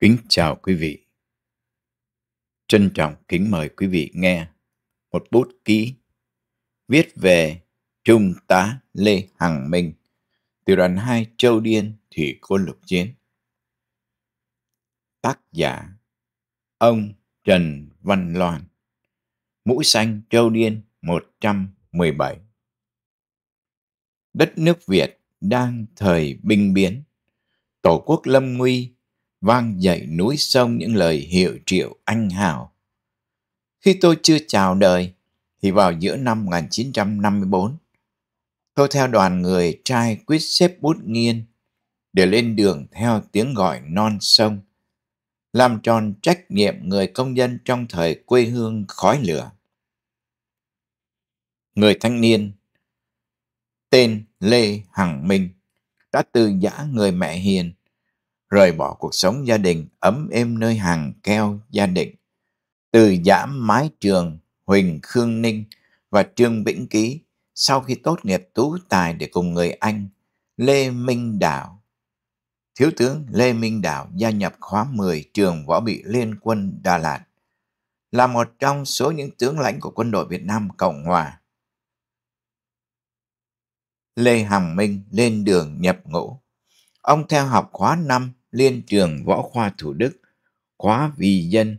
Kính chào quý vị. Trân trọng kính mời quý vị nghe một bút ký viết về Trung tá Lê Hằng Minh, tiểu đoàn 2 Châu Điên, Thủy quân Lục Chiến. Tác giả ông Trần Văn Loan, Mũi Xanh Châu Điên 117. Đất nước Việt đang thời binh biến, Tổ quốc lâm nguy vang dậy núi sông những lời hiệu triệu anh hào. Khi tôi chưa chào đời, thì vào giữa năm 1954, tôi theo đoàn người trai quyết xếp bút nghiên để lên đường theo tiếng gọi non sông, làm tròn trách nhiệm người công dân trong thời quê hương khói lửa. Người thanh niên tên Lê Hằng Minh đã từ giã người mẹ hiền rời bỏ cuộc sống gia đình ấm êm nơi hàng keo gia đình. Từ giảm mái trường, Huỳnh Khương Ninh và Trương Vĩnh Ký sau khi tốt nghiệp tú tài để cùng người Anh, Lê Minh Đạo. Thiếu tướng Lê Minh Đạo gia nhập khóa 10 trường võ bị Liên quân Đà Lạt, là một trong số những tướng lãnh của quân đội Việt Nam Cộng Hòa. Lê Hằng Minh lên đường nhập ngũ. Ông theo học khóa 5 Liên trường Võ Khoa Thủ Đức, khóa vì dân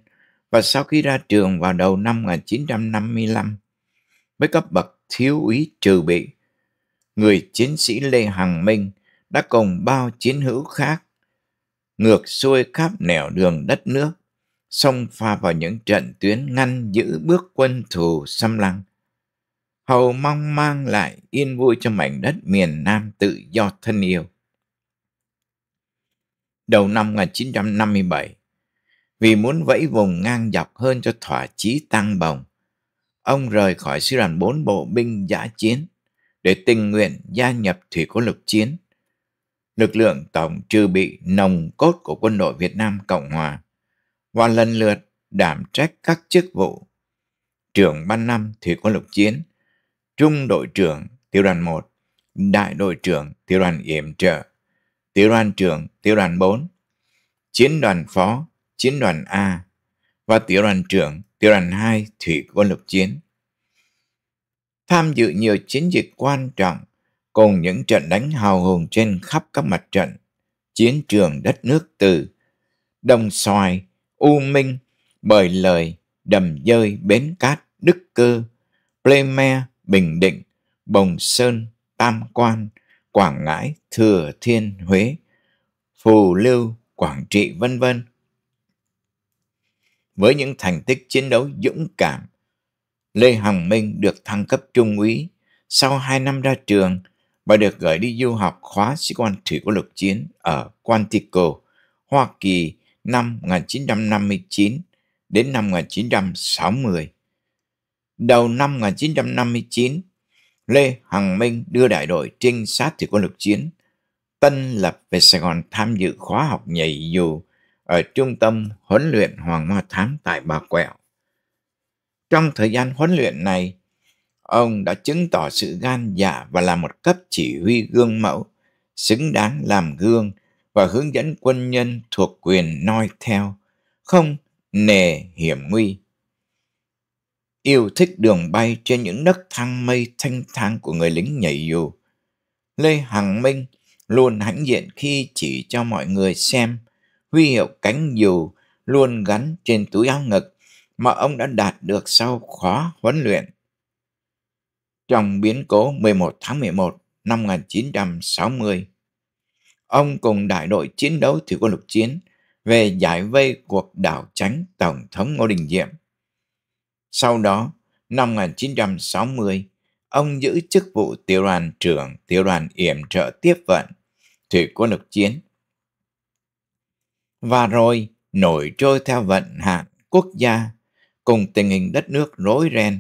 và sau khi ra trường vào đầu năm 1955 với cấp bậc thiếu úy trừ bị, người chiến sĩ Lê Hằng Minh đã cùng bao chiến hữu khác ngược xuôi khắp nẻo đường đất nước, xông pha vào những trận tuyến ngăn giữ bước quân thù xâm lăng. Hầu mong mang lại yên vui cho mảnh đất miền Nam tự do thân yêu đầu năm 1957. Vì muốn vẫy vùng ngang dọc hơn cho thỏa chí tăng bồng, ông rời khỏi sư đoàn bốn bộ binh giã chiến để tình nguyện gia nhập thủy quân lục chiến. Lực lượng tổng trừ bị nồng cốt của quân đội Việt Nam Cộng Hòa và lần lượt đảm trách các chức vụ trưởng ban năm thủy quân lục chiến, trung đội trưởng tiểu đoàn 1, đại đội trưởng tiểu đoàn yểm trợ, tiểu đoàn trưởng, tiểu đoàn 4, chiến đoàn phó, chiến đoàn A và tiểu đoàn trưởng, tiểu đoàn 2 thủy quân lục chiến. Tham dự nhiều chiến dịch quan trọng cùng những trận đánh hào hùng trên khắp các mặt trận, chiến trường đất nước từ Đồng Xoài, U Minh, Bời Lời, Đầm Dơi, Bến Cát, Đức Cơ, Pleme, Bình Định, Bồng Sơn, Tam Quan – Quảng Ngãi, Thừa Thiên Huế, Phù Lưu, Quảng Trị vân vân. Với những thành tích chiến đấu dũng cảm, Lê Hằng Minh được thăng cấp trung úy sau 2 năm ra trường và được gửi đi du học khóa sĩ quan thủy quân lục chiến ở Quantico, Hoa Kỳ năm 1959 đến năm 1960. Đầu năm 1959, Lê Hằng Minh đưa đại đội trinh sát thủy quân lực chiến tân lập về Sài Gòn tham dự khóa học nhảy dù ở trung tâm huấn luyện Hoàng Hoa Thám tại Bà Quẹo. Trong thời gian huấn luyện này, ông đã chứng tỏ sự gan dạ và là một cấp chỉ huy gương mẫu, xứng đáng làm gương và hướng dẫn quân nhân thuộc quyền noi theo, không nề hiểm nguy yêu thích đường bay trên những nấc thang mây thanh thang của người lính nhảy dù. Lê Hằng Minh luôn hãnh diện khi chỉ cho mọi người xem huy hiệu cánh dù luôn gắn trên túi áo ngực mà ông đã đạt được sau khóa huấn luyện. Trong biến cố 11 tháng 11 năm 1960, ông cùng đại đội chiến đấu thủy quân lục chiến về giải vây cuộc đảo tránh Tổng thống Ngô Đình Diệm sau đó, năm 1960, ông giữ chức vụ tiểu đoàn trưởng tiểu đoàn yểm trợ tiếp vận thủy quân lục chiến. Và rồi, nổi trôi theo vận hạn quốc gia cùng tình hình đất nước rối ren.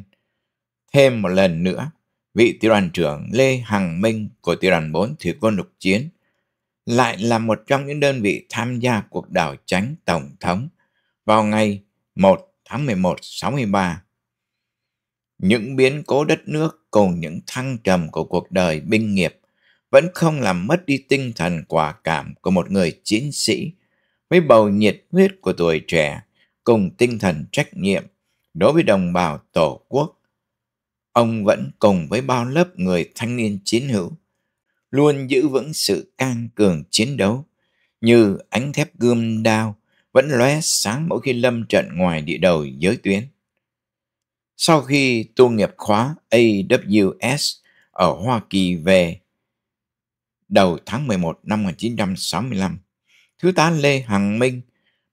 Thêm một lần nữa, vị tiểu đoàn trưởng Lê Hằng Minh của tiểu đoàn 4 thủy quân lục chiến lại là một trong những đơn vị tham gia cuộc đảo tránh tổng thống vào ngày 1 tháng 11 63. Những biến cố đất nước cùng những thăng trầm của cuộc đời binh nghiệp vẫn không làm mất đi tinh thần quả cảm của một người chiến sĩ với bầu nhiệt huyết của tuổi trẻ cùng tinh thần trách nhiệm đối với đồng bào tổ quốc. Ông vẫn cùng với bao lớp người thanh niên chiến hữu luôn giữ vững sự can cường chiến đấu như ánh thép gươm đao vẫn lóe sáng mỗi khi lâm trận ngoài địa đầu giới tuyến. Sau khi tu nghiệp khóa AWS ở Hoa Kỳ về đầu tháng 11 năm 1965, thứ tá Lê Hằng Minh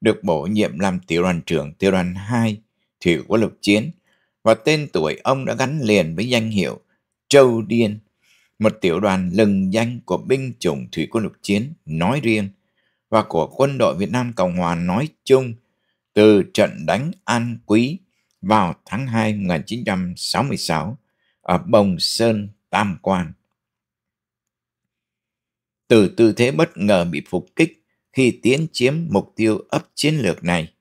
được bổ nhiệm làm tiểu đoàn trưởng tiểu đoàn 2 thủy quân lục chiến và tên tuổi ông đã gắn liền với danh hiệu Châu Điên, một tiểu đoàn lừng danh của binh chủng thủy quân lục chiến nói riêng và của quân đội Việt Nam Cộng Hòa nói chung từ trận đánh An Quý vào tháng 2 1966 ở Bồng Sơn, Tam Quan. Từ tư thế bất ngờ bị phục kích khi tiến chiếm mục tiêu ấp chiến lược này,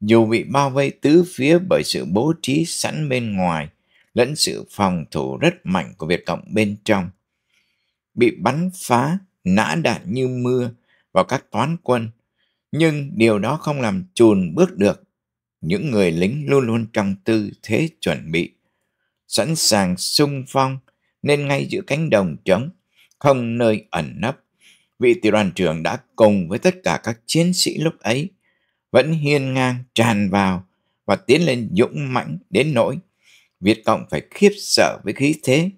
dù bị bao vây tứ phía bởi sự bố trí sẵn bên ngoài lẫn sự phòng thủ rất mạnh của Việt Cộng bên trong, bị bắn phá, nã đạn như mưa vào các toán quân, nhưng điều đó không làm chùn bước được. Những người lính luôn luôn trong tư thế chuẩn bị, sẵn sàng sung phong nên ngay giữa cánh đồng trống, không nơi ẩn nấp. Vị tiểu đoàn trưởng đã cùng với tất cả các chiến sĩ lúc ấy vẫn hiên ngang tràn vào và tiến lên dũng mãnh đến nỗi Việt Cộng phải khiếp sợ với khí thế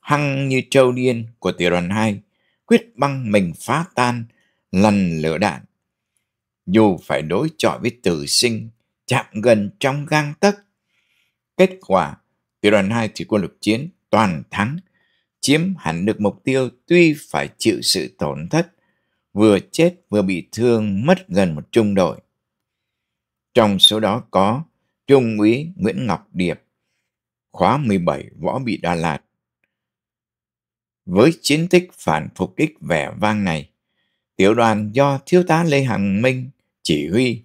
hăng như trâu điên của tiểu đoàn 2, quyết băng mình phá tan lăn lửa đạn. Dù phải đối chọi với tử sinh, chạm gần trong gang tấc. Kết quả, tiểu đoàn 2 thủy quân lục chiến toàn thắng, chiếm hẳn được mục tiêu tuy phải chịu sự tổn thất, vừa chết vừa bị thương mất gần một trung đội. Trong số đó có Trung úy Nguyễn Ngọc Điệp, khóa 17 Võ Bị Đà Lạt. Với chiến tích phản phục kích vẻ vang này, Tiểu đoàn do thiếu tá Lê Hằng Minh chỉ huy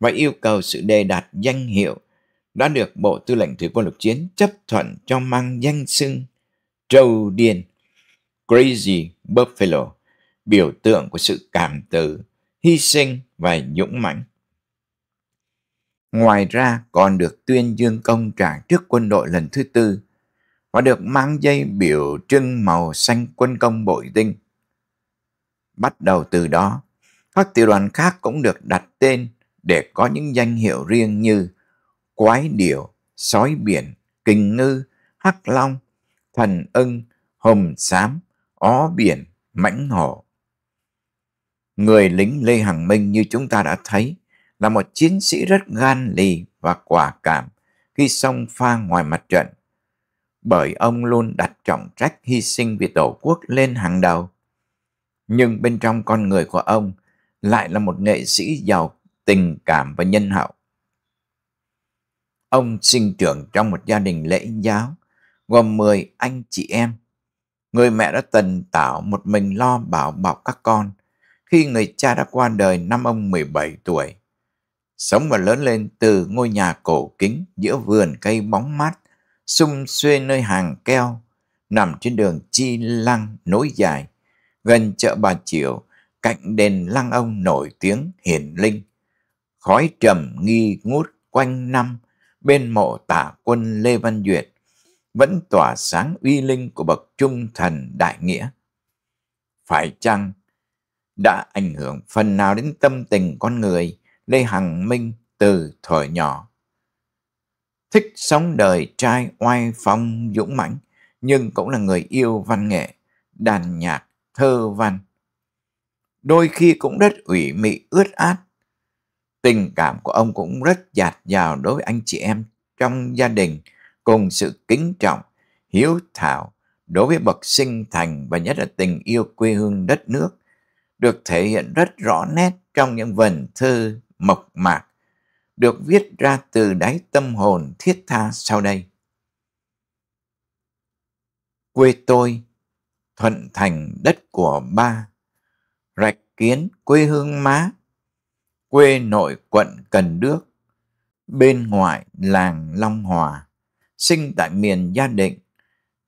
và yêu cầu sự đề đạt danh hiệu đã được Bộ Tư lệnh Thủy quân lục chiến chấp thuận cho mang danh xưng Trâu Điên, Crazy Buffalo, biểu tượng của sự cảm tử, hy sinh và dũng mãnh. Ngoài ra còn được tuyên dương công trạng trước quân đội lần thứ tư và được mang dây biểu trưng màu xanh quân công bội tinh bắt đầu từ đó. Các tiểu đoàn khác cũng được đặt tên để có những danh hiệu riêng như quái điểu, sói biển, kình ngư, hắc long, thần ưng, hồng xám, ó biển, mãnh hổ. Người lính Lê Hằng Minh như chúng ta đã thấy là một chiến sĩ rất gan lì và quả cảm khi xông pha ngoài mặt trận. Bởi ông luôn đặt trọng trách hy sinh vì Tổ quốc lên hàng đầu nhưng bên trong con người của ông lại là một nghệ sĩ giàu tình cảm và nhân hậu. Ông sinh trưởng trong một gia đình lễ giáo, gồm 10 anh chị em. Người mẹ đã tần tảo một mình lo bảo bọc các con khi người cha đã qua đời năm ông 17 tuổi. Sống và lớn lên từ ngôi nhà cổ kính giữa vườn cây bóng mát, xung xuê nơi hàng keo, nằm trên đường Chi Lăng nối dài gần chợ Bà Triều, cạnh đền Lăng Ông nổi tiếng hiền linh. Khói trầm nghi ngút quanh năm, bên mộ tả quân Lê Văn Duyệt, vẫn tỏa sáng uy linh của bậc trung thần đại nghĩa. Phải chăng đã ảnh hưởng phần nào đến tâm tình con người Lê Hằng Minh từ thời nhỏ? Thích sống đời trai oai phong dũng mãnh, nhưng cũng là người yêu văn nghệ, đàn nhạc, thơ văn. Đôi khi cũng rất ủy mị ướt át. Tình cảm của ông cũng rất dạt dào đối với anh chị em trong gia đình cùng sự kính trọng, hiếu thảo đối với bậc sinh thành và nhất là tình yêu quê hương đất nước được thể hiện rất rõ nét trong những vần thơ mộc mạc được viết ra từ đáy tâm hồn thiết tha sau đây. Quê tôi thuận thành đất của ba rạch kiến quê hương má quê nội quận cần đước bên ngoại làng long hòa sinh tại miền gia định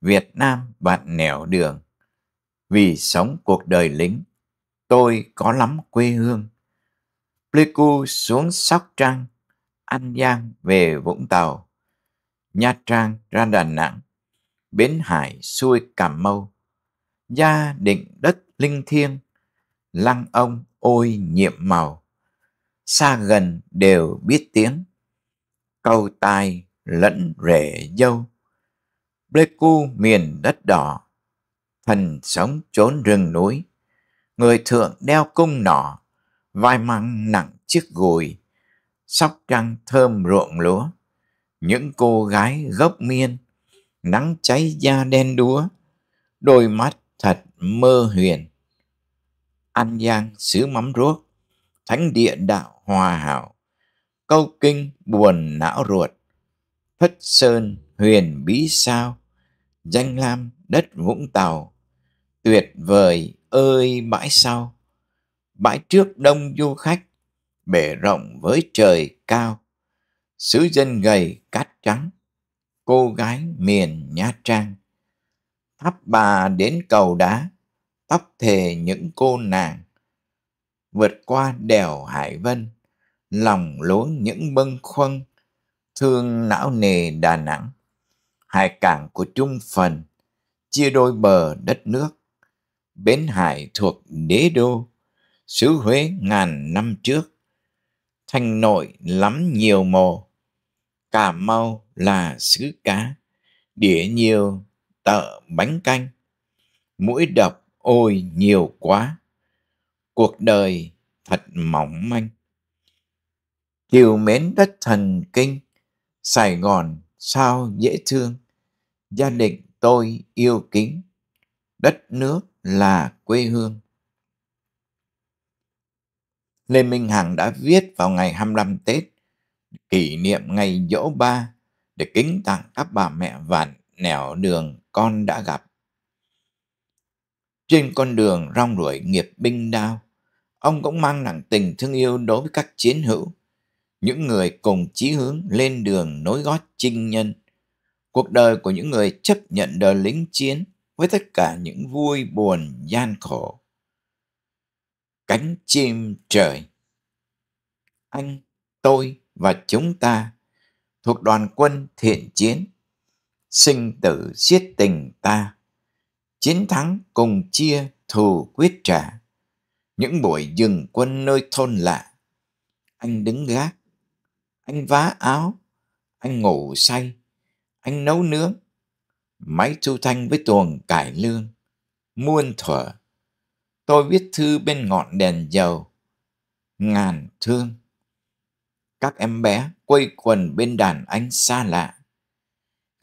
việt nam bạn nẻo đường vì sống cuộc đời lính tôi có lắm quê hương pleiku xuống sóc trăng an giang về vũng tàu nha trang ra đà nẵng bến hải xuôi cà mau gia định đất linh thiêng, lăng ông ôi nhiệm màu, xa gần đều biết tiếng, câu tai lẫn rể dâu. Pleiku miền đất đỏ, thần sống trốn rừng núi, người thượng đeo cung nỏ, vai măng nặng chiếc gùi, sóc trăng thơm ruộng lúa, những cô gái gốc miên, nắng cháy da đen đúa, đôi mắt thật mơ huyền. An Giang xứ mắm ruốc, thánh địa đạo hòa hảo, câu kinh buồn não ruột, thất sơn huyền bí sao, danh lam đất Vũng Tàu, tuyệt vời ơi bãi sau, bãi trước đông du khách, bể rộng với trời cao, xứ dân gầy cát trắng, cô gái miền Nha Trang thắp bà đến cầu đá, tóc thề những cô nàng. Vượt qua đèo Hải Vân, lòng lố những bâng khuâng, thương não nề Đà Nẵng. Hải cảng của Trung Phần, chia đôi bờ đất nước. Bến Hải thuộc đế đô, xứ Huế ngàn năm trước. Thành nội lắm nhiều mồ, Cà Mau là xứ cá, đĩa nhiều tợ bánh canh. Mũi độc ôi nhiều quá. Cuộc đời thật mỏng manh. chiều mến đất thần kinh, Sài Gòn sao dễ thương. Gia đình tôi yêu kính, đất nước là quê hương. Lê Minh Hằng đã viết vào ngày 25 Tết, kỷ niệm ngày dỗ ba để kính tặng các bà mẹ vạn nẻo đường con đã gặp. Trên con đường rong ruổi nghiệp binh đao, ông cũng mang nặng tình thương yêu đối với các chiến hữu, những người cùng chí hướng lên đường nối gót chinh nhân. Cuộc đời của những người chấp nhận đời lính chiến với tất cả những vui buồn gian khổ. Cánh chim trời Anh, tôi và chúng ta thuộc đoàn quân thiện chiến sinh tử giết tình ta chiến thắng cùng chia thù quyết trả những buổi dừng quân nơi thôn lạ anh đứng gác anh vá áo anh ngủ say anh nấu nướng máy thu thanh với tuồng cải lương muôn thuở tôi viết thư bên ngọn đèn dầu ngàn thương các em bé quây quần bên đàn anh xa lạ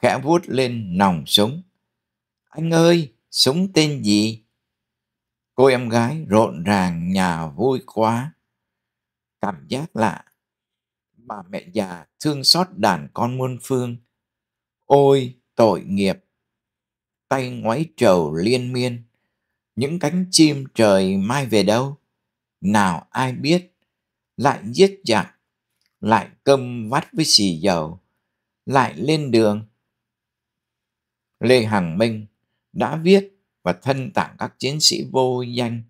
khẽ vuốt lên nòng súng. Anh ơi, súng tên gì? Cô em gái rộn ràng nhà vui quá. Cảm giác lạ. Bà mẹ già thương xót đàn con muôn phương. Ôi, tội nghiệp. Tay ngoáy trầu liên miên. Những cánh chim trời mai về đâu? Nào ai biết. Lại giết giặc. Lại cầm vắt với xì dầu. Lại lên đường Lê Hằng Minh đã viết và thân tặng các chiến sĩ vô danh,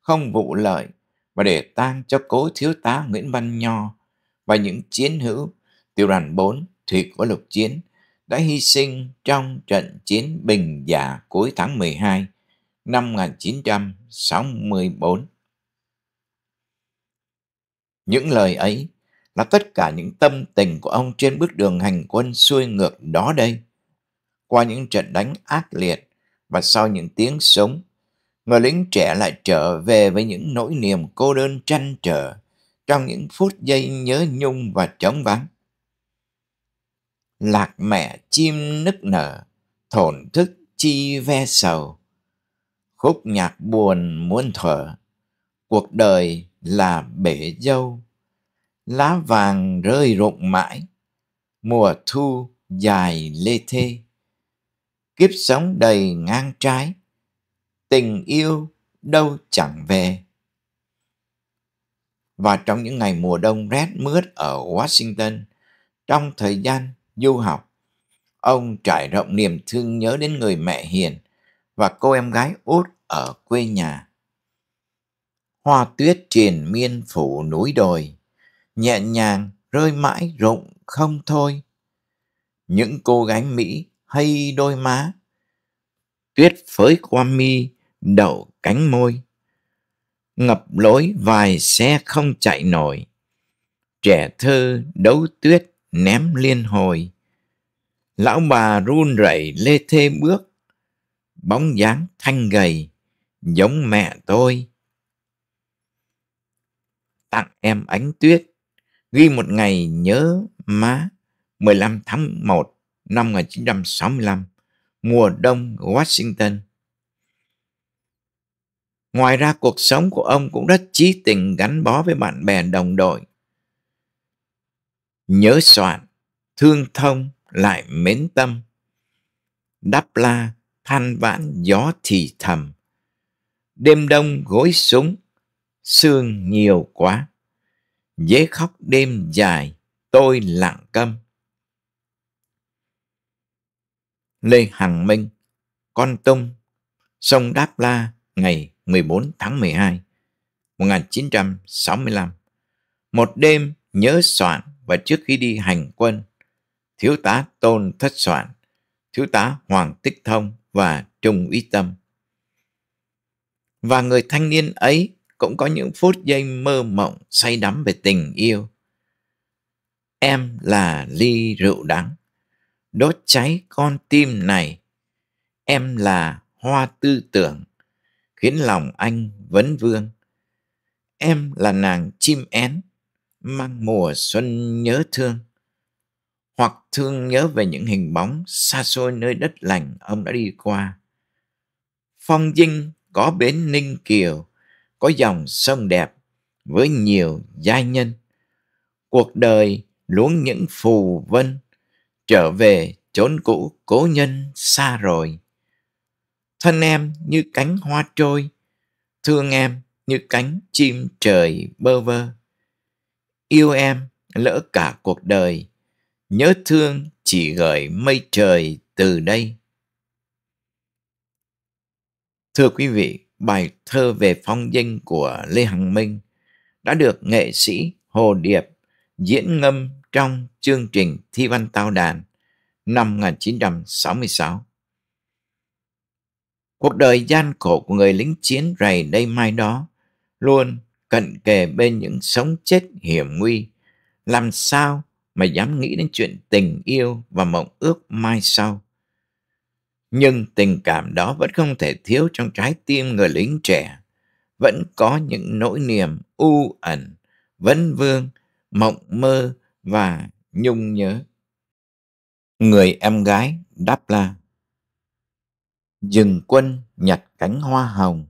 không vụ lợi và để tang cho cố thiếu tá Nguyễn Văn Nho và những chiến hữu tiểu đoàn 4 thủy của lục chiến đã hy sinh trong trận chiến Bình Giả cuối tháng 12 năm 1964. Những lời ấy là tất cả những tâm tình của ông trên bước đường hành quân xuôi ngược đó đây qua những trận đánh ác liệt và sau những tiếng sống, người lính trẻ lại trở về với những nỗi niềm cô đơn trăn trở trong những phút giây nhớ nhung và trống vắng. Lạc mẹ chim nức nở, thổn thức chi ve sầu, khúc nhạc buồn muôn thở, cuộc đời là bể dâu, lá vàng rơi rụng mãi, mùa thu dài lê thê kiếp sống đầy ngang trái tình yêu đâu chẳng về và trong những ngày mùa đông rét mướt ở Washington, trong thời gian du học, ông trải rộng niềm thương nhớ đến người mẹ hiền và cô em gái út ở quê nhà. Hoa tuyết triền miên phủ núi đồi, nhẹ nhàng rơi mãi rụng không thôi. Những cô gái Mỹ hay đôi má tuyết phới qua mi đậu cánh môi ngập lối vài xe không chạy nổi trẻ thơ đấu tuyết ném liên hồi lão bà run rẩy lê thê bước bóng dáng thanh gầy giống mẹ tôi tặng em ánh tuyết ghi một ngày nhớ má 15 tháng 1 năm 1965, mùa đông Washington. Ngoài ra cuộc sống của ông cũng rất trí tình gắn bó với bạn bè đồng đội. Nhớ soạn, thương thông lại mến tâm. Đắp la, than vãn gió thì thầm. Đêm đông gối súng, sương nhiều quá. Dế khóc đêm dài, tôi lặng câm. Lê Hằng Minh, Con Tum, sông Đáp La ngày 14 tháng 12, 1965. Một đêm nhớ soạn và trước khi đi hành quân, Thiếu tá Tôn Thất Soạn, Thiếu tá Hoàng Tích Thông và Trung uy Tâm. Và người thanh niên ấy cũng có những phút giây mơ mộng say đắm về tình yêu. Em là ly rượu đắng đốt cháy con tim này. Em là hoa tư tưởng, khiến lòng anh vấn vương. Em là nàng chim én, mang mùa xuân nhớ thương. Hoặc thương nhớ về những hình bóng xa xôi nơi đất lành ông đã đi qua. Phong Vinh có bến Ninh Kiều, có dòng sông đẹp với nhiều giai nhân. Cuộc đời luống những phù vân trở về chốn cũ cố nhân xa rồi thân em như cánh hoa trôi thương em như cánh chim trời bơ vơ yêu em lỡ cả cuộc đời nhớ thương chỉ gởi mây trời từ đây thưa quý vị bài thơ về phong danh của lê hằng minh đã được nghệ sĩ hồ điệp diễn ngâm trong chương trình thi văn tao đàn năm 1966. Cuộc đời gian khổ của người lính chiến rày đây mai đó luôn cận kề bên những sống chết hiểm nguy. Làm sao mà dám nghĩ đến chuyện tình yêu và mộng ước mai sau? Nhưng tình cảm đó vẫn không thể thiếu trong trái tim người lính trẻ. Vẫn có những nỗi niềm u ẩn, vấn vương, mộng mơ và nhung nhớ. Người em gái đáp la. Dừng quân nhặt cánh hoa hồng,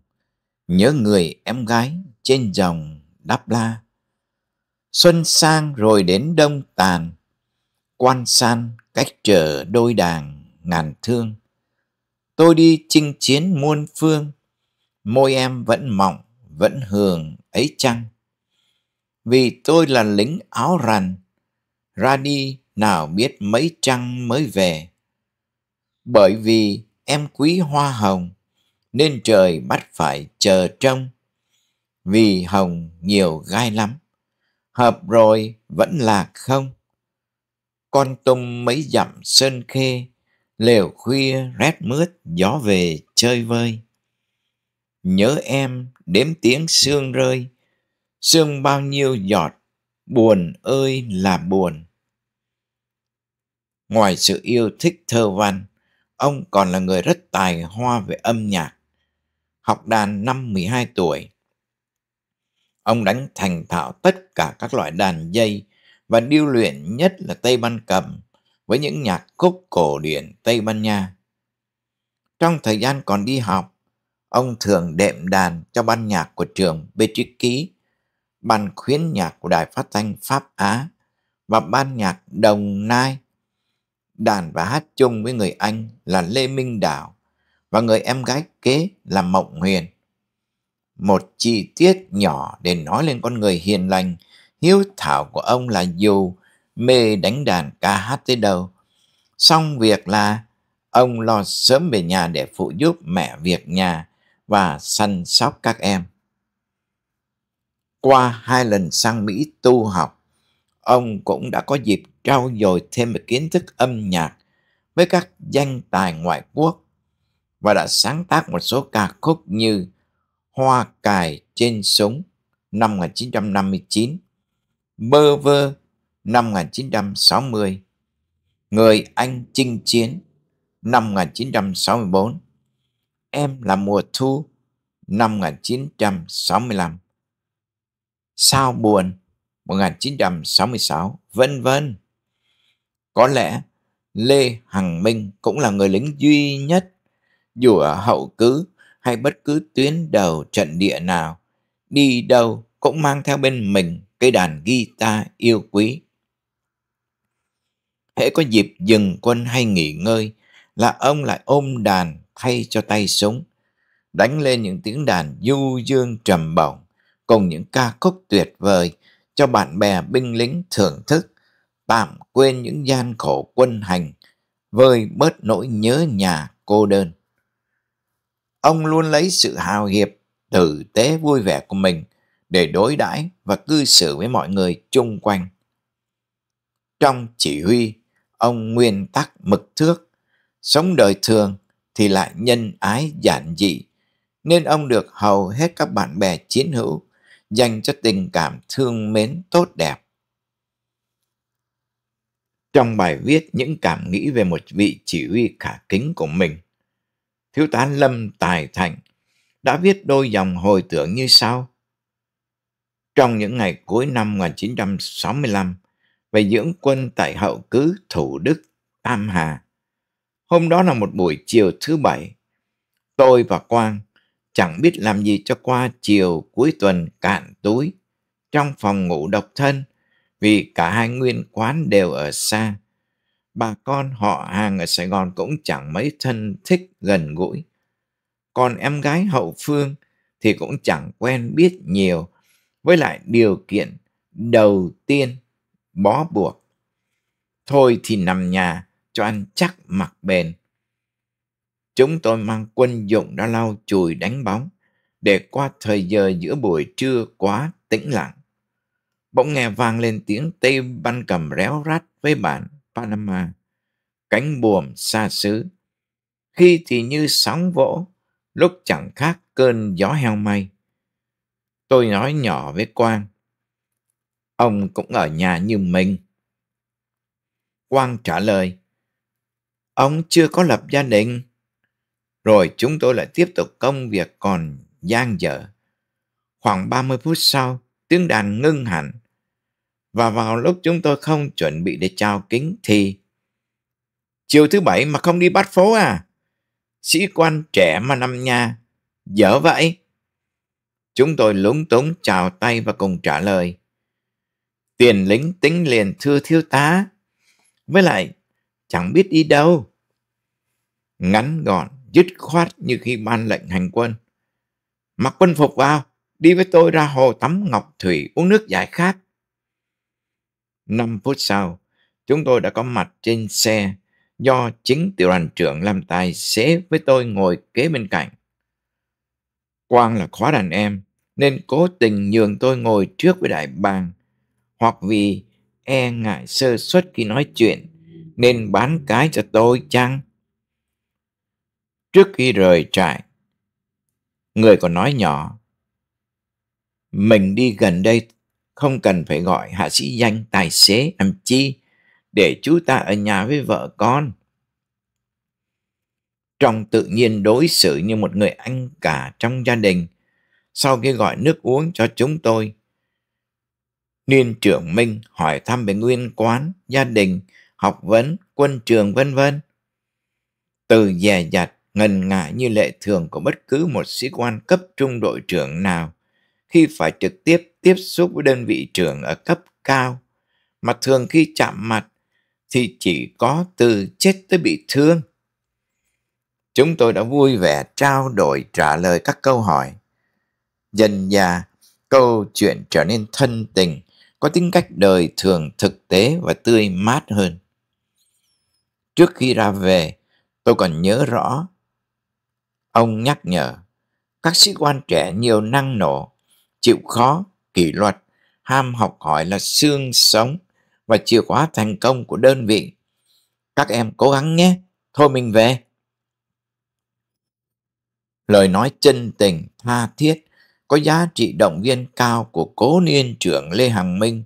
nhớ người em gái trên dòng đáp la. Xuân sang rồi đến đông tàn, quan san cách trở đôi đàn ngàn thương. Tôi đi chinh chiến muôn phương, môi em vẫn mỏng, vẫn hường ấy chăng? Vì tôi là lính áo rằn, ra đi nào biết mấy trăng mới về. Bởi vì em quý hoa hồng, nên trời bắt phải chờ trông. Vì hồng nhiều gai lắm, hợp rồi vẫn lạc không. Con tung mấy dặm sơn khê, lều khuya rét mướt gió về chơi vơi. Nhớ em đếm tiếng sương rơi, sương bao nhiêu giọt buồn ơi là buồn. Ngoài sự yêu thích thơ văn, ông còn là người rất tài hoa về âm nhạc. Học đàn năm 12 tuổi, ông đánh thành thạo tất cả các loại đàn dây và điêu luyện nhất là Tây Ban cầm với những nhạc khúc cổ điển Tây Ban Nha. Trong thời gian còn đi học, ông thường đệm đàn cho ban nhạc của trường Petricky ban khuyến nhạc của Đài Phát thanh Pháp Á và ban nhạc Đồng Nai. Đàn và hát chung với người anh là Lê Minh Đảo và người em gái kế là Mộng Huyền. Một chi tiết nhỏ để nói lên con người hiền lành, hiếu thảo của ông là dù mê đánh đàn ca hát tới đâu. Xong việc là ông lo sớm về nhà để phụ giúp mẹ việc nhà và săn sóc các em qua hai lần sang Mỹ tu học, ông cũng đã có dịp trau dồi thêm về kiến thức âm nhạc với các danh tài ngoại quốc và đã sáng tác một số ca khúc như Hoa cài trên súng năm 1959, Bơ vơ năm 1960, Người Anh chinh chiến năm 1964, Em là mùa thu năm 1965. Sao buồn 1966, vân vân. Có lẽ Lê Hằng Minh cũng là người lính duy nhất dù ở hậu cứ hay bất cứ tuyến đầu trận địa nào, đi đâu cũng mang theo bên mình cây đàn guitar yêu quý. Hễ có dịp dừng quân hay nghỉ ngơi là ông lại ôm đàn thay cho tay súng, đánh lên những tiếng đàn du dương trầm bổng cùng những ca khúc tuyệt vời cho bạn bè binh lính thưởng thức, tạm quên những gian khổ quân hành, vơi bớt nỗi nhớ nhà cô đơn. Ông luôn lấy sự hào hiệp, tử tế vui vẻ của mình để đối đãi và cư xử với mọi người chung quanh. Trong chỉ huy, ông nguyên tắc mực thước, sống đời thường thì lại nhân ái giản dị, nên ông được hầu hết các bạn bè chiến hữu dành cho tình cảm thương mến tốt đẹp. Trong bài viết những cảm nghĩ về một vị chỉ huy khả kính của mình, Thiếu tá Lâm Tài Thành đã viết đôi dòng hồi tưởng như sau. Trong những ngày cuối năm 1965, về dưỡng quân tại hậu cứ Thủ Đức, Tam Hà. Hôm đó là một buổi chiều thứ bảy. Tôi và Quang chẳng biết làm gì cho qua chiều cuối tuần cạn túi trong phòng ngủ độc thân vì cả hai nguyên quán đều ở xa. Bà con họ hàng ở Sài Gòn cũng chẳng mấy thân thích gần gũi. Còn em gái hậu phương thì cũng chẳng quen biết nhiều với lại điều kiện đầu tiên bó buộc. Thôi thì nằm nhà cho ăn chắc mặc bền Chúng tôi mang quân dụng ra lau chùi đánh bóng, để qua thời giờ giữa buổi trưa quá tĩnh lặng. Bỗng nghe vang lên tiếng tay ban cầm réo rắt với bản Panama, cánh buồm xa xứ. Khi thì như sóng vỗ, lúc chẳng khác cơn gió heo may. Tôi nói nhỏ với Quang, ông cũng ở nhà như mình. Quang trả lời, ông chưa có lập gia đình. Rồi chúng tôi lại tiếp tục công việc còn gian dở. Khoảng 30 phút sau, tiếng đàn ngưng hẳn. Và vào lúc chúng tôi không chuẩn bị để chào kính thì... Chiều thứ bảy mà không đi bắt phố à? Sĩ quan trẻ mà nằm nhà, dở vậy. Chúng tôi lúng túng chào tay và cùng trả lời. Tiền lính tính liền thưa thiếu tá. Với lại, chẳng biết đi đâu. Ngắn gọn, dứt khoát như khi ban lệnh hành quân. Mặc quân phục vào, đi với tôi ra hồ tắm ngọc thủy uống nước giải khát. Năm phút sau, chúng tôi đã có mặt trên xe do chính tiểu đoàn trưởng làm tài xế với tôi ngồi kế bên cạnh. Quang là khóa đàn em, nên cố tình nhường tôi ngồi trước với đại bàng, hoặc vì e ngại sơ suất khi nói chuyện, nên bán cái cho tôi chăng? trước khi rời trại. Người còn nói nhỏ, mình đi gần đây không cần phải gọi hạ sĩ danh tài xế làm chi để chú ta ở nhà với vợ con. Trong tự nhiên đối xử như một người anh cả trong gia đình, sau khi gọi nước uống cho chúng tôi, Niên trưởng Minh hỏi thăm về nguyên quán, gia đình, học vấn, quân trường vân vân. Từ dè dặt ngần ngại như lệ thường của bất cứ một sĩ quan cấp trung đội trưởng nào khi phải trực tiếp tiếp xúc với đơn vị trưởng ở cấp cao, mà thường khi chạm mặt thì chỉ có từ chết tới bị thương. Chúng tôi đã vui vẻ trao đổi trả lời các câu hỏi. Dần dà, câu chuyện trở nên thân tình, có tính cách đời thường thực tế và tươi mát hơn. Trước khi ra về, tôi còn nhớ rõ Ông nhắc nhở, các sĩ quan trẻ nhiều năng nổ, chịu khó, kỷ luật, ham học hỏi là xương sống và chìa khóa thành công của đơn vị. Các em cố gắng nhé, thôi mình về. Lời nói chân tình, tha thiết, có giá trị động viên cao của cố niên trưởng Lê Hằng Minh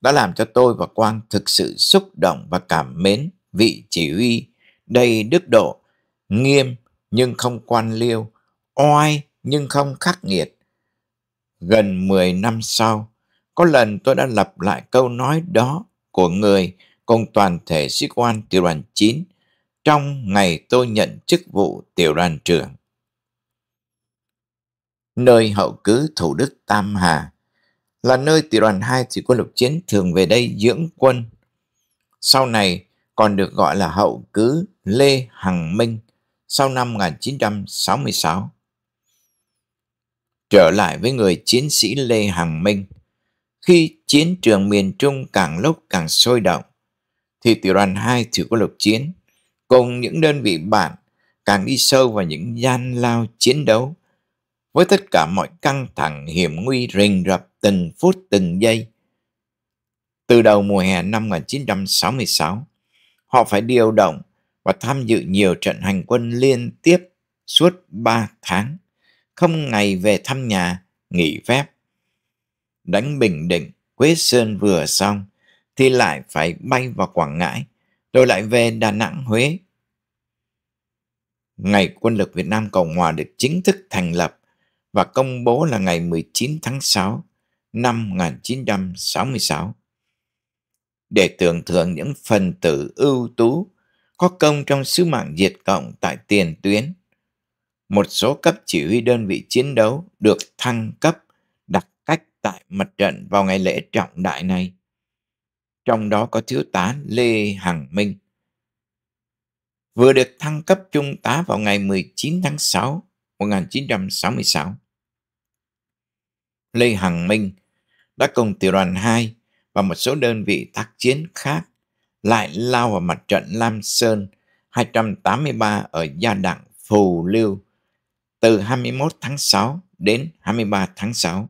đã làm cho tôi và Quang thực sự xúc động và cảm mến vị chỉ huy đầy đức độ, nghiêm nhưng không quan liêu, oai nhưng không khắc nghiệt. Gần 10 năm sau, có lần tôi đã lặp lại câu nói đó của người cùng toàn thể sĩ quan tiểu đoàn 9 trong ngày tôi nhận chức vụ tiểu đoàn trưởng. Nơi hậu cứ Thủ Đức Tam Hà là nơi tiểu đoàn 2 sĩ quân lục chiến thường về đây dưỡng quân. Sau này còn được gọi là hậu cứ Lê Hằng Minh – sau năm 1966. Trở lại với người chiến sĩ Lê Hằng Minh, khi chiến trường miền Trung càng lúc càng sôi động, thì tiểu đoàn 2 thủy quân lục chiến cùng những đơn vị bạn càng đi sâu vào những gian lao chiến đấu với tất cả mọi căng thẳng hiểm nguy rình rập từng phút từng giây. Từ đầu mùa hè năm 1966, họ phải điều động và tham dự nhiều trận hành quân liên tiếp suốt 3 tháng, không ngày về thăm nhà, nghỉ phép. Đánh Bình Định, Quế Sơn vừa xong thì lại phải bay vào Quảng Ngãi, rồi lại về Đà Nẵng, Huế. Ngày quân lực Việt Nam Cộng Hòa được chính thức thành lập và công bố là ngày 19 tháng 6 năm 1966. Để tưởng thưởng những phần tử ưu tú có công trong sứ mạng diệt cộng tại tiền tuyến. Một số cấp chỉ huy đơn vị chiến đấu được thăng cấp đặc cách tại mặt trận vào ngày lễ trọng đại này. Trong đó có thiếu tá Lê Hằng Minh. Vừa được thăng cấp trung tá vào ngày 19 tháng 6 1966. Lê Hằng Minh đã cùng tiểu đoàn 2 và một số đơn vị tác chiến khác lại lao vào mặt trận Lam Sơn 283 ở Gia Đặng, Phù Lưu từ 21 tháng 6 đến 23 tháng 6.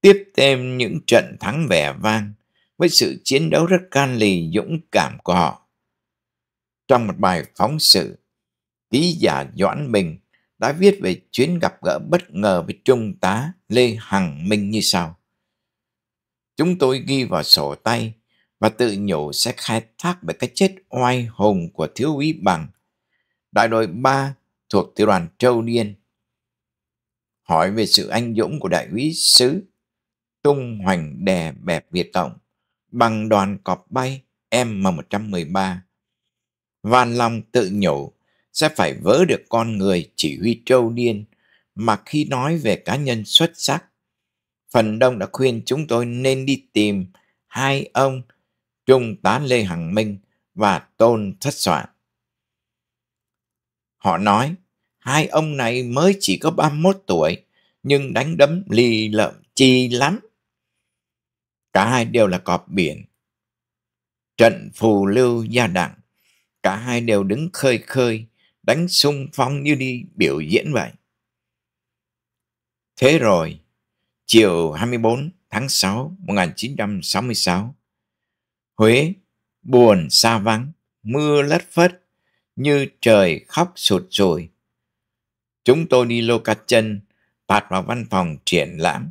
Tiếp thêm những trận thắng vẻ vang với sự chiến đấu rất can lì dũng cảm của họ. Trong một bài phóng sự, ký giả Doãn Bình đã viết về chuyến gặp gỡ bất ngờ với Trung tá Lê Hằng Minh như sau. Chúng tôi ghi vào sổ tay và tự nhủ sẽ khai thác về cái chết oai hùng của thiếu úy bằng đại đội 3 thuộc tiểu đoàn Châu Niên. Hỏi về sự anh dũng của đại úy sứ tung hoành đè bẹp Việt Tổng bằng đoàn cọp bay M113. Van Long tự nhủ sẽ phải vỡ được con người chỉ huy Châu Niên mà khi nói về cá nhân xuất sắc. Phần đông đã khuyên chúng tôi nên đi tìm hai ông Trung tá Lê Hằng Minh và Tôn Thất Soạn. Họ nói, hai ông này mới chỉ có 31 tuổi, nhưng đánh đấm lì lợm chi lắm. Cả hai đều là cọp biển. Trận phù lưu gia đặng, cả hai đều đứng khơi khơi, đánh sung phong như đi biểu diễn vậy. Thế rồi, chiều 24 tháng 6 1966, Huế, buồn xa vắng, mưa lất phất, như trời khóc sụt rồi. Chúng tôi đi lô cát chân, tạt vào văn phòng triển lãm,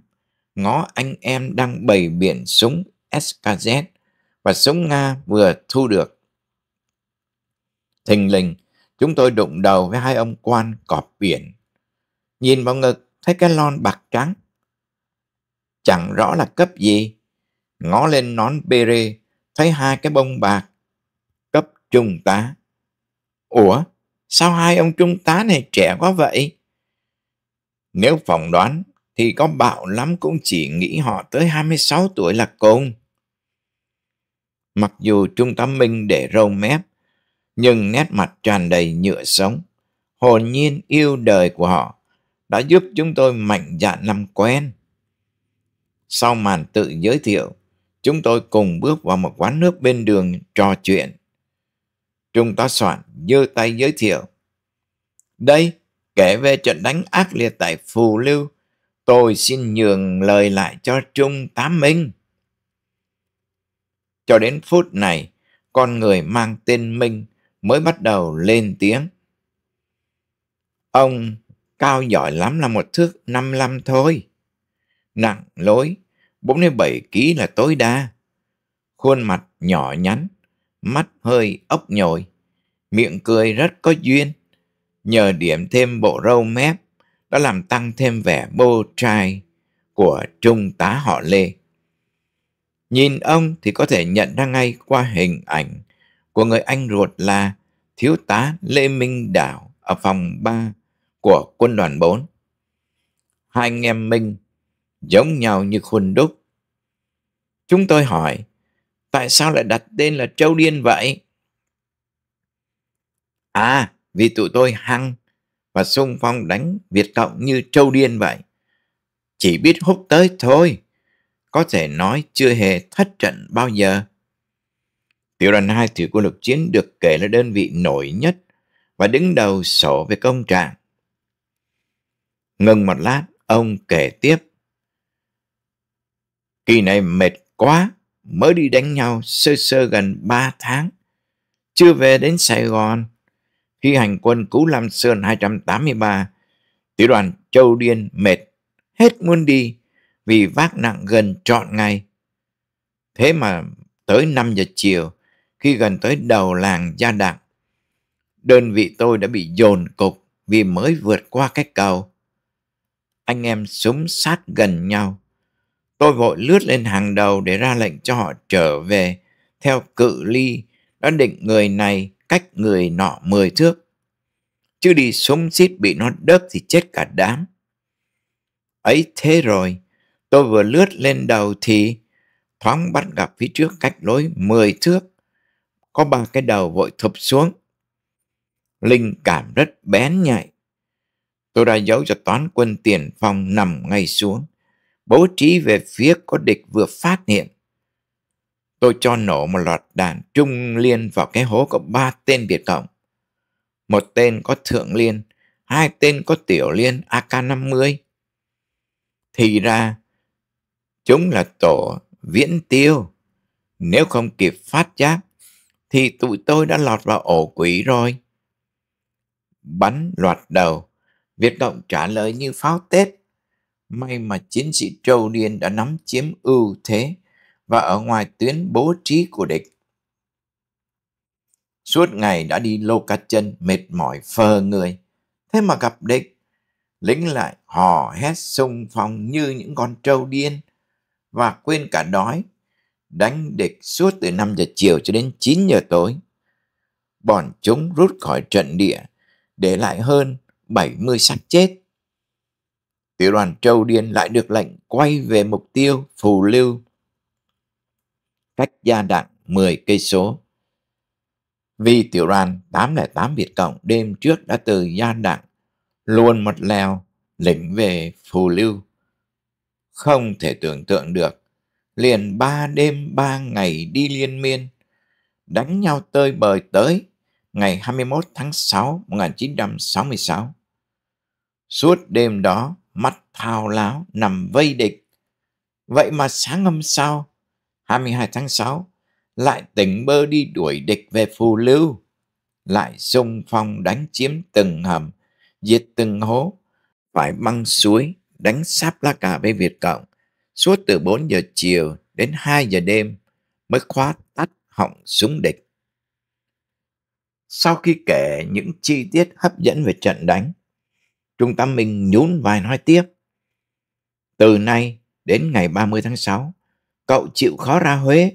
ngó anh em đang bày biển súng SKZ và súng Nga vừa thu được. Thình lình, chúng tôi đụng đầu với hai ông quan cọp biển. Nhìn vào ngực, thấy cái lon bạc trắng. Chẳng rõ là cấp gì. Ngó lên nón bê rê, thấy hai cái bông bạc cấp trung tá. Ủa, sao hai ông trung tá này trẻ quá vậy? Nếu phỏng đoán thì có bạo lắm cũng chỉ nghĩ họ tới 26 tuổi là cùng. Mặc dù Trung tá Minh để râu mép, nhưng nét mặt tràn đầy nhựa sống, hồn nhiên yêu đời của họ đã giúp chúng tôi mạnh dạn làm quen. Sau màn tự giới thiệu, chúng tôi cùng bước vào một quán nước bên đường trò chuyện. Trung tá soạn giơ tay giới thiệu. Đây, kể về trận đánh ác liệt tại Phù Lưu, tôi xin nhường lời lại cho Trung tá Minh. Cho đến phút này, con người mang tên Minh mới bắt đầu lên tiếng. Ông cao giỏi lắm là một thước 55 thôi. Nặng lối 47 kg là tối đa. Khuôn mặt nhỏ nhắn, mắt hơi ốc nhồi, miệng cười rất có duyên. Nhờ điểm thêm bộ râu mép đã làm tăng thêm vẻ bô trai của trung tá họ Lê. Nhìn ông thì có thể nhận ra ngay qua hình ảnh của người anh ruột là thiếu tá Lê Minh Đảo ở phòng 3 của quân đoàn 4. Hai anh em Minh giống nhau như khuôn đúc. Chúng tôi hỏi, tại sao lại đặt tên là châu điên vậy? À, vì tụi tôi hăng và sung phong đánh Việt Cộng như châu điên vậy. Chỉ biết hút tới thôi, có thể nói chưa hề thất trận bao giờ. Tiểu đoàn 2 thủy quân lục chiến được kể là đơn vị nổi nhất và đứng đầu sổ về công trạng. Ngừng một lát, ông kể tiếp. Kỳ này mệt quá, mới đi đánh nhau sơ sơ gần ba tháng. Chưa về đến Sài Gòn, khi hành quân cứu Lam Sơn 283, tiểu đoàn Châu Điên mệt, hết muốn đi vì vác nặng gần trọn ngày. Thế mà tới 5 giờ chiều, khi gần tới đầu làng Gia Đặng, đơn vị tôi đã bị dồn cục vì mới vượt qua cái cầu. Anh em súng sát gần nhau Tôi vội lướt lên hàng đầu để ra lệnh cho họ trở về theo cự ly đã định người này cách người nọ mười thước. Chứ đi súng xít bị nó đớp thì chết cả đám. Ấy thế rồi, tôi vừa lướt lên đầu thì thoáng bắt gặp phía trước cách lối mười thước. Có ba cái đầu vội thụp xuống. Linh cảm rất bén nhạy. Tôi đã giấu cho toán quân tiền phong nằm ngay xuống bố trí về phía có địch vừa phát hiện. Tôi cho nổ một loạt đạn trung liên vào cái hố có ba tên Việt Cộng. Một tên có thượng liên, hai tên có tiểu liên AK-50. Thì ra, chúng là tổ viễn tiêu. Nếu không kịp phát giác, thì tụi tôi đã lọt vào ổ quỷ rồi. Bắn loạt đầu, Việt Cộng trả lời như pháo Tết. May mà chiến sĩ trâu điên đã nắm chiếm ưu thế và ở ngoài tuyến bố trí của địch. Suốt ngày đã đi lô cắt chân mệt mỏi phờ người. Thế mà gặp địch, lính lại hò hét sung phong như những con trâu điên và quên cả đói. Đánh địch suốt từ 5 giờ chiều cho đến 9 giờ tối. Bọn chúng rút khỏi trận địa, để lại hơn 70 xác chết tiểu đoàn Châu Điên lại được lệnh quay về mục tiêu Phù Lưu, cách gia đặng 10 cây số. Vì tiểu đoàn 808 Việt Cộng đêm trước đã từ gia đặng luôn một lèo lĩnh về Phù Lưu. Không thể tưởng tượng được, liền ba đêm ba ngày đi liên miên, đánh nhau tơi bời tới ngày 21 tháng 6 1966. Suốt đêm đó, mặt thao láo nằm vây địch. Vậy mà sáng hôm sau, 22 tháng 6, lại tỉnh bơ đi đuổi địch về phù lưu, lại xung phong đánh chiếm từng hầm, diệt từng hố, phải băng suối, đánh sáp lá cà với Việt Cộng. Suốt từ 4 giờ chiều đến 2 giờ đêm mới khóa tắt họng súng địch. Sau khi kể những chi tiết hấp dẫn về trận đánh, Trung tâm mình nhún vai nói tiếp. Từ nay đến ngày 30 tháng 6, cậu chịu khó ra Huế.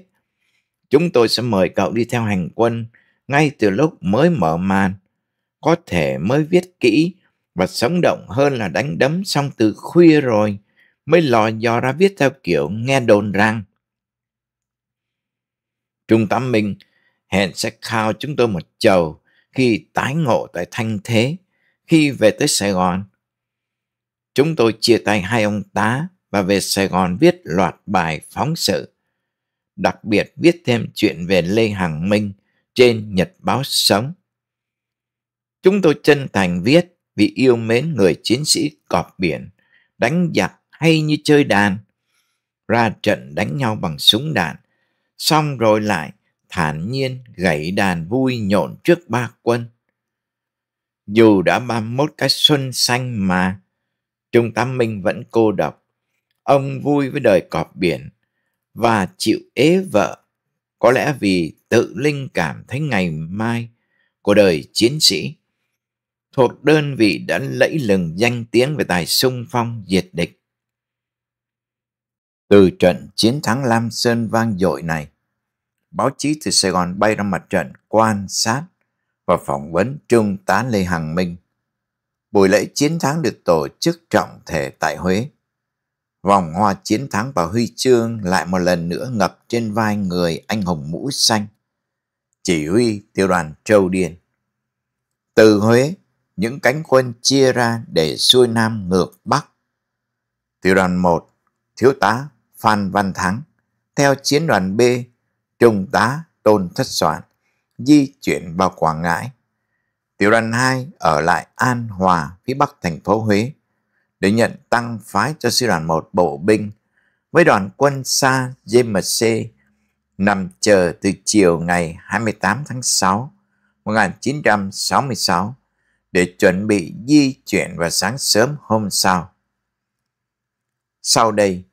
Chúng tôi sẽ mời cậu đi theo hành quân ngay từ lúc mới mở màn. Có thể mới viết kỹ và sống động hơn là đánh đấm xong từ khuya rồi mới lò dò ra viết theo kiểu nghe đồn rằng. Trung tâm mình hẹn sẽ khao chúng tôi một chầu khi tái ngộ tại thanh thế khi về tới Sài Gòn, chúng tôi chia tay hai ông tá và về Sài Gòn viết loạt bài phóng sự. Đặc biệt viết thêm chuyện về Lê Hằng Minh trên Nhật Báo Sống. Chúng tôi chân thành viết vì yêu mến người chiến sĩ cọp biển, đánh giặc hay như chơi đàn. Ra trận đánh nhau bằng súng đạn, xong rồi lại thản nhiên gãy đàn vui nhộn trước ba quân. Dù đã 31 cái xuân xanh mà, Trung tá Minh vẫn cô độc. Ông vui với đời cọp biển và chịu ế vợ. Có lẽ vì tự linh cảm thấy ngày mai của đời chiến sĩ thuộc đơn vị đã lẫy lừng danh tiếng về tài sung phong diệt địch. Từ trận chiến thắng Lam Sơn vang dội này, báo chí từ Sài Gòn bay ra mặt trận quan sát và phỏng vấn Trung tá Lê Hằng Minh. Buổi lễ chiến thắng được tổ chức trọng thể tại Huế. Vòng hoa chiến thắng và huy chương lại một lần nữa ngập trên vai người anh hùng mũ xanh. Chỉ huy tiểu đoàn Châu Điền. Từ Huế, những cánh quân chia ra để xuôi nam ngược bắc. Tiểu đoàn 1, thiếu tá Phan Văn Thắng, theo chiến đoàn B, trung tá Tôn Thất Soạn, di chuyển vào Quảng Ngãi. Tiểu đoàn 2 ở lại An Hòa, phía bắc thành phố Huế, để nhận tăng phái cho sư đoàn 1 bộ binh với đoàn quân xa GMC nằm chờ từ chiều ngày 28 tháng 6 1966 để chuẩn bị di chuyển vào sáng sớm hôm sau. Sau đây,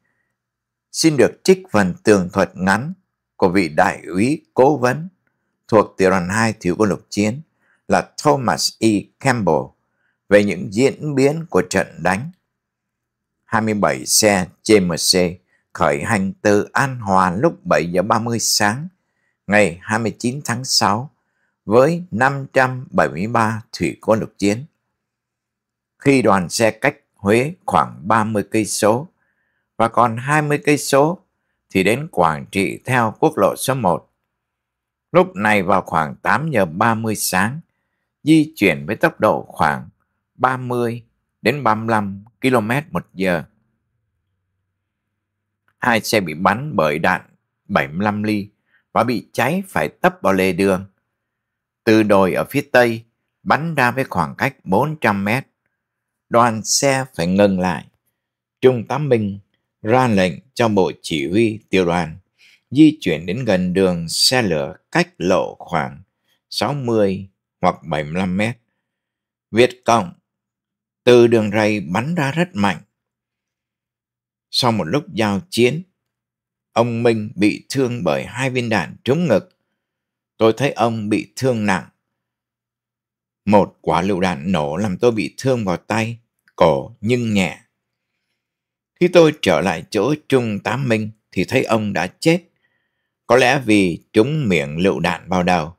xin được trích phần tường thuật ngắn của vị đại úy cố vấn thuộc tiểu đoàn 2 Thiếu quân lục chiến là Thomas E. Campbell về những diễn biến của trận đánh. 27 xe JMC khởi hành từ An Hòa lúc 7 giờ 30 sáng ngày 29 tháng 6 với 573 thủy quân lục chiến. Khi đoàn xe cách Huế khoảng 30 cây số và còn 20 cây số thì đến Quảng Trị theo quốc lộ số 1 Lúc này vào khoảng 8 giờ 30 sáng, di chuyển với tốc độ khoảng 30 đến 35 km một giờ. Hai xe bị bắn bởi đạn 75 ly và bị cháy phải tấp vào lề đường. Từ đồi ở phía tây bắn ra với khoảng cách 400 mét. Đoàn xe phải ngừng lại. Trung tá Minh ra lệnh cho bộ chỉ huy tiểu đoàn di chuyển đến gần đường xe lửa cách lộ khoảng 60 hoặc 75 mét. Việt Cộng từ đường ray bắn ra rất mạnh. Sau một lúc giao chiến, ông Minh bị thương bởi hai viên đạn trúng ngực. Tôi thấy ông bị thương nặng. Một quả lựu đạn nổ làm tôi bị thương vào tay, cổ nhưng nhẹ. Khi tôi trở lại chỗ Trung Tám Minh thì thấy ông đã chết có lẽ vì trúng miệng lựu đạn bao đầu.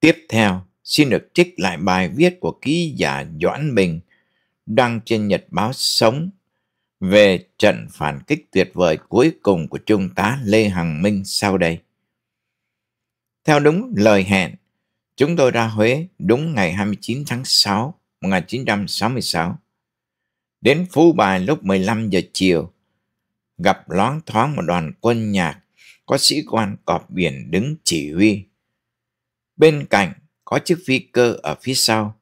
Tiếp theo, xin được trích lại bài viết của ký giả Doãn Bình đăng trên Nhật báo Sống về trận phản kích tuyệt vời cuối cùng của Trung tá Lê Hằng Minh sau đây. Theo đúng lời hẹn, chúng tôi ra Huế đúng ngày 29 tháng 6 1966. Đến Phú Bài lúc 15 giờ chiều, gặp loáng thoáng một đoàn quân nhạc, có sĩ quan cọp biển đứng chỉ huy. Bên cạnh có chiếc phi cơ ở phía sau.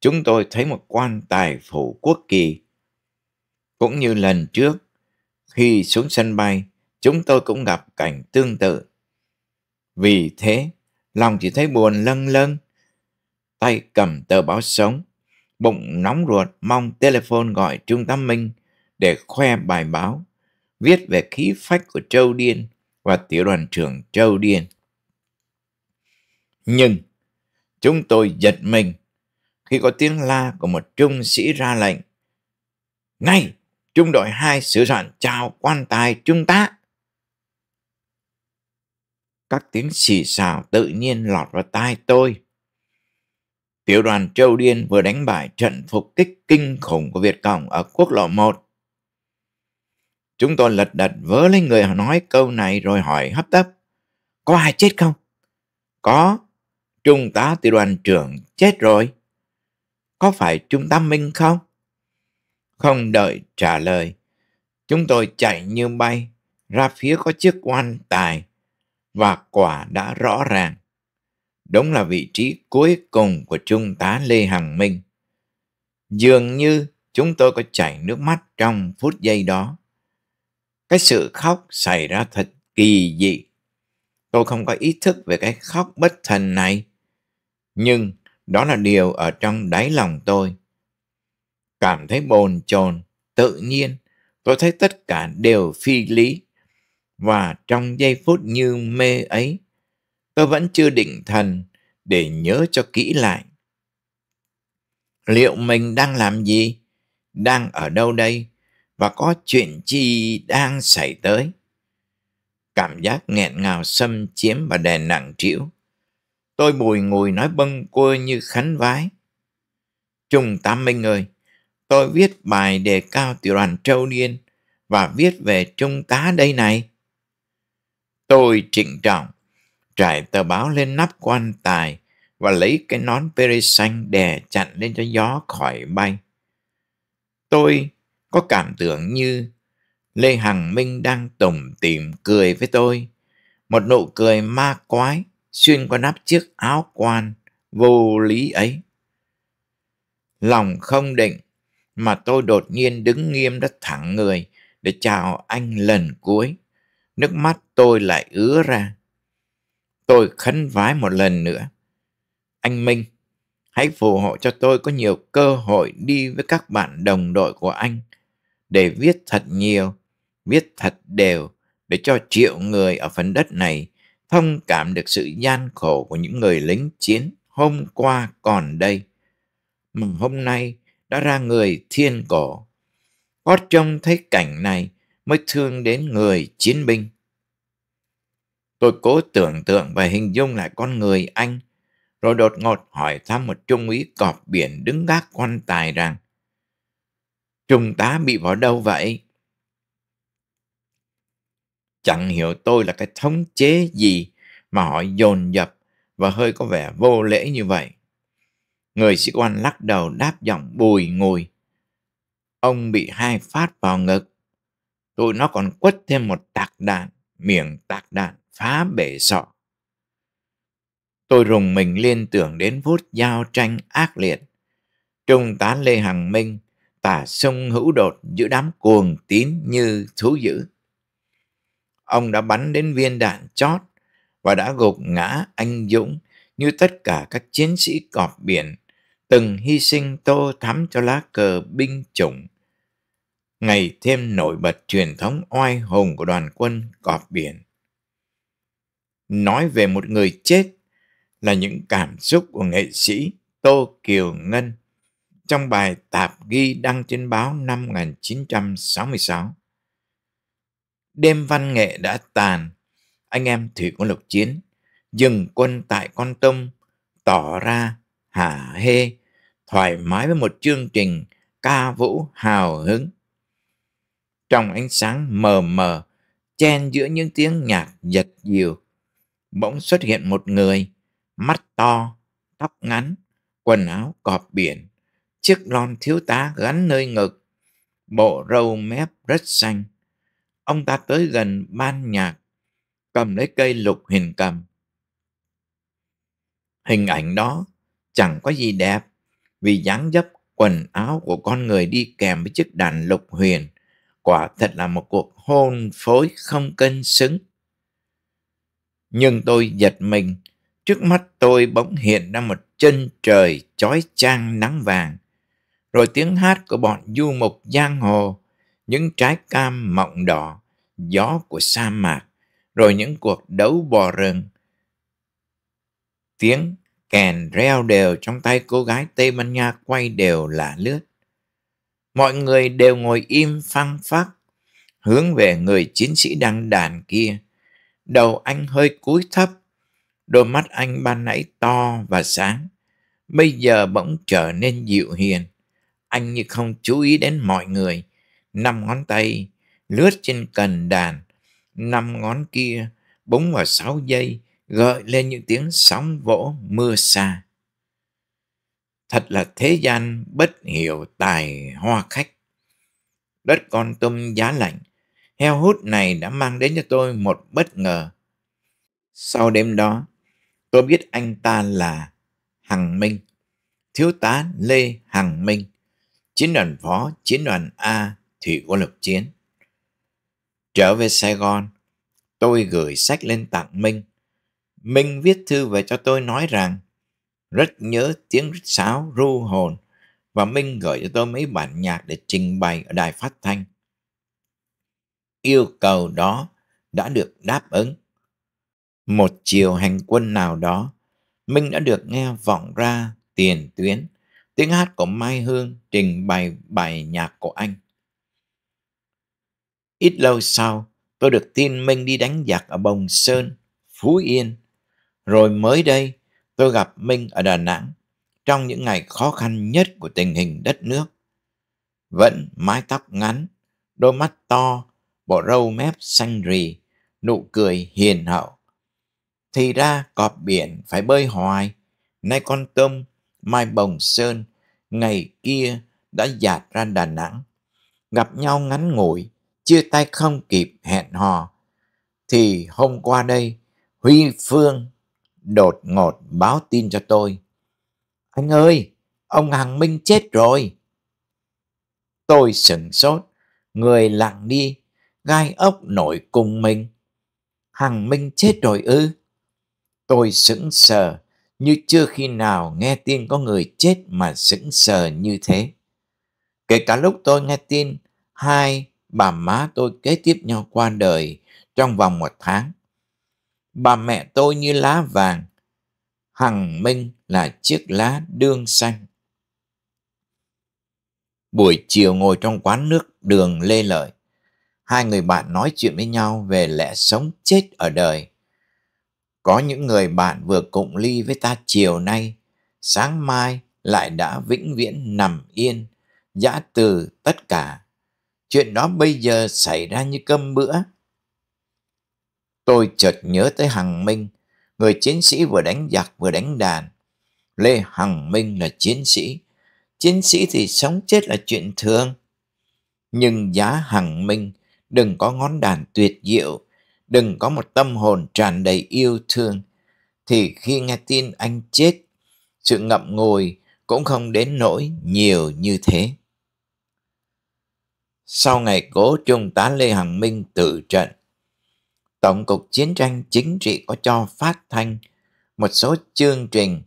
Chúng tôi thấy một quan tài phủ quốc kỳ. Cũng như lần trước, khi xuống sân bay, chúng tôi cũng gặp cảnh tương tự. Vì thế, lòng chỉ thấy buồn lâng lâng. Tay cầm tờ báo sống, bụng nóng ruột mong telephone gọi trung tâm Minh để khoe bài báo viết về khí phách của Châu Điên và tiểu đoàn trưởng Châu Điên. Nhưng chúng tôi giật mình khi có tiếng la của một trung sĩ ra lệnh. Này, trung đội 2 sửa soạn chào quan tài trung tá. Các tiếng xì xào tự nhiên lọt vào tai tôi. Tiểu đoàn Châu Điên vừa đánh bại trận phục kích kinh khủng của Việt Cộng ở quốc lộ 1 Chúng tôi lật đật vớ lấy người nói câu này rồi hỏi hấp tấp. Có ai chết không? Có. Trung tá tiểu đoàn trưởng chết rồi. Có phải Trung tá Minh không? Không đợi trả lời. Chúng tôi chạy như bay ra phía có chiếc quan tài và quả đã rõ ràng. Đúng là vị trí cuối cùng của Trung tá Lê Hằng Minh. Dường như chúng tôi có chảy nước mắt trong phút giây đó. Cái sự khóc xảy ra thật kỳ dị. Tôi không có ý thức về cái khóc bất thần này. Nhưng đó là điều ở trong đáy lòng tôi. Cảm thấy bồn chồn, tự nhiên, tôi thấy tất cả đều phi lý. Và trong giây phút như mê ấy, tôi vẫn chưa định thần để nhớ cho kỹ lại. Liệu mình đang làm gì? Đang ở đâu đây? và có chuyện chi đang xảy tới. Cảm giác nghẹn ngào xâm chiếm và đè nặng trĩu. Tôi bùi ngùi nói bâng quơ như khắn vái. Trung Tám Minh ơi, tôi viết bài đề cao tiểu đoàn Châu Điên và viết về Trung tá đây này. Tôi trịnh trọng, trải tờ báo lên nắp quan tài và lấy cái nón pere xanh đè chặn lên cho gió khỏi bay. Tôi có cảm tưởng như Lê Hằng Minh đang tổng tìm cười với tôi. Một nụ cười ma quái xuyên qua nắp chiếc áo quan vô lý ấy. Lòng không định mà tôi đột nhiên đứng nghiêm đất thẳng người để chào anh lần cuối. Nước mắt tôi lại ứa ra. Tôi khấn vái một lần nữa. Anh Minh, hãy phù hộ cho tôi có nhiều cơ hội đi với các bạn đồng đội của anh – để viết thật nhiều, viết thật đều để cho triệu người ở phần đất này thông cảm được sự gian khổ của những người lính chiến hôm qua còn đây, mà hôm nay đã ra người thiên cổ. Có trông thấy cảnh này mới thương đến người chiến binh. Tôi cố tưởng tượng và hình dung lại con người anh, rồi đột ngột hỏi thăm một trung úy cọp biển đứng gác quan tài rằng Trung tá bị vào đâu vậy? Chẳng hiểu tôi là cái thống chế gì mà họ dồn dập và hơi có vẻ vô lễ như vậy. Người sĩ quan lắc đầu đáp giọng bùi ngùi. Ông bị hai phát vào ngực. Tụi nó còn quất thêm một tạc đạn, miệng tạc đạn phá bể sọ. Tôi rùng mình liên tưởng đến phút giao tranh ác liệt. Trung tá Lê Hằng Minh tả sung hữu đột giữa đám cuồng tín như thú dữ. Ông đã bắn đến viên đạn chót và đã gục ngã anh dũng như tất cả các chiến sĩ cọp biển từng hy sinh tô thắm cho lá cờ binh chủng. Ngày thêm nổi bật truyền thống oai hùng của đoàn quân cọp biển. Nói về một người chết là những cảm xúc của nghệ sĩ Tô Kiều Ngân trong bài tạp ghi đăng trên báo năm 1966. Đêm văn nghệ đã tàn, anh em Thủy Quân Lục Chiến dừng quân tại Con Tông tỏ ra hả hê, thoải mái với một chương trình ca vũ hào hứng. Trong ánh sáng mờ mờ, chen giữa những tiếng nhạc giật dìu, bỗng xuất hiện một người, mắt to, tóc ngắn, quần áo cọp biển, chiếc lon thiếu tá gắn nơi ngực, bộ râu mép rất xanh. Ông ta tới gần ban nhạc, cầm lấy cây lục hình cầm. Hình ảnh đó chẳng có gì đẹp vì dáng dấp quần áo của con người đi kèm với chiếc đàn lục huyền. Quả thật là một cuộc hôn phối không cân xứng. Nhưng tôi giật mình, trước mắt tôi bỗng hiện ra một chân trời chói chang nắng vàng rồi tiếng hát của bọn du mục giang hồ, những trái cam mọng đỏ, gió của sa mạc, rồi những cuộc đấu bò rừng. Tiếng kèn reo đều trong tay cô gái Tây Ban Nha quay đều là lướt. Mọi người đều ngồi im phăng phắc, hướng về người chiến sĩ đang đàn kia. Đầu anh hơi cúi thấp, đôi mắt anh ban nãy to và sáng, bây giờ bỗng trở nên dịu hiền anh như không chú ý đến mọi người năm ngón tay lướt trên cần đàn năm ngón kia búng vào sáu giây gợi lên những tiếng sóng vỗ mưa xa thật là thế gian bất hiểu tài hoa khách đất con tum giá lạnh heo hút này đã mang đến cho tôi một bất ngờ sau đêm đó tôi biết anh ta là hằng minh thiếu tá lê hằng minh Chiến đoàn phó, chiến đoàn A, thủy có lực chiến. Trở về Sài Gòn, tôi gửi sách lên tặng Minh. Minh viết thư về cho tôi nói rằng rất nhớ tiếng sáo ru hồn và Minh gửi cho tôi mấy bản nhạc để trình bày ở đài phát thanh. Yêu cầu đó đã được đáp ứng. Một chiều hành quân nào đó, Minh đã được nghe vọng ra tiền tuyến Tiếng hát của Mai Hương trình bày bài nhạc của anh. Ít lâu sau, tôi được tin Minh đi đánh giặc ở Bồng Sơn, Phú Yên. Rồi mới đây, tôi gặp Minh ở Đà Nẵng trong những ngày khó khăn nhất của tình hình đất nước. Vẫn mái tóc ngắn, đôi mắt to, bộ râu mép xanh rì, nụ cười hiền hậu. Thì ra cọp biển phải bơi hoài, nay con tôm Mai Bồng Sơn ngày kia đã dạt ra Đà Nẵng. Gặp nhau ngắn ngủi, chia tay không kịp hẹn hò. Thì hôm qua đây, Huy Phương đột ngột báo tin cho tôi. Anh ơi, ông Hằng Minh chết rồi. Tôi sửng sốt, người lặng đi, gai ốc nổi cùng mình. Hằng Minh chết rồi ư? Tôi sững sờ, như chưa khi nào nghe tin có người chết mà sững sờ như thế. Kể cả lúc tôi nghe tin hai bà má tôi kế tiếp nhau qua đời trong vòng một tháng. Bà mẹ tôi như lá vàng, Hằng Minh là chiếc lá đương xanh. Buổi chiều ngồi trong quán nước đường Lê Lợi, hai người bạn nói chuyện với nhau về lẽ sống chết ở đời. Có những người bạn vừa cụng ly với ta chiều nay, sáng mai lại đã vĩnh viễn nằm yên, giã từ tất cả. Chuyện đó bây giờ xảy ra như cơm bữa. Tôi chợt nhớ tới Hằng Minh, người chiến sĩ vừa đánh giặc vừa đánh đàn. Lê Hằng Minh là chiến sĩ, chiến sĩ thì sống chết là chuyện thường. Nhưng giá Hằng Minh đừng có ngón đàn tuyệt diệu đừng có một tâm hồn tràn đầy yêu thương, thì khi nghe tin anh chết, sự ngậm ngùi cũng không đến nỗi nhiều như thế. Sau ngày cố Trung tá Lê Hằng Minh tự trận, Tổng cục Chiến tranh Chính trị có cho phát thanh một số chương trình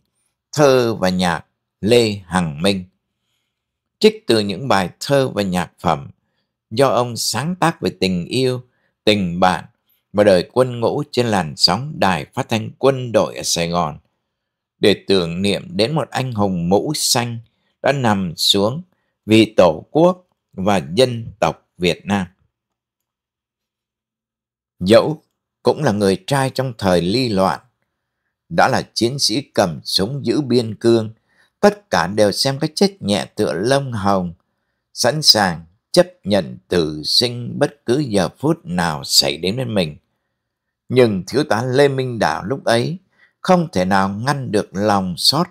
thơ và nhạc Lê Hằng Minh. Trích từ những bài thơ và nhạc phẩm do ông sáng tác về tình yêu, tình bạn mà đời quân ngũ trên làn sóng đài phát thanh quân đội ở Sài Gòn để tưởng niệm đến một anh hùng mũ xanh đã nằm xuống vì Tổ quốc và dân tộc Việt Nam. Dẫu cũng là người trai trong thời ly loạn, đã là chiến sĩ cầm súng giữ biên cương, tất cả đều xem cái chết nhẹ tựa lông hồng, sẵn sàng chấp nhận tử sinh bất cứ giờ phút nào xảy đến với mình nhưng thiếu tá Lê Minh Đạo lúc ấy không thể nào ngăn được lòng xót,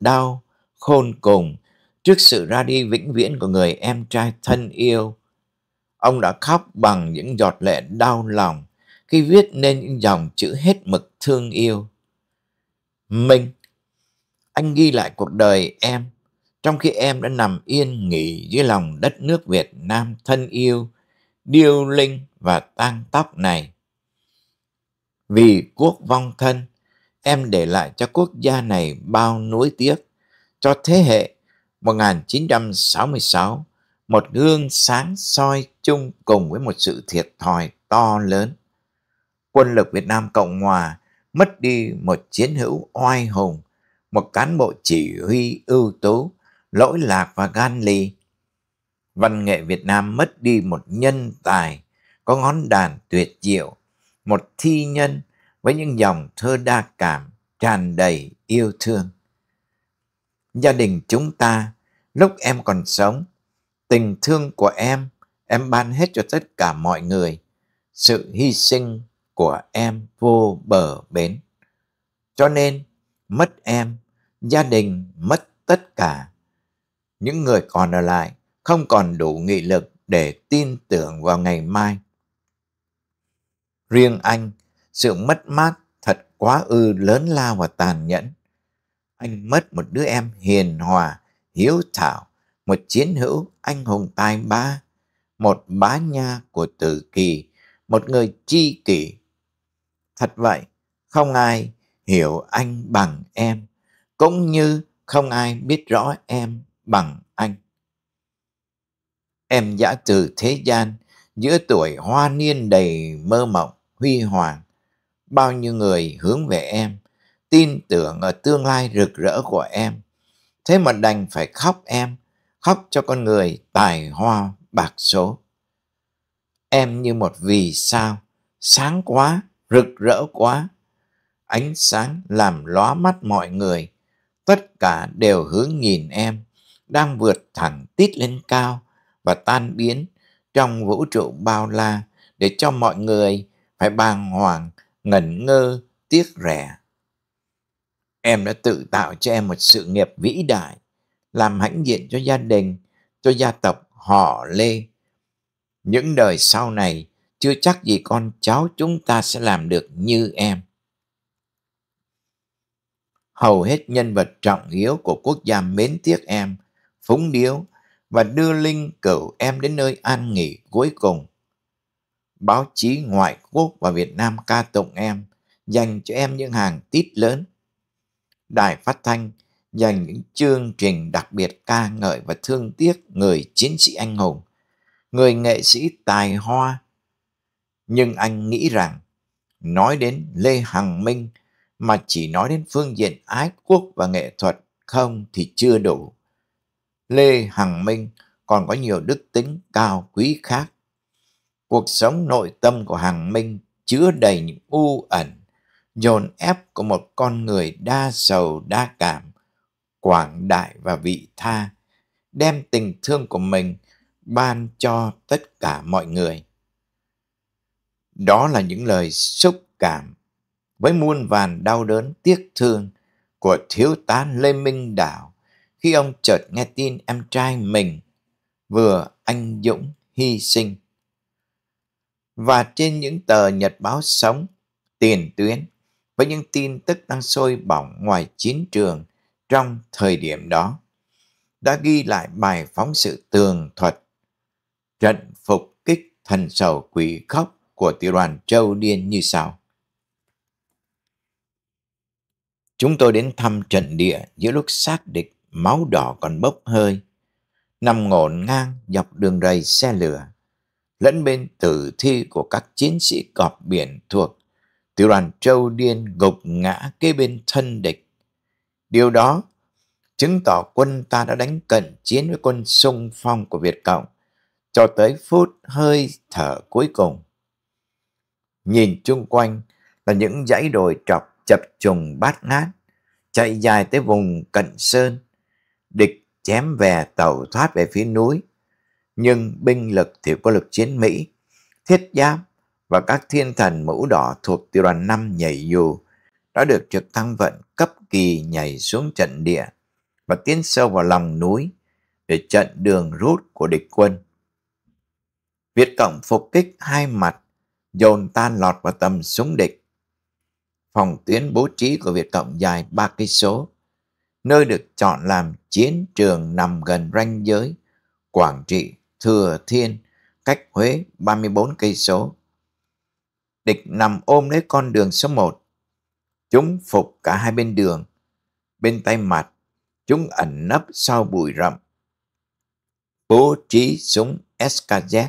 đau, khôn cùng trước sự ra đi vĩnh viễn của người em trai thân yêu. Ông đã khóc bằng những giọt lệ đau lòng khi viết nên những dòng chữ hết mực thương yêu. Minh, anh ghi lại cuộc đời em trong khi em đã nằm yên nghỉ dưới lòng đất nước Việt Nam thân yêu, điêu linh và tang tóc này. Vì quốc vong thân, em để lại cho quốc gia này bao nuối tiếc, cho thế hệ 1966 một gương sáng soi chung cùng với một sự thiệt thòi to lớn. Quân lực Việt Nam Cộng Hòa mất đi một chiến hữu oai hùng, một cán bộ chỉ huy ưu tú, lỗi lạc và gan lì. Văn nghệ Việt Nam mất đi một nhân tài có ngón đàn tuyệt diệu, một thi nhân với những dòng thơ đa cảm tràn đầy yêu thương. Gia đình chúng ta, lúc em còn sống, tình thương của em, em ban hết cho tất cả mọi người. Sự hy sinh của em vô bờ bến. Cho nên, mất em, gia đình mất tất cả. Những người còn ở lại không còn đủ nghị lực để tin tưởng vào ngày mai riêng anh, sự mất mát thật quá ư lớn lao và tàn nhẫn. Anh mất một đứa em hiền hòa, hiếu thảo, một chiến hữu anh hùng tài ba, một bá nha của tử kỳ, một người chi kỷ. Thật vậy, không ai hiểu anh bằng em, cũng như không ai biết rõ em bằng anh. Em dã từ thế gian, giữa tuổi hoa niên đầy mơ mộng, huy hoàng. Bao nhiêu người hướng về em, tin tưởng ở tương lai rực rỡ của em. Thế mà đành phải khóc em, khóc cho con người tài hoa bạc số. Em như một vì sao, sáng quá, rực rỡ quá. Ánh sáng làm lóa mắt mọi người, tất cả đều hướng nhìn em, đang vượt thẳng tít lên cao và tan biến trong vũ trụ bao la để cho mọi người phải bàng hoàng, ngẩn ngơ, tiếc rẻ. Em đã tự tạo cho em một sự nghiệp vĩ đại, làm hãnh diện cho gia đình, cho gia tộc họ Lê. Những đời sau này chưa chắc gì con cháu chúng ta sẽ làm được như em. Hầu hết nhân vật trọng yếu của quốc gia mến tiếc em, phúng điếu và đưa linh cửu em đến nơi an nghỉ cuối cùng báo chí ngoại quốc và Việt Nam ca tụng em, dành cho em những hàng tít lớn. Đài phát thanh dành những chương trình đặc biệt ca ngợi và thương tiếc người chiến sĩ anh hùng, người nghệ sĩ tài hoa. Nhưng anh nghĩ rằng, nói đến Lê Hằng Minh mà chỉ nói đến phương diện ái quốc và nghệ thuật không thì chưa đủ. Lê Hằng Minh còn có nhiều đức tính cao quý khác cuộc sống nội tâm của Hàng Minh chứa đầy những u ẩn, dồn ép của một con người đa sầu đa cảm, quảng đại và vị tha, đem tình thương của mình ban cho tất cả mọi người. Đó là những lời xúc cảm với muôn vàn đau đớn tiếc thương của thiếu tá Lê Minh Đảo khi ông chợt nghe tin em trai mình vừa anh dũng hy sinh và trên những tờ nhật báo sống, tiền tuyến với những tin tức đang sôi bỏng ngoài chiến trường trong thời điểm đó đã ghi lại bài phóng sự tường thuật trận phục kích thần sầu quỷ khóc của tiểu đoàn Châu Điên như sau. Chúng tôi đến thăm trận địa giữa lúc xác địch máu đỏ còn bốc hơi, nằm ngổn ngang dọc đường rầy xe lửa lẫn bên tử thi của các chiến sĩ cọp biển thuộc tiểu đoàn châu điên gục ngã kế bên thân địch. Điều đó chứng tỏ quân ta đã đánh cận chiến với quân sung phong của Việt Cộng cho tới phút hơi thở cuối cùng. Nhìn chung quanh là những dãy đồi trọc chập trùng bát ngát, chạy dài tới vùng cận sơn. Địch chém về tàu thoát về phía núi, nhưng binh lực thì có lực chiến Mỹ, thiết giáp và các thiên thần mũ đỏ thuộc tiểu đoàn 5 nhảy dù đã được trực thăng vận cấp kỳ nhảy xuống trận địa và tiến sâu vào lòng núi để chặn đường rút của địch quân. Việt Cộng phục kích hai mặt, dồn tan lọt vào tầm súng địch. Phòng tuyến bố trí của Việt Cộng dài 3 cây số, nơi được chọn làm chiến trường nằm gần ranh giới Quảng Trị Thừa Thiên, cách Huế 34 cây số. Địch nằm ôm lấy con đường số 1. Chúng phục cả hai bên đường. Bên tay mặt, chúng ẩn nấp sau bụi rậm. Bố trí súng SKZ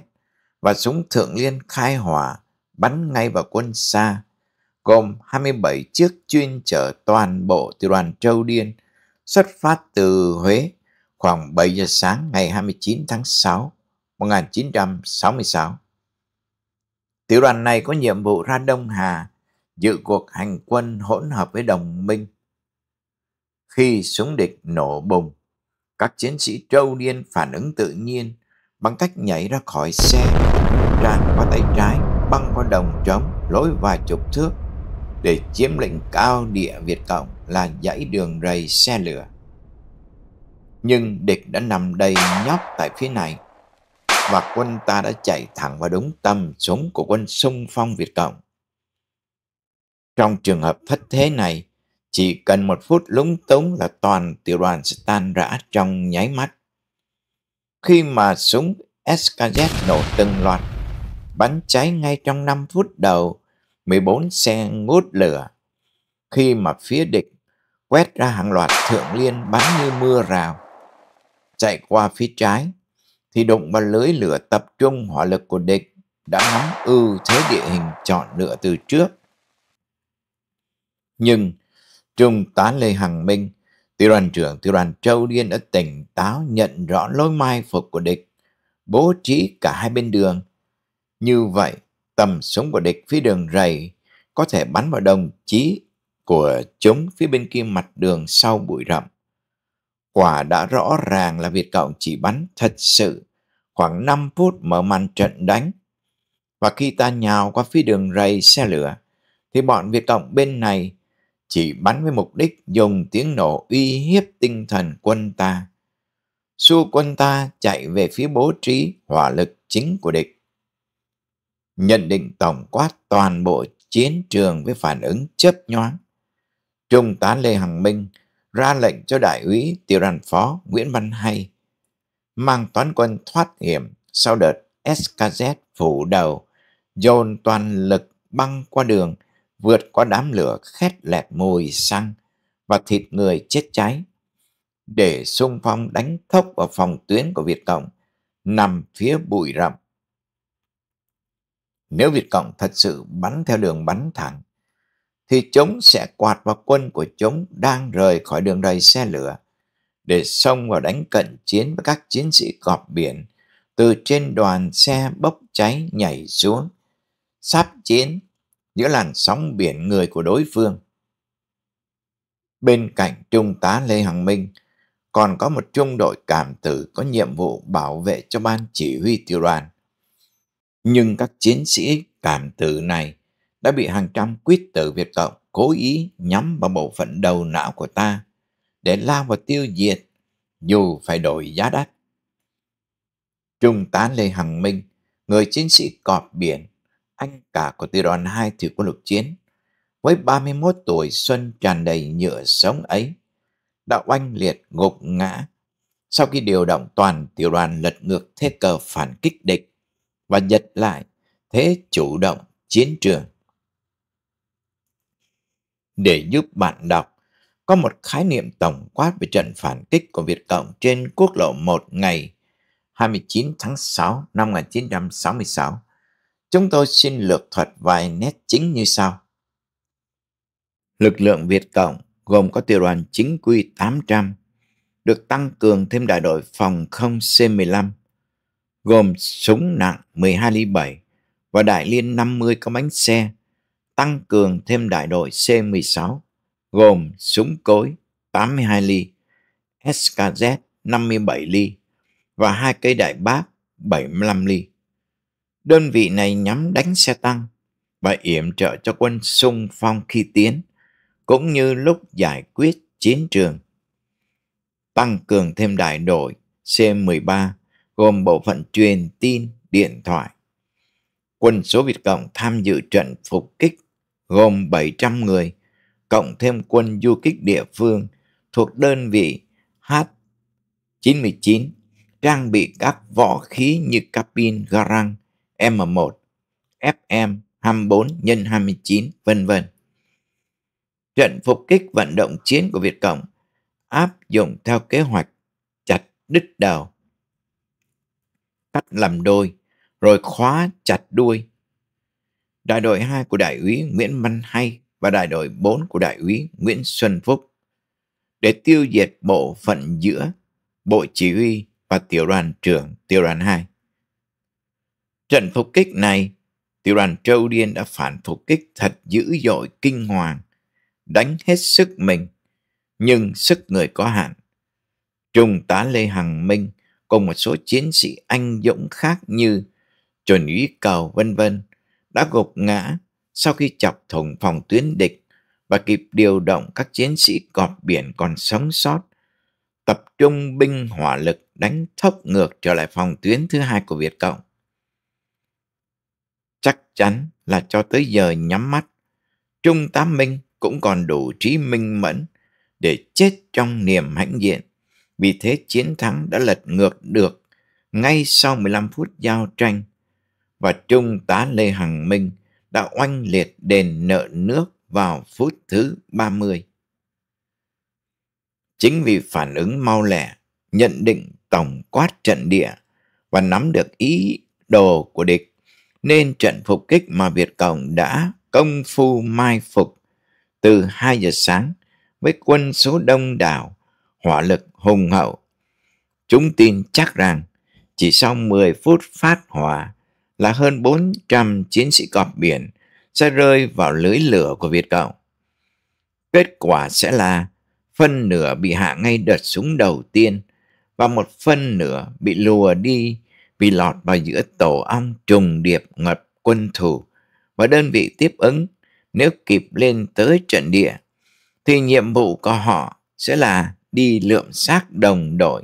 và súng thượng liên khai hỏa bắn ngay vào quân xa, gồm 27 chiếc chuyên chở toàn bộ tiểu đoàn Châu Điên xuất phát từ Huế khoảng 7 giờ sáng ngày 29 tháng 6 1966. Tiểu đoàn này có nhiệm vụ ra Đông Hà dự cuộc hành quân hỗn hợp với đồng minh. Khi súng địch nổ bùng, các chiến sĩ trâu niên phản ứng tự nhiên bằng cách nhảy ra khỏi xe, tràn qua tay trái, băng qua đồng trống, lối vài chục thước để chiếm lĩnh cao địa Việt Cộng là dãy đường rầy xe lửa. Nhưng địch đã nằm đầy nhóc tại phía này và quân ta đã chạy thẳng vào đúng tầm súng của quân xung phong Việt Cộng. Trong trường hợp thất thế này, chỉ cần một phút lúng túng là toàn tiểu đoàn sẽ tan rã trong nháy mắt. Khi mà súng SKZ nổ từng loạt, bắn cháy ngay trong 5 phút đầu, 14 xe ngút lửa. Khi mà phía địch quét ra hàng loạt thượng liên bắn như mưa rào, chạy qua phía trái, thì đụng vào lưới lửa tập trung hỏa lực của địch đã nắm ưu thế địa hình chọn lựa từ trước. Nhưng Trung tá Lê Hằng Minh, tiểu đoàn trưởng tiểu đoàn Châu Liên đã tỉnh táo nhận rõ lối mai phục của địch, bố trí cả hai bên đường. Như vậy, tầm súng của địch phía đường rầy có thể bắn vào đồng chí của chúng phía bên kia mặt đường sau bụi rậm. Quả đã rõ ràng là Việt Cộng chỉ bắn thật sự khoảng 5 phút mở màn trận đánh. Và khi ta nhào qua phía đường rầy xe lửa, thì bọn Việt Cộng bên này chỉ bắn với mục đích dùng tiếng nổ uy hiếp tinh thần quân ta. Xua quân ta chạy về phía bố trí hỏa lực chính của địch. Nhận định tổng quát toàn bộ chiến trường với phản ứng chớp nhoáng. Trung tá Lê Hằng Minh – ra lệnh cho đại úy tiểu đoàn phó Nguyễn Văn Hay mang toán quân thoát hiểm sau đợt SKZ phủ đầu, dồn toàn lực băng qua đường, vượt qua đám lửa khét lẹt mùi xăng và thịt người chết cháy, để xung phong đánh thốc vào phòng tuyến của Việt Cộng nằm phía bụi rậm. Nếu Việt Cộng thật sự bắn theo đường bắn thẳng, thì chúng sẽ quạt vào quân của chúng đang rời khỏi đường đầy xe lửa để xông vào đánh cận chiến với các chiến sĩ cọp biển từ trên đoàn xe bốc cháy nhảy xuống sắp chiến giữa làn sóng biển người của đối phương bên cạnh trung tá lê hằng minh còn có một trung đội cảm tử có nhiệm vụ bảo vệ cho ban chỉ huy tiểu đoàn nhưng các chiến sĩ cảm tử này đã bị hàng trăm quyết tử Việt Cộng cố ý nhắm vào bộ phận đầu não của ta để lao vào tiêu diệt dù phải đổi giá đắt. Trung tá Lê Hằng Minh, người chiến sĩ cọp biển, anh cả của tiểu đoàn 2 thủy quân lục chiến, với 31 tuổi xuân tràn đầy nhựa sống ấy, đã oanh liệt ngục ngã sau khi điều động toàn tiểu đoàn lật ngược thế cờ phản kích địch và giật lại thế chủ động chiến trường để giúp bạn đọc. Có một khái niệm tổng quát về trận phản kích của Việt Cộng trên quốc lộ 1 ngày 29 tháng 6 năm 1966. Chúng tôi xin lược thuật vài nét chính như sau. Lực lượng Việt Cộng gồm có tiểu đoàn chính quy 800, được tăng cường thêm đại đội phòng không C-15, gồm súng nặng 12 ly 7 và đại liên 50 có bánh xe, tăng cường thêm đại đội C-16 gồm súng cối 82 ly, SKZ 57 ly và hai cây đại bác 75 ly. Đơn vị này nhắm đánh xe tăng và yểm trợ cho quân xung phong khi tiến, cũng như lúc giải quyết chiến trường. Tăng cường thêm đại đội C-13 gồm bộ phận truyền tin, điện thoại. Quân số Việt Cộng tham dự trận phục kích gồm 700 người, cộng thêm quân du kích địa phương thuộc đơn vị H-99 trang bị các võ khí như Capin Garang M1, FM 24 x 29, vân vân. Trận phục kích vận động chiến của Việt Cộng áp dụng theo kế hoạch chặt đứt đầu, cắt làm đôi, rồi khóa chặt đuôi đại đội 2 của đại úy Nguyễn Văn Hay và đại đội 4 của đại úy Nguyễn Xuân Phúc để tiêu diệt bộ phận giữa bộ chỉ huy và tiểu đoàn trưởng tiểu đoàn 2. Trận phục kích này, tiểu đoàn Châu Điên đã phản phục kích thật dữ dội kinh hoàng, đánh hết sức mình, nhưng sức người có hạn. Trung tá Lê Hằng Minh cùng một số chiến sĩ anh dũng khác như Chuẩn Ý Cầu vân vân đã gục ngã sau khi chọc thủng phòng tuyến địch và kịp điều động các chiến sĩ cọp biển còn sống sót tập trung binh hỏa lực đánh thốc ngược trở lại phòng tuyến thứ hai của Việt Cộng. Chắc chắn là cho tới giờ nhắm mắt, Trung tá Minh cũng còn đủ trí minh mẫn để chết trong niềm hãnh diện. Vì thế chiến thắng đã lật ngược được ngay sau 15 phút giao tranh và Trung tá Lê Hằng Minh đã oanh liệt đền nợ nước vào phút thứ 30. Chính vì phản ứng mau lẹ, nhận định tổng quát trận địa và nắm được ý đồ của địch, nên trận phục kích mà Việt Cộng đã công phu mai phục từ 2 giờ sáng với quân số đông đảo, hỏa lực hùng hậu. Chúng tin chắc rằng chỉ sau 10 phút phát hỏa, là hơn 400 chiến sĩ cọp biển sẽ rơi vào lưới lửa của Việt Cộng. Kết quả sẽ là phân nửa bị hạ ngay đợt súng đầu tiên và một phân nửa bị lùa đi vì lọt vào giữa tổ ong trùng điệp ngập quân thủ và đơn vị tiếp ứng nếu kịp lên tới trận địa thì nhiệm vụ của họ sẽ là đi lượm xác đồng đội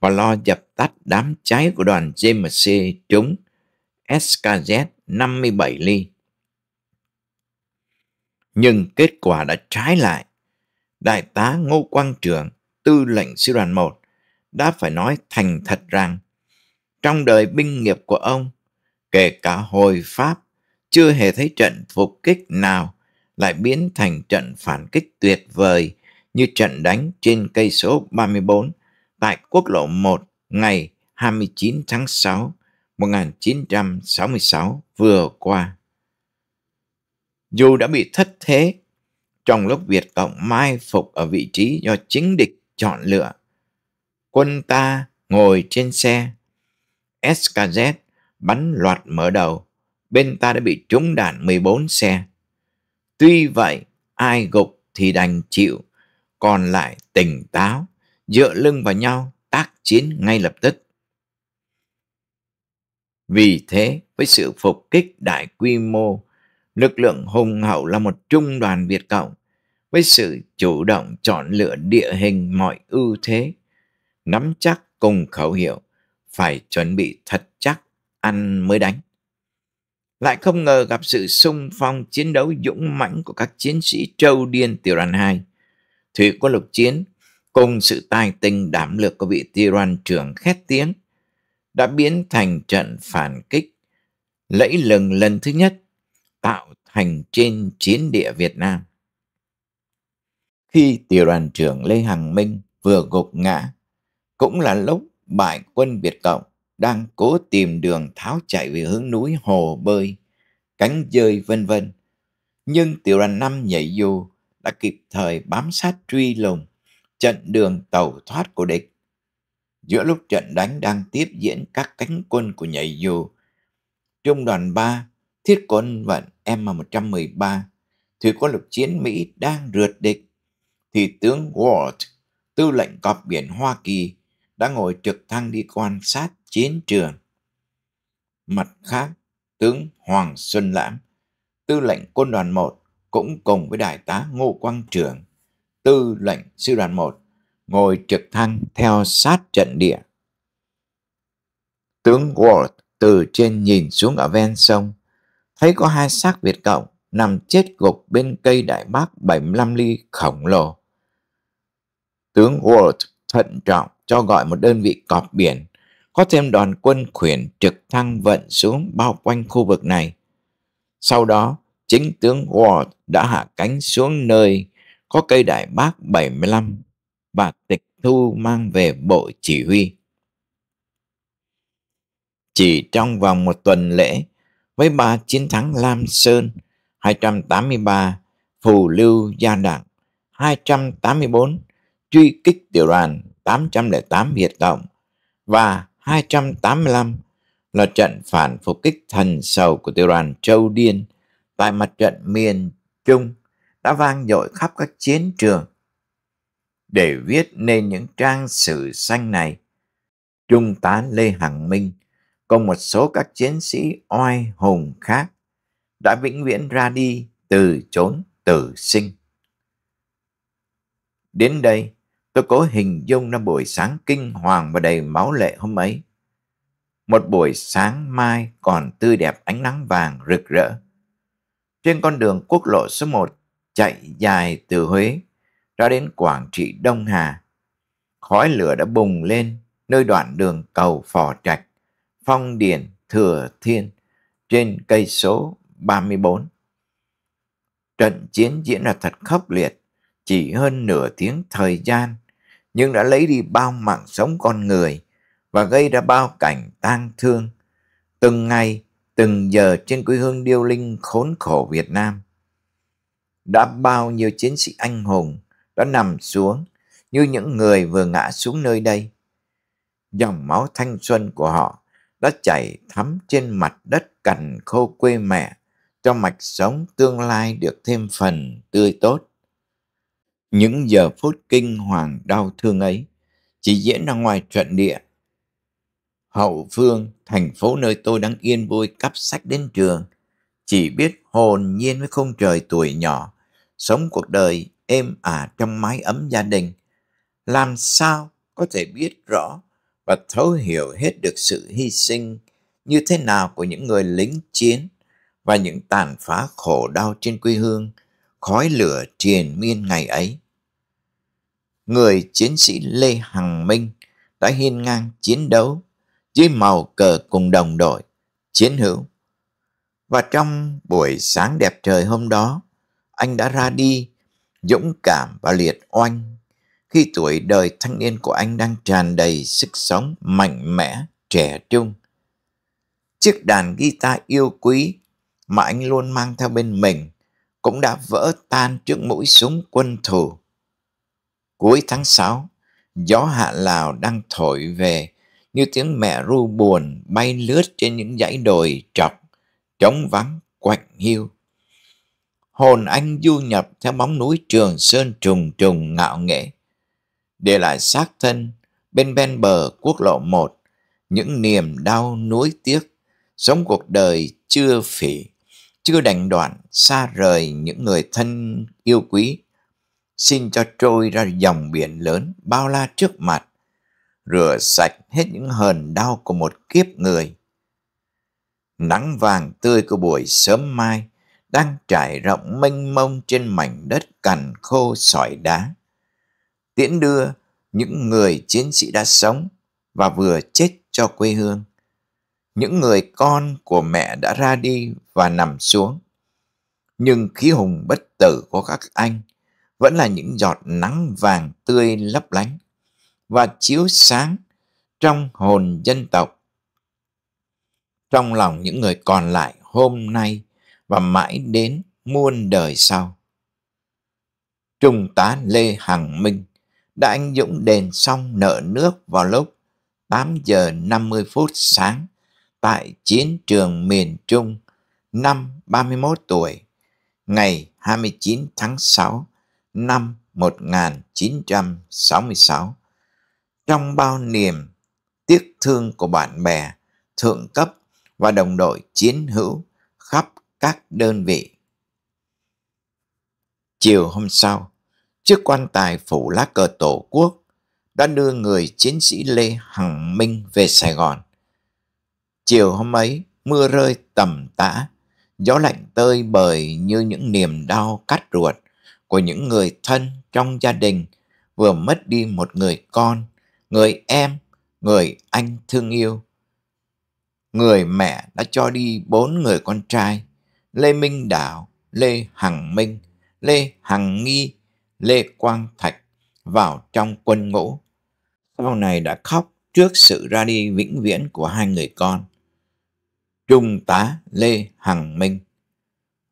và lo dập tắt đám cháy của đoàn JMC chúng SKZ 57 ly. Nhưng kết quả đã trái lại. Đại tá Ngô Quang Trường, tư lệnh sư đoàn 1, đã phải nói thành thật rằng trong đời binh nghiệp của ông, kể cả hồi Pháp, chưa hề thấy trận phục kích nào lại biến thành trận phản kích tuyệt vời như trận đánh trên cây số 34 tại quốc lộ 1 ngày 29 tháng 6 1966 vừa qua. Dù đã bị thất thế trong lúc Việt Cộng mai phục ở vị trí do chính địch chọn lựa, quân ta ngồi trên xe, SKZ bắn loạt mở đầu, bên ta đã bị trúng đạn 14 xe. Tuy vậy, ai gục thì đành chịu, còn lại tỉnh táo, dựa lưng vào nhau tác chiến ngay lập tức. Vì thế, với sự phục kích đại quy mô, lực lượng hùng hậu là một trung đoàn Việt Cộng, với sự chủ động chọn lựa địa hình mọi ưu thế, nắm chắc cùng khẩu hiệu, phải chuẩn bị thật chắc, ăn mới đánh. Lại không ngờ gặp sự sung phong chiến đấu dũng mãnh của các chiến sĩ trâu điên tiểu đoàn 2, thủy quân lục chiến cùng sự tài tình đảm lược của vị tiểu đoàn trưởng khét tiếng – đã biến thành trận phản kích lẫy lừng lần thứ nhất tạo thành trên chiến địa Việt Nam. Khi tiểu đoàn trưởng Lê Hằng Minh vừa gục ngã, cũng là lúc bại quân Việt Cộng đang cố tìm đường tháo chạy về hướng núi hồ bơi, cánh dơi vân vân. Nhưng tiểu đoàn năm nhảy dù đã kịp thời bám sát truy lùng, trận đường tàu thoát của địch giữa lúc trận đánh đang tiếp diễn các cánh quân của nhảy dù. Trung đoàn 3, thiết quân vận M113, thủy quân lục chiến Mỹ đang rượt địch, thì tướng Ward, tư lệnh cọp biển Hoa Kỳ, đã ngồi trực thăng đi quan sát chiến trường. Mặt khác, tướng Hoàng Xuân Lãm, tư lệnh quân đoàn 1, cũng cùng với đại tá Ngô Quang Trường, tư lệnh sư đoàn 1 ngồi trực thăng theo sát trận địa. Tướng Ward từ trên nhìn xuống ở ven sông, thấy có hai xác Việt Cộng nằm chết gục bên cây đại bác 75 ly khổng lồ. Tướng Ward thận trọng cho gọi một đơn vị cọp biển, có thêm đoàn quân khuyển trực thăng vận xuống bao quanh khu vực này. Sau đó, chính tướng Ward đã hạ cánh xuống nơi có cây đại bác 75 và tịch thu mang về bộ chỉ huy. Chỉ trong vòng một tuần lễ, với ba chiến thắng Lam Sơn 283, Phù Lưu Gia Đảng 284, truy kích tiểu đoàn 808 Việt Cộng và 285 là trận phản phục kích thần sầu của tiểu đoàn Châu Điên tại mặt trận miền Trung đã vang dội khắp các chiến trường để viết nên những trang sử xanh này. Trung tá Lê Hằng Minh cùng một số các chiến sĩ oai hùng khác đã vĩnh viễn ra đi từ chốn tử sinh. Đến đây, tôi cố hình dung năm buổi sáng kinh hoàng và đầy máu lệ hôm ấy. Một buổi sáng mai còn tươi đẹp ánh nắng vàng rực rỡ. Trên con đường quốc lộ số 1 chạy dài từ Huế đã đến Quảng Trị Đông Hà. Khói lửa đã bùng lên nơi đoạn đường cầu Phò Trạch, Phong Điền, Thừa Thiên trên cây số 34. Trận chiến diễn ra thật khốc liệt, chỉ hơn nửa tiếng thời gian, nhưng đã lấy đi bao mạng sống con người và gây ra bao cảnh tang thương. Từng ngày, từng giờ trên quê hương điêu linh khốn khổ Việt Nam. Đã bao nhiêu chiến sĩ anh hùng đã nằm xuống như những người vừa ngã xuống nơi đây. Dòng máu thanh xuân của họ đã chảy thấm trên mặt đất cằn khô quê mẹ cho mạch sống tương lai được thêm phần tươi tốt. Những giờ phút kinh hoàng đau thương ấy chỉ diễn ra ngoài trận địa. Hậu phương, thành phố nơi tôi đang yên vui cắp sách đến trường, chỉ biết hồn nhiên với không trời tuổi nhỏ, sống cuộc đời êm ả à trong mái ấm gia đình. Làm sao có thể biết rõ và thấu hiểu hết được sự hy sinh như thế nào của những người lính chiến và những tàn phá khổ đau trên quê hương, khói lửa triền miên ngày ấy. Người chiến sĩ Lê Hằng Minh đã hiên ngang chiến đấu dưới màu cờ cùng đồng đội, chiến hữu. Và trong buổi sáng đẹp trời hôm đó, anh đã ra đi dũng cảm và liệt oanh khi tuổi đời thanh niên của anh đang tràn đầy sức sống mạnh mẽ, trẻ trung. Chiếc đàn guitar yêu quý mà anh luôn mang theo bên mình cũng đã vỡ tan trước mũi súng quân thù. Cuối tháng 6, gió hạ Lào đang thổi về như tiếng mẹ ru buồn bay lướt trên những dãy đồi trọc, trống vắng, quạnh hiu hồn anh du nhập theo bóng núi Trường Sơn trùng trùng ngạo nghệ. Để lại xác thân bên ven bờ quốc lộ một những niềm đau nuối tiếc, sống cuộc đời chưa phỉ, chưa đành đoạn xa rời những người thân yêu quý. Xin cho trôi ra dòng biển lớn bao la trước mặt, rửa sạch hết những hờn đau của một kiếp người. Nắng vàng tươi của buổi sớm mai, đang trải rộng mênh mông trên mảnh đất cằn khô sỏi đá. Tiễn đưa những người chiến sĩ đã sống và vừa chết cho quê hương. Những người con của mẹ đã ra đi và nằm xuống. Nhưng khí hùng bất tử của các anh vẫn là những giọt nắng vàng tươi lấp lánh và chiếu sáng trong hồn dân tộc. Trong lòng những người còn lại hôm nay và mãi đến muôn đời sau. Trung tá Lê Hằng Minh đã anh dũng đền xong nợ nước vào lúc 8 giờ 50 phút sáng tại chiến trường miền Trung năm 31 tuổi, ngày 29 tháng 6 năm 1966. Trong bao niềm tiếc thương của bạn bè, thượng cấp và đồng đội chiến hữu khắp các đơn vị. Chiều hôm sau, chiếc quan tài phủ lá cờ Tổ quốc đã đưa người chiến sĩ Lê Hằng Minh về Sài Gòn. Chiều hôm ấy, mưa rơi tầm tã, gió lạnh tơi bời như những niềm đau cắt ruột của những người thân trong gia đình vừa mất đi một người con, người em, người anh thương yêu. Người mẹ đã cho đi bốn người con trai, Lê Minh đạo Lê Hằng Minh, Lê Hằng Nghi, Lê Quang Thạch vào trong quân ngũ. Sau này đã khóc trước sự ra đi vĩnh viễn của hai người con. Trung tá Lê Hằng Minh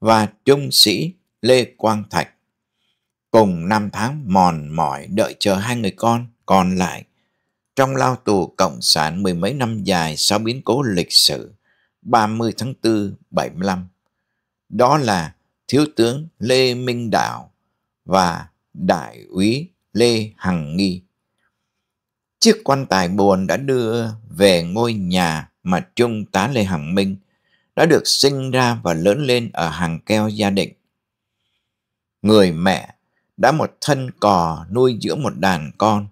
và Trung sĩ Lê Quang Thạch cùng năm tháng mòn mỏi đợi chờ hai người con còn lại trong lao tù Cộng sản mười mấy năm dài sau biến cố lịch sử 30 tháng 4 75 đó là Thiếu tướng Lê Minh Đạo và Đại úy Lê Hằng Nghi. Chiếc quan tài buồn đã đưa về ngôi nhà mà Trung tá Lê Hằng Minh đã được sinh ra và lớn lên ở hàng keo gia định. Người mẹ đã một thân cò nuôi dưỡng một đàn con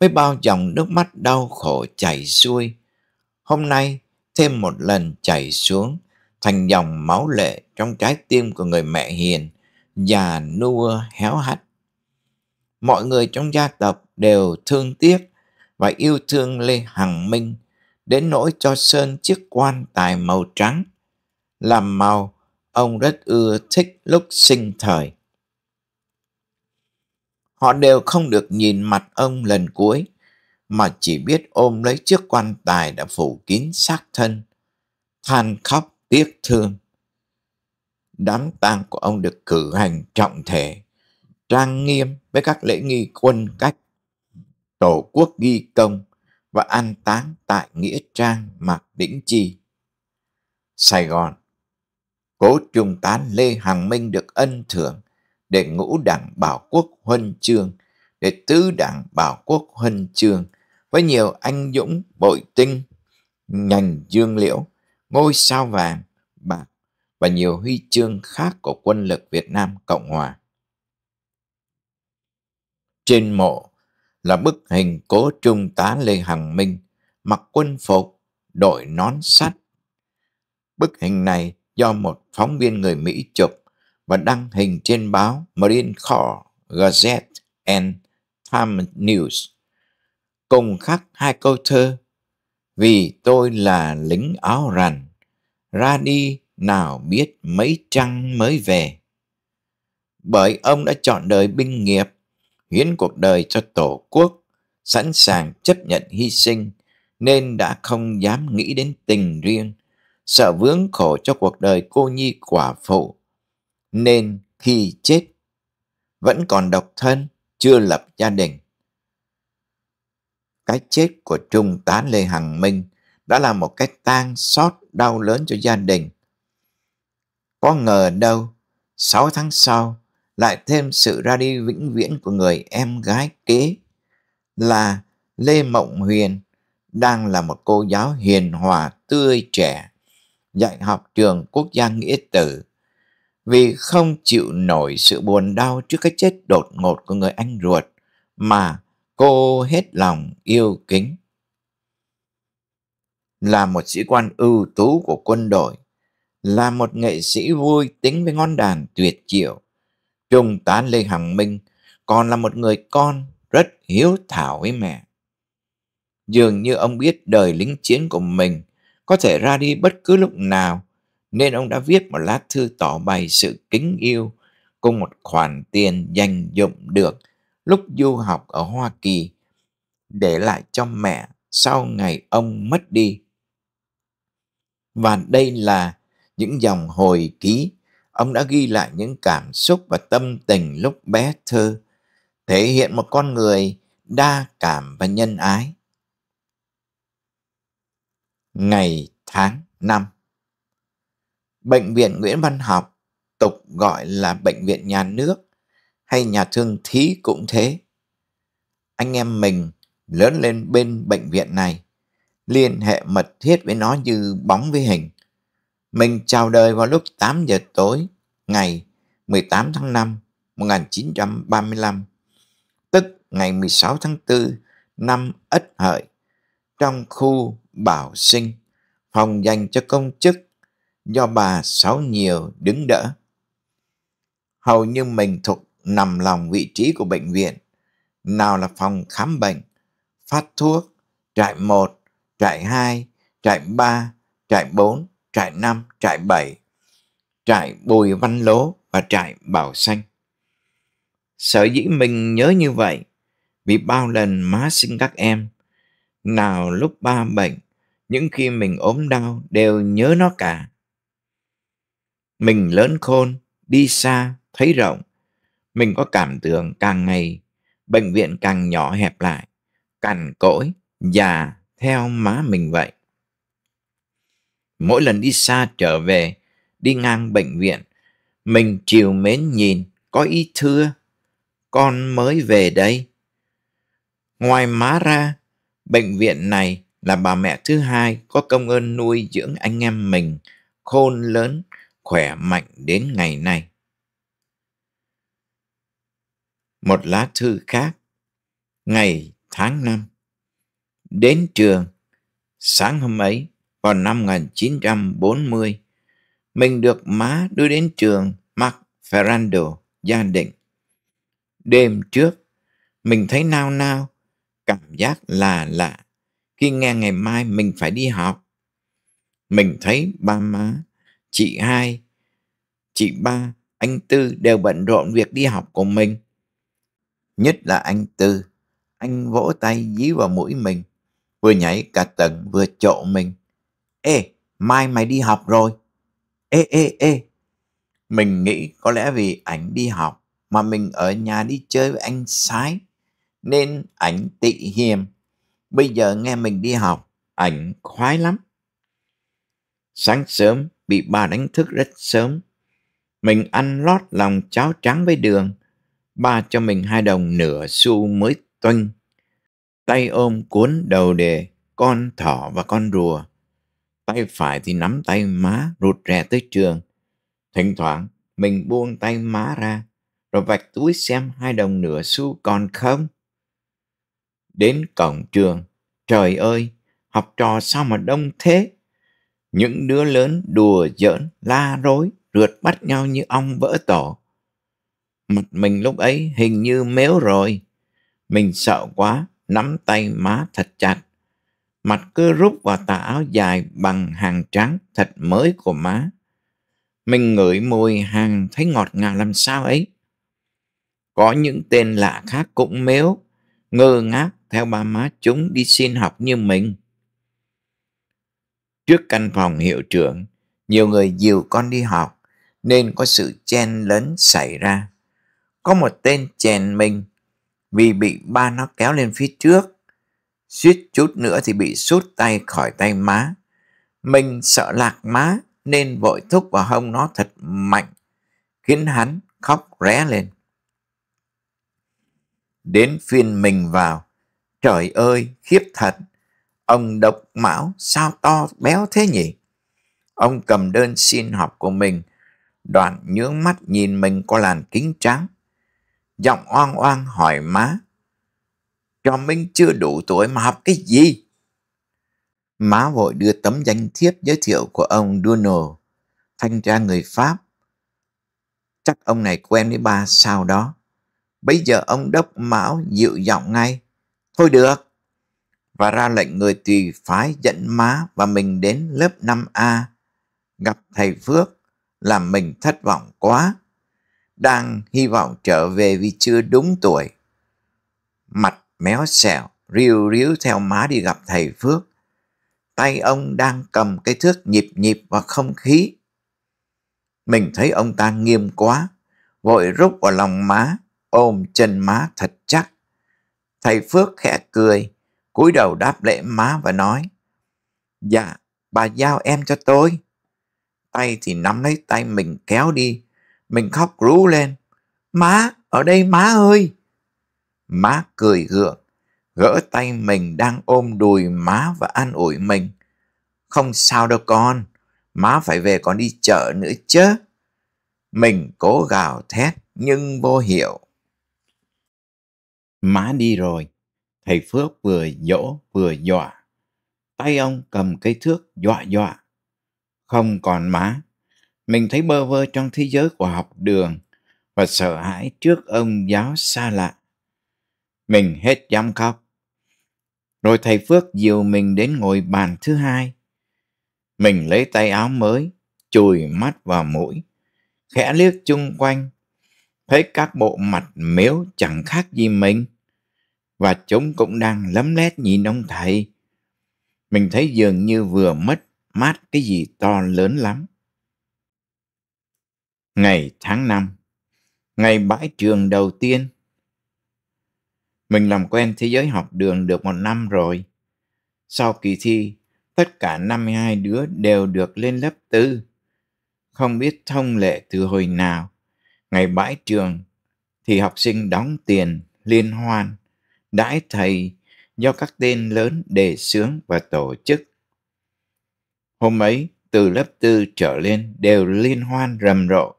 với bao dòng nước mắt đau khổ chảy xuôi. Hôm nay thêm một lần chảy xuống thành dòng máu lệ trong trái tim của người mẹ hiền, già nua héo hắt. Mọi người trong gia tộc đều thương tiếc và yêu thương Lê Hằng Minh đến nỗi cho Sơn chiếc quan tài màu trắng. Làm màu, ông rất ưa thích lúc sinh thời. Họ đều không được nhìn mặt ông lần cuối, mà chỉ biết ôm lấy chiếc quan tài đã phủ kín xác thân, than khóc tiếc thương. Đám tang của ông được cử hành trọng thể, trang nghiêm với các lễ nghi quân cách, tổ quốc ghi công và an táng tại Nghĩa Trang Mạc Đĩnh Chi. Sài Gòn Cố Trung tá Lê Hằng Minh được ân thưởng để ngũ đảng bảo quốc huân chương, để tứ đảng bảo quốc huân chương với nhiều anh dũng bội tinh, nhành dương liễu ngôi sao vàng, bạc và nhiều huy chương khác của quân lực Việt Nam Cộng Hòa. Trên mộ là bức hình cố trung tá Lê Hằng Minh mặc quân phục, đội nón sắt. Bức hình này do một phóng viên người Mỹ chụp và đăng hình trên báo Marine Corps Gazette and Time News cùng khắc hai câu thơ vì tôi là lính áo rằn, ra đi nào biết mấy trăng mới về. Bởi ông đã chọn đời binh nghiệp, hiến cuộc đời cho Tổ quốc, sẵn sàng chấp nhận hy sinh, nên đã không dám nghĩ đến tình riêng, sợ vướng khổ cho cuộc đời cô nhi quả phụ. Nên khi chết, vẫn còn độc thân, chưa lập gia đình cái chết của Trung tá Lê Hằng Minh đã là một cái tang xót đau lớn cho gia đình. Có ngờ đâu, 6 tháng sau, lại thêm sự ra đi vĩnh viễn của người em gái kế là Lê Mộng Huyền đang là một cô giáo hiền hòa tươi trẻ dạy học trường quốc gia nghĩa tử vì không chịu nổi sự buồn đau trước cái chết đột ngột của người anh ruột mà cô hết lòng yêu kính. Là một sĩ quan ưu tú của quân đội, là một nghệ sĩ vui tính với ngón đàn tuyệt diệu, Trung tá Lê Hằng Minh còn là một người con rất hiếu thảo với mẹ. Dường như ông biết đời lính chiến của mình có thể ra đi bất cứ lúc nào, nên ông đã viết một lá thư tỏ bày sự kính yêu cùng một khoản tiền dành dụng được lúc du học ở Hoa Kỳ để lại cho mẹ sau ngày ông mất đi. Và đây là những dòng hồi ký ông đã ghi lại những cảm xúc và tâm tình lúc bé thơ, thể hiện một con người đa cảm và nhân ái. Ngày tháng năm Bệnh viện Nguyễn Văn Học, tục gọi là Bệnh viện Nhà nước, hay nhà thương thí cũng thế. Anh em mình lớn lên bên bệnh viện này, liên hệ mật thiết với nó như bóng với hình. Mình chào đời vào lúc 8 giờ tối ngày 18 tháng 5 1935, tức ngày 16 tháng 4 năm Ất Hợi, trong khu Bảo Sinh, phòng dành cho công chức do bà Sáu Nhiều đứng đỡ. Hầu như mình thuộc nằm lòng vị trí của bệnh viện, nào là phòng khám bệnh, phát thuốc, trại 1, trại 2, trại 3, trại 4, trại 5, trại 7, trại Bùi Văn Lố và trại Bảo Xanh. Sở dĩ mình nhớ như vậy vì bao lần má sinh các em, nào lúc ba bệnh, những khi mình ốm đau đều nhớ nó cả. Mình lớn khôn, đi xa, thấy rộng, mình có cảm tưởng càng ngày bệnh viện càng nhỏ hẹp lại, cằn cỗi, già theo má mình vậy. Mỗi lần đi xa trở về, đi ngang bệnh viện, mình chiều mến nhìn, có ý thưa, con mới về đây. Ngoài má ra, bệnh viện này là bà mẹ thứ hai có công ơn nuôi dưỡng anh em mình khôn lớn, khỏe mạnh đến ngày nay. một lá thư khác. Ngày tháng năm Đến trường, sáng hôm ấy, vào năm 1940, mình được má đưa đến trường Mark Ferrando, gia đình. Đêm trước, mình thấy nao nao, cảm giác là lạ khi nghe ngày mai mình phải đi học. Mình thấy ba má, chị hai, chị ba, anh Tư đều bận rộn việc đi học của mình nhất là anh Tư. Anh vỗ tay dí vào mũi mình, vừa nhảy cả tầng vừa trộ mình. Ê, mai mày đi học rồi. Ê, ê, ê. Mình nghĩ có lẽ vì ảnh đi học mà mình ở nhà đi chơi với anh Sái, nên ảnh tị hiềm. Bây giờ nghe mình đi học, ảnh khoái lắm. Sáng sớm, bị bà đánh thức rất sớm. Mình ăn lót lòng cháo trắng với đường, ba cho mình hai đồng nửa xu mới toanh. Tay ôm cuốn đầu đề con thỏ và con rùa. Tay phải thì nắm tay má rụt rè tới trường. Thỉnh thoảng mình buông tay má ra rồi vạch túi xem hai đồng nửa xu còn không. Đến cổng trường, trời ơi, học trò sao mà đông thế? Những đứa lớn đùa giỡn, la rối, rượt bắt nhau như ong vỡ tổ. Mặt mình lúc ấy hình như méo rồi. Mình sợ quá, nắm tay má thật chặt. Mặt cứ rút vào tà áo dài bằng hàng trắng thật mới của má. Mình ngửi mùi hàng thấy ngọt ngào làm sao ấy. Có những tên lạ khác cũng méo, ngơ ngác theo ba má chúng đi xin học như mình. Trước căn phòng hiệu trưởng, nhiều người dìu con đi học nên có sự chen lấn xảy ra có một tên chèn mình vì bị ba nó kéo lên phía trước. Suýt chút nữa thì bị sút tay khỏi tay má. Mình sợ lạc má nên vội thúc vào hông nó thật mạnh, khiến hắn khóc ré lên. Đến phiên mình vào, trời ơi khiếp thật, ông độc mão sao to béo thế nhỉ? Ông cầm đơn xin học của mình, đoạn nhướng mắt nhìn mình có làn kính trắng giọng oan oan hỏi má. Cho Minh chưa đủ tuổi mà học cái gì? Má vội đưa tấm danh thiếp giới thiệu của ông Donald, thanh tra người Pháp. Chắc ông này quen với ba sau đó. Bây giờ ông đốc mão dịu giọng ngay. Thôi được. Và ra lệnh người tùy phái dẫn má và mình đến lớp 5A. Gặp thầy Phước làm mình thất vọng quá đang hy vọng trở về vì chưa đúng tuổi. Mặt méo xẹo riu riu theo má đi gặp thầy Phước. Tay ông đang cầm cái thước nhịp nhịp và không khí. Mình thấy ông ta nghiêm quá, vội rút vào lòng má, ôm chân má thật chắc. Thầy Phước khẽ cười, cúi đầu đáp lễ má và nói, Dạ, bà giao em cho tôi. Tay thì nắm lấy tay mình kéo đi, mình khóc rú lên. Má, ở đây má ơi! Má cười gượng, gỡ tay mình đang ôm đùi má và an ủi mình. Không sao đâu con, má phải về còn đi chợ nữa chứ. Mình cố gào thét nhưng vô hiệu. Má đi rồi, thầy Phước vừa dỗ vừa dọa. Tay ông cầm cây thước dọa dọa. Không còn má, mình thấy bơ vơ trong thế giới của học đường và sợ hãi trước ông giáo xa lạ. Mình hết dám khóc. Rồi thầy Phước dìu mình đến ngồi bàn thứ hai. Mình lấy tay áo mới, chùi mắt vào mũi, khẽ liếc chung quanh, thấy các bộ mặt miếu chẳng khác gì mình. Và chúng cũng đang lấm lét nhìn ông thầy. Mình thấy dường như vừa mất mát cái gì to lớn lắm ngày tháng năm ngày bãi trường đầu tiên mình làm quen thế giới học đường được một năm rồi sau kỳ thi tất cả 52 đứa đều được lên lớp tư không biết thông lệ từ hồi nào ngày bãi trường thì học sinh đóng tiền liên hoan đãi thầy do các tên lớn đề xướng và tổ chức hôm ấy từ lớp tư trở lên đều liên hoan rầm rộ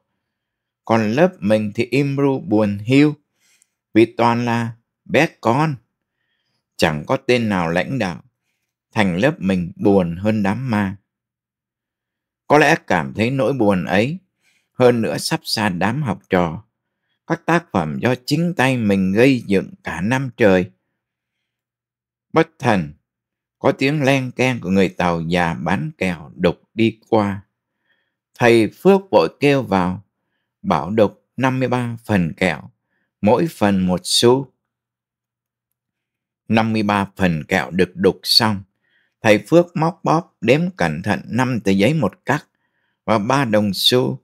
còn lớp mình thì im ru buồn hiu vì toàn là bé con chẳng có tên nào lãnh đạo thành lớp mình buồn hơn đám ma có lẽ cảm thấy nỗi buồn ấy hơn nữa sắp xa đám học trò các tác phẩm do chính tay mình gây dựng cả năm trời bất thần có tiếng len keng của người tàu già bán kèo đục đi qua thầy phước vội kêu vào bảo đục 53 phần kẹo, mỗi phần một xu. 53 phần kẹo được đục xong, thầy Phước móc bóp đếm cẩn thận 5 tờ giấy một cắt và 3 đồng xu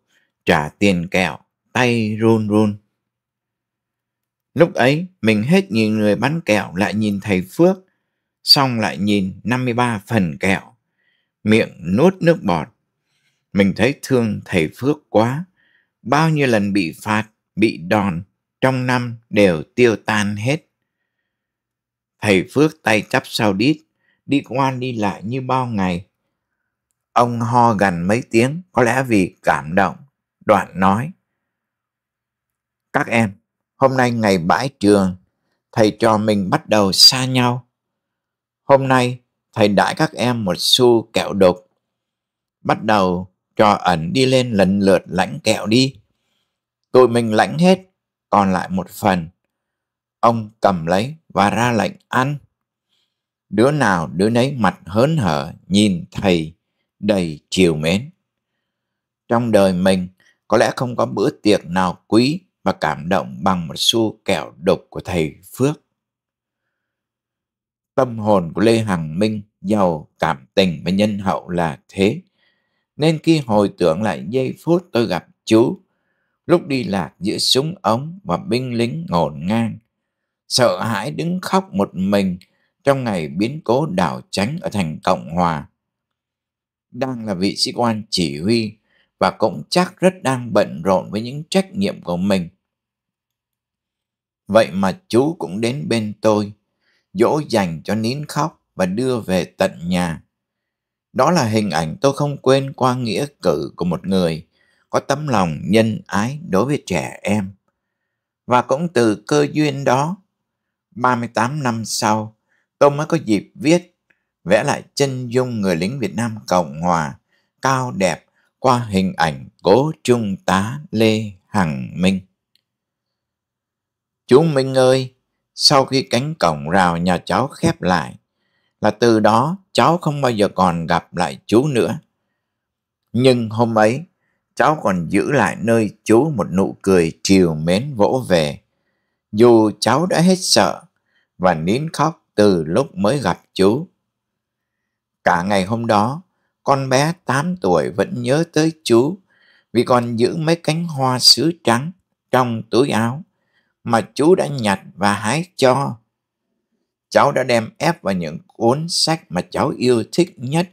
trả tiền kẹo, tay run run. Lúc ấy, mình hết nhìn người bán kẹo lại nhìn thầy Phước, xong lại nhìn 53 phần kẹo, miệng nuốt nước bọt. Mình thấy thương thầy Phước quá bao nhiêu lần bị phạt, bị đòn trong năm đều tiêu tan hết. Thầy Phước tay chắp sau đít, đi qua đi lại như bao ngày. Ông ho gần mấy tiếng, có lẽ vì cảm động, đoạn nói. Các em, hôm nay ngày bãi trường, thầy cho mình bắt đầu xa nhau. Hôm nay, thầy đãi các em một xu kẹo đục. Bắt đầu cho ẩn đi lên lần lượt lãnh kẹo đi. Tụi mình lãnh hết, còn lại một phần. Ông cầm lấy và ra lệnh ăn. Đứa nào đứa nấy mặt hớn hở nhìn thầy đầy chiều mến. Trong đời mình có lẽ không có bữa tiệc nào quý và cảm động bằng một xu kẹo độc của thầy Phước. Tâm hồn của Lê Hằng Minh giàu cảm tình và nhân hậu là thế nên khi hồi tưởng lại giây phút tôi gặp chú, lúc đi lạc giữa súng ống và binh lính ngổn ngang, sợ hãi đứng khóc một mình trong ngày biến cố đảo tránh ở thành Cộng Hòa. Đang là vị sĩ quan chỉ huy và cũng chắc rất đang bận rộn với những trách nhiệm của mình. Vậy mà chú cũng đến bên tôi, dỗ dành cho nín khóc và đưa về tận nhà. Đó là hình ảnh tôi không quên qua nghĩa cử của một người có tấm lòng nhân ái đối với trẻ em. Và cũng từ cơ duyên đó, 38 năm sau, tôi mới có dịp viết, vẽ lại chân dung người lính Việt Nam Cộng Hòa, cao đẹp qua hình ảnh cố trung tá Lê Hằng Minh. Chú Minh ơi, sau khi cánh cổng rào nhà cháu khép lại, là từ đó cháu không bao giờ còn gặp lại chú nữa. Nhưng hôm ấy, cháu còn giữ lại nơi chú một nụ cười chiều mến vỗ về. Dù cháu đã hết sợ và nín khóc từ lúc mới gặp chú. Cả ngày hôm đó, con bé 8 tuổi vẫn nhớ tới chú vì còn giữ mấy cánh hoa sứ trắng trong túi áo mà chú đã nhặt và hái cho. Cháu đã đem ép vào những cuốn sách mà cháu yêu thích nhất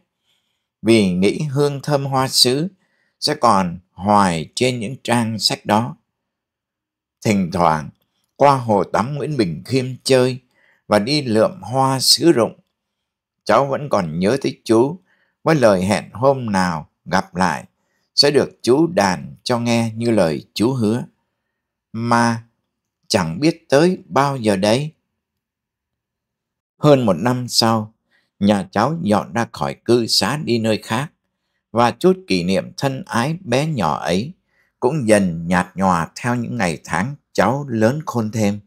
vì nghĩ hương thơm hoa sứ sẽ còn hoài trên những trang sách đó. Thỉnh thoảng, qua hồ tắm Nguyễn Bình Khiêm chơi và đi lượm hoa sứ rụng, cháu vẫn còn nhớ tới chú với lời hẹn hôm nào gặp lại sẽ được chú đàn cho nghe như lời chú hứa. Mà chẳng biết tới bao giờ đấy hơn một năm sau, nhà cháu dọn ra khỏi cư xá đi nơi khác và chút kỷ niệm thân ái bé nhỏ ấy cũng dần nhạt nhòa theo những ngày tháng cháu lớn khôn thêm.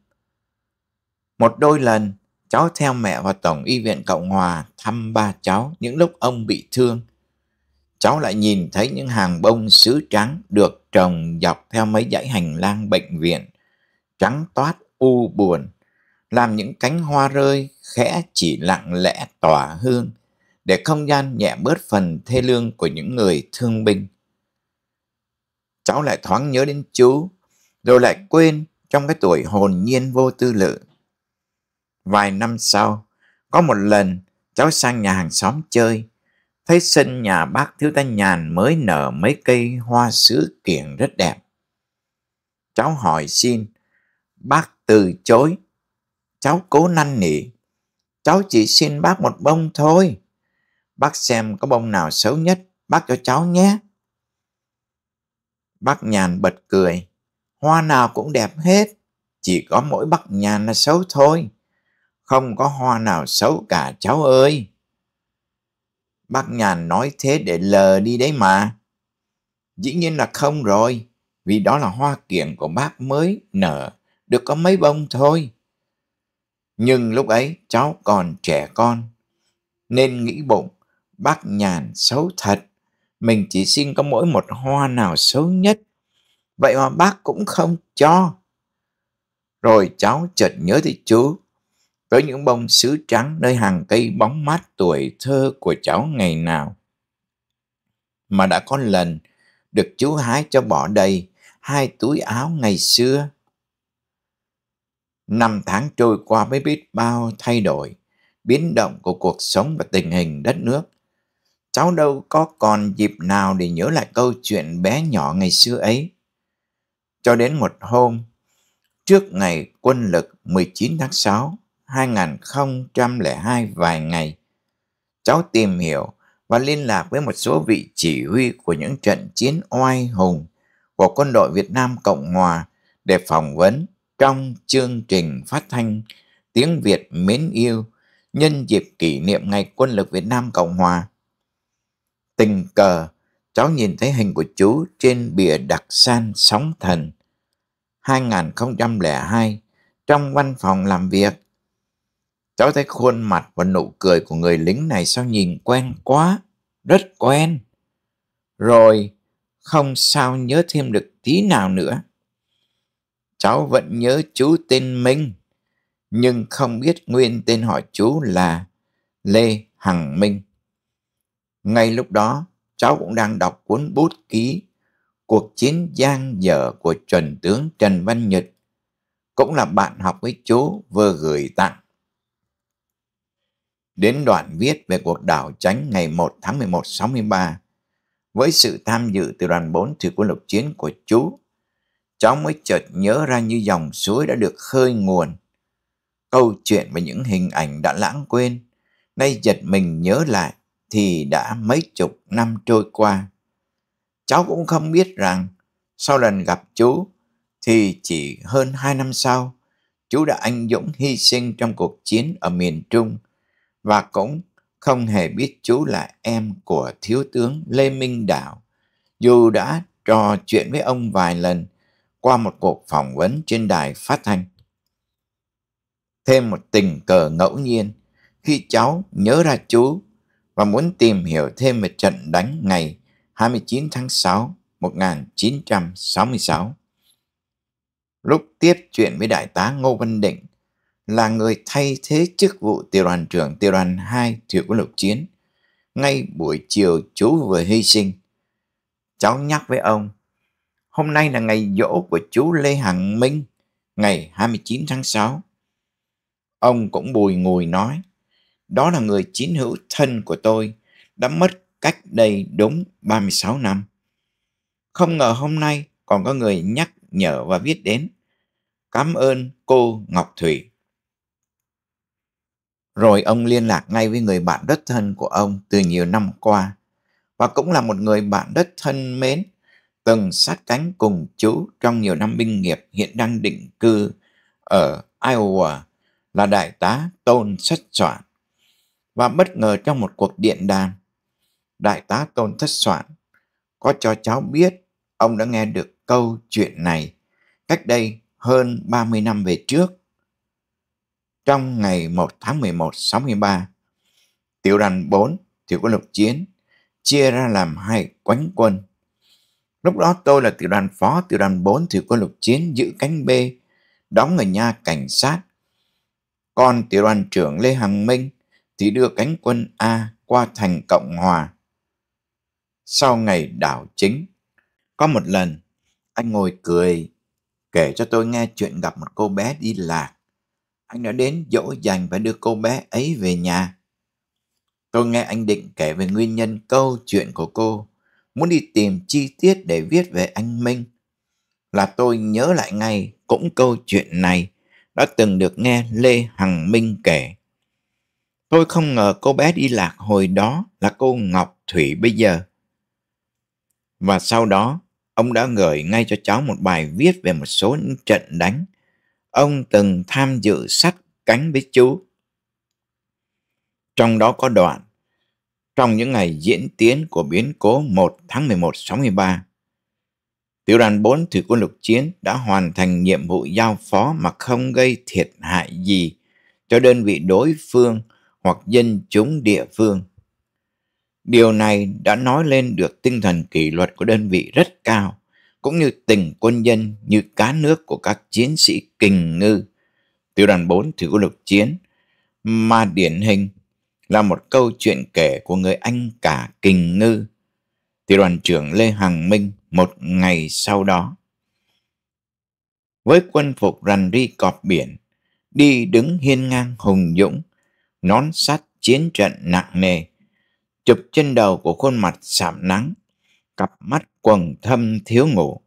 Một đôi lần, cháu theo mẹ vào Tổng Y viện Cộng Hòa thăm ba cháu những lúc ông bị thương. Cháu lại nhìn thấy những hàng bông sứ trắng được trồng dọc theo mấy dãy hành lang bệnh viện, trắng toát u buồn, làm những cánh hoa rơi khẽ chỉ lặng lẽ tỏa hương để không gian nhẹ bớt phần thê lương của những người thương binh. Cháu lại thoáng nhớ đến chú, rồi lại quên trong cái tuổi hồn nhiên vô tư lự. Vài năm sau, có một lần cháu sang nhà hàng xóm chơi, thấy sân nhà bác thiếu tá nhàn mới nở mấy cây hoa sứ kiện rất đẹp. Cháu hỏi xin, bác từ chối, cháu cố năn nỉ, cháu chỉ xin bác một bông thôi. Bác xem có bông nào xấu nhất, bác cho cháu nhé. Bác nhàn bật cười, hoa nào cũng đẹp hết, chỉ có mỗi bác nhàn là xấu thôi. Không có hoa nào xấu cả cháu ơi. Bác nhàn nói thế để lờ đi đấy mà. Dĩ nhiên là không rồi, vì đó là hoa kiểng của bác mới nở, được có mấy bông thôi. Nhưng lúc ấy cháu còn trẻ con, nên nghĩ bụng, bác nhàn xấu thật, mình chỉ xin có mỗi một hoa nào xấu nhất, vậy mà bác cũng không cho. Rồi cháu chợt nhớ tới chú, với những bông sứ trắng nơi hàng cây bóng mát tuổi thơ của cháu ngày nào. Mà đã có lần được chú hái cho bỏ đầy hai túi áo ngày xưa. Năm tháng trôi qua mới biết bao thay đổi, biến động của cuộc sống và tình hình đất nước. Cháu đâu có còn dịp nào để nhớ lại câu chuyện bé nhỏ ngày xưa ấy. Cho đến một hôm, trước ngày quân lực 19 tháng 6, 2002 vài ngày, cháu tìm hiểu và liên lạc với một số vị chỉ huy của những trận chiến oai hùng của quân đội Việt Nam Cộng Hòa để phỏng vấn trong chương trình phát thanh Tiếng Việt Mến Yêu nhân dịp kỷ niệm Ngày Quân lực Việt Nam Cộng Hòa. Tình cờ, cháu nhìn thấy hình của chú trên bìa đặc san Sóng Thần 2002 trong văn phòng làm việc. Cháu thấy khuôn mặt và nụ cười của người lính này sao nhìn quen quá, rất quen. Rồi, không sao nhớ thêm được tí nào nữa cháu vẫn nhớ chú tên Minh, nhưng không biết nguyên tên họ chú là Lê Hằng Minh. Ngay lúc đó, cháu cũng đang đọc cuốn bút ký Cuộc chiến giang dở của Trần tướng Trần Văn Nhật, cũng là bạn học với chú vừa gửi tặng. Đến đoạn viết về cuộc đảo tránh ngày 1 tháng 11 63, với sự tham dự từ đoàn 4 thủy quân lục chiến của chú cháu mới chợt nhớ ra như dòng suối đã được khơi nguồn. Câu chuyện và những hình ảnh đã lãng quên, nay giật mình nhớ lại thì đã mấy chục năm trôi qua. Cháu cũng không biết rằng sau lần gặp chú thì chỉ hơn hai năm sau, chú đã anh dũng hy sinh trong cuộc chiến ở miền Trung và cũng không hề biết chú là em của thiếu tướng Lê Minh Đạo. Dù đã trò chuyện với ông vài lần, qua một cuộc phỏng vấn trên đài phát thanh. Thêm một tình cờ ngẫu nhiên khi cháu nhớ ra chú và muốn tìm hiểu thêm về trận đánh ngày 29 tháng 6 1966. Lúc tiếp chuyện với Đại tá Ngô Văn Định là người thay thế chức vụ tiểu đoàn trưởng tiểu đoàn 2 thủy quân lục chiến. Ngay buổi chiều chú vừa hy sinh. Cháu nhắc với ông Hôm nay là ngày dỗ của chú Lê Hằng Minh, ngày 29 tháng 6. Ông cũng bùi ngùi nói, đó là người chiến hữu thân của tôi, đã mất cách đây đúng 36 năm. Không ngờ hôm nay còn có người nhắc nhở và viết đến. Cảm ơn cô Ngọc Thủy. Rồi ông liên lạc ngay với người bạn đất thân của ông từ nhiều năm qua và cũng là một người bạn đất thân mến từng sát cánh cùng chú trong nhiều năm binh nghiệp hiện đang định cư ở Iowa là đại tá Tôn Thất Soạn. Và bất ngờ trong một cuộc điện đàm, đại tá Tôn Thất Soạn có cho cháu biết ông đã nghe được câu chuyện này cách đây hơn 30 năm về trước. Trong ngày 1 tháng 11 63, tiểu đoàn 4 tiểu quân lục chiến chia ra làm hai quánh quân Lúc đó tôi là tiểu đoàn phó tiểu đoàn 4 thì quân lục chiến giữ cánh B, đóng ở nhà cảnh sát. Còn tiểu đoàn trưởng Lê Hằng Minh thì đưa cánh quân A qua thành Cộng Hòa. Sau ngày đảo chính, có một lần anh ngồi cười kể cho tôi nghe chuyện gặp một cô bé đi lạc. Anh đã đến dỗ dành và đưa cô bé ấy về nhà. Tôi nghe anh định kể về nguyên nhân câu chuyện của cô muốn đi tìm chi tiết để viết về anh Minh. Là tôi nhớ lại ngay cũng câu chuyện này đã từng được nghe Lê Hằng Minh kể. Tôi không ngờ cô bé đi lạc hồi đó là cô Ngọc Thủy bây giờ. Và sau đó, ông đã gửi ngay cho cháu một bài viết về một số những trận đánh. Ông từng tham dự sắt cánh với chú. Trong đó có đoạn trong những ngày diễn tiến của biến cố 1 tháng 11 63. Tiểu đoàn 4 thủy quân lục chiến đã hoàn thành nhiệm vụ giao phó mà không gây thiệt hại gì cho đơn vị đối phương hoặc dân chúng địa phương. Điều này đã nói lên được tinh thần kỷ luật của đơn vị rất cao, cũng như tình quân dân như cá nước của các chiến sĩ kình ngư. Tiểu đoàn 4 thủy quân lục chiến mà điển hình là một câu chuyện kể của người anh cả Kình Ngư, tiểu đoàn trưởng Lê Hằng Minh một ngày sau đó. Với quân phục rằn ri cọp biển, đi đứng hiên ngang hùng dũng, nón sắt chiến trận nặng nề, chụp trên đầu của khuôn mặt sạm nắng, cặp mắt quần thâm thiếu ngủ.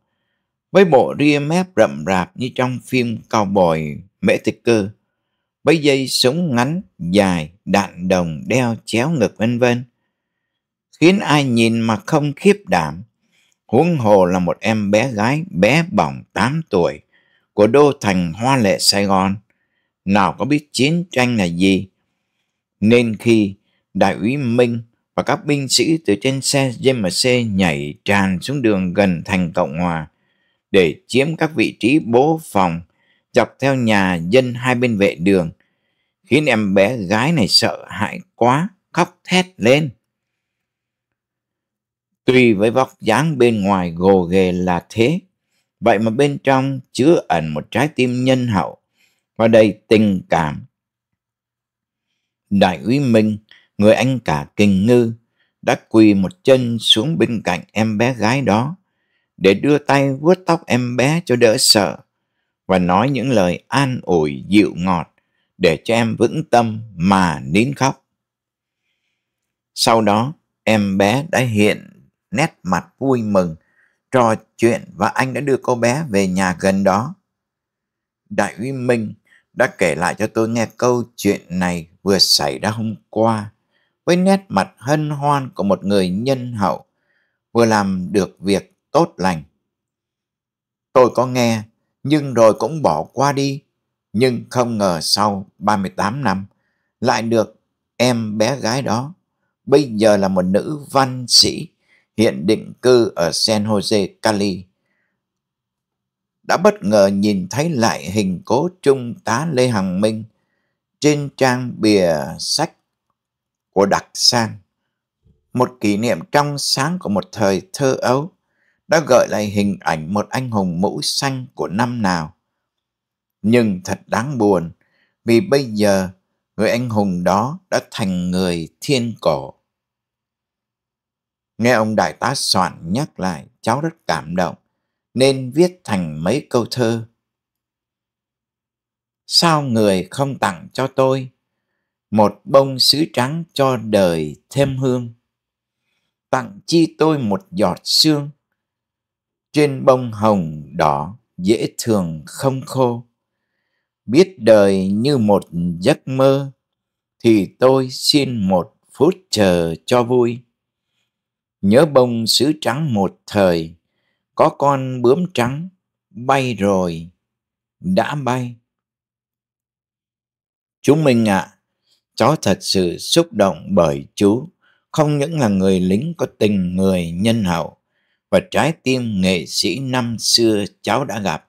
Với bộ ria mép rậm rạp như trong phim cao bồi mễ tịch cơ, với dây súng ngắn, dài, đạn đồng đeo chéo ngực vân vân. Khiến ai nhìn mà không khiếp đảm. Huống hồ là một em bé gái bé bỏng 8 tuổi của đô thành Hoa Lệ Sài Gòn. Nào có biết chiến tranh là gì? Nên khi đại úy Minh và các binh sĩ từ trên xe GMC nhảy tràn xuống đường gần thành Cộng Hòa để chiếm các vị trí bố phòng chọc theo nhà dân hai bên vệ đường, khiến em bé gái này sợ hãi quá, khóc thét lên. Tuy với vóc dáng bên ngoài gồ ghề là thế, vậy mà bên trong chứa ẩn một trái tim nhân hậu và đầy tình cảm. Đại úy Minh, người anh cả kình ngư, đã quỳ một chân xuống bên cạnh em bé gái đó để đưa tay vuốt tóc em bé cho đỡ sợ và nói những lời an ủi dịu ngọt để cho em vững tâm mà nín khóc. Sau đó, em bé đã hiện nét mặt vui mừng, trò chuyện và anh đã đưa cô bé về nhà gần đó. Đại úy Minh đã kể lại cho tôi nghe câu chuyện này vừa xảy ra hôm qua với nét mặt hân hoan của một người nhân hậu vừa làm được việc tốt lành. Tôi có nghe nhưng rồi cũng bỏ qua đi. Nhưng không ngờ sau 38 năm lại được em bé gái đó. Bây giờ là một nữ văn sĩ hiện định cư ở San Jose, Cali. Đã bất ngờ nhìn thấy lại hình cố trung tá Lê Hằng Minh trên trang bìa sách của Đặc Sang. Một kỷ niệm trong sáng của một thời thơ ấu đã gợi lại hình ảnh một anh hùng mũ xanh của năm nào. Nhưng thật đáng buồn vì bây giờ người anh hùng đó đã thành người thiên cổ. Nghe ông đại tá soạn nhắc lại cháu rất cảm động nên viết thành mấy câu thơ. Sao người không tặng cho tôi một bông sứ trắng cho đời thêm hương? Tặng chi tôi một giọt sương trên bông hồng đỏ dễ thường không khô biết đời như một giấc mơ thì tôi xin một phút chờ cho vui nhớ bông sứ trắng một thời có con bướm trắng bay rồi đã bay chúng mình ạ à, cháu thật sự xúc động bởi chú không những là người lính có tình người nhân hậu và trái tim nghệ sĩ năm xưa cháu đã gặp.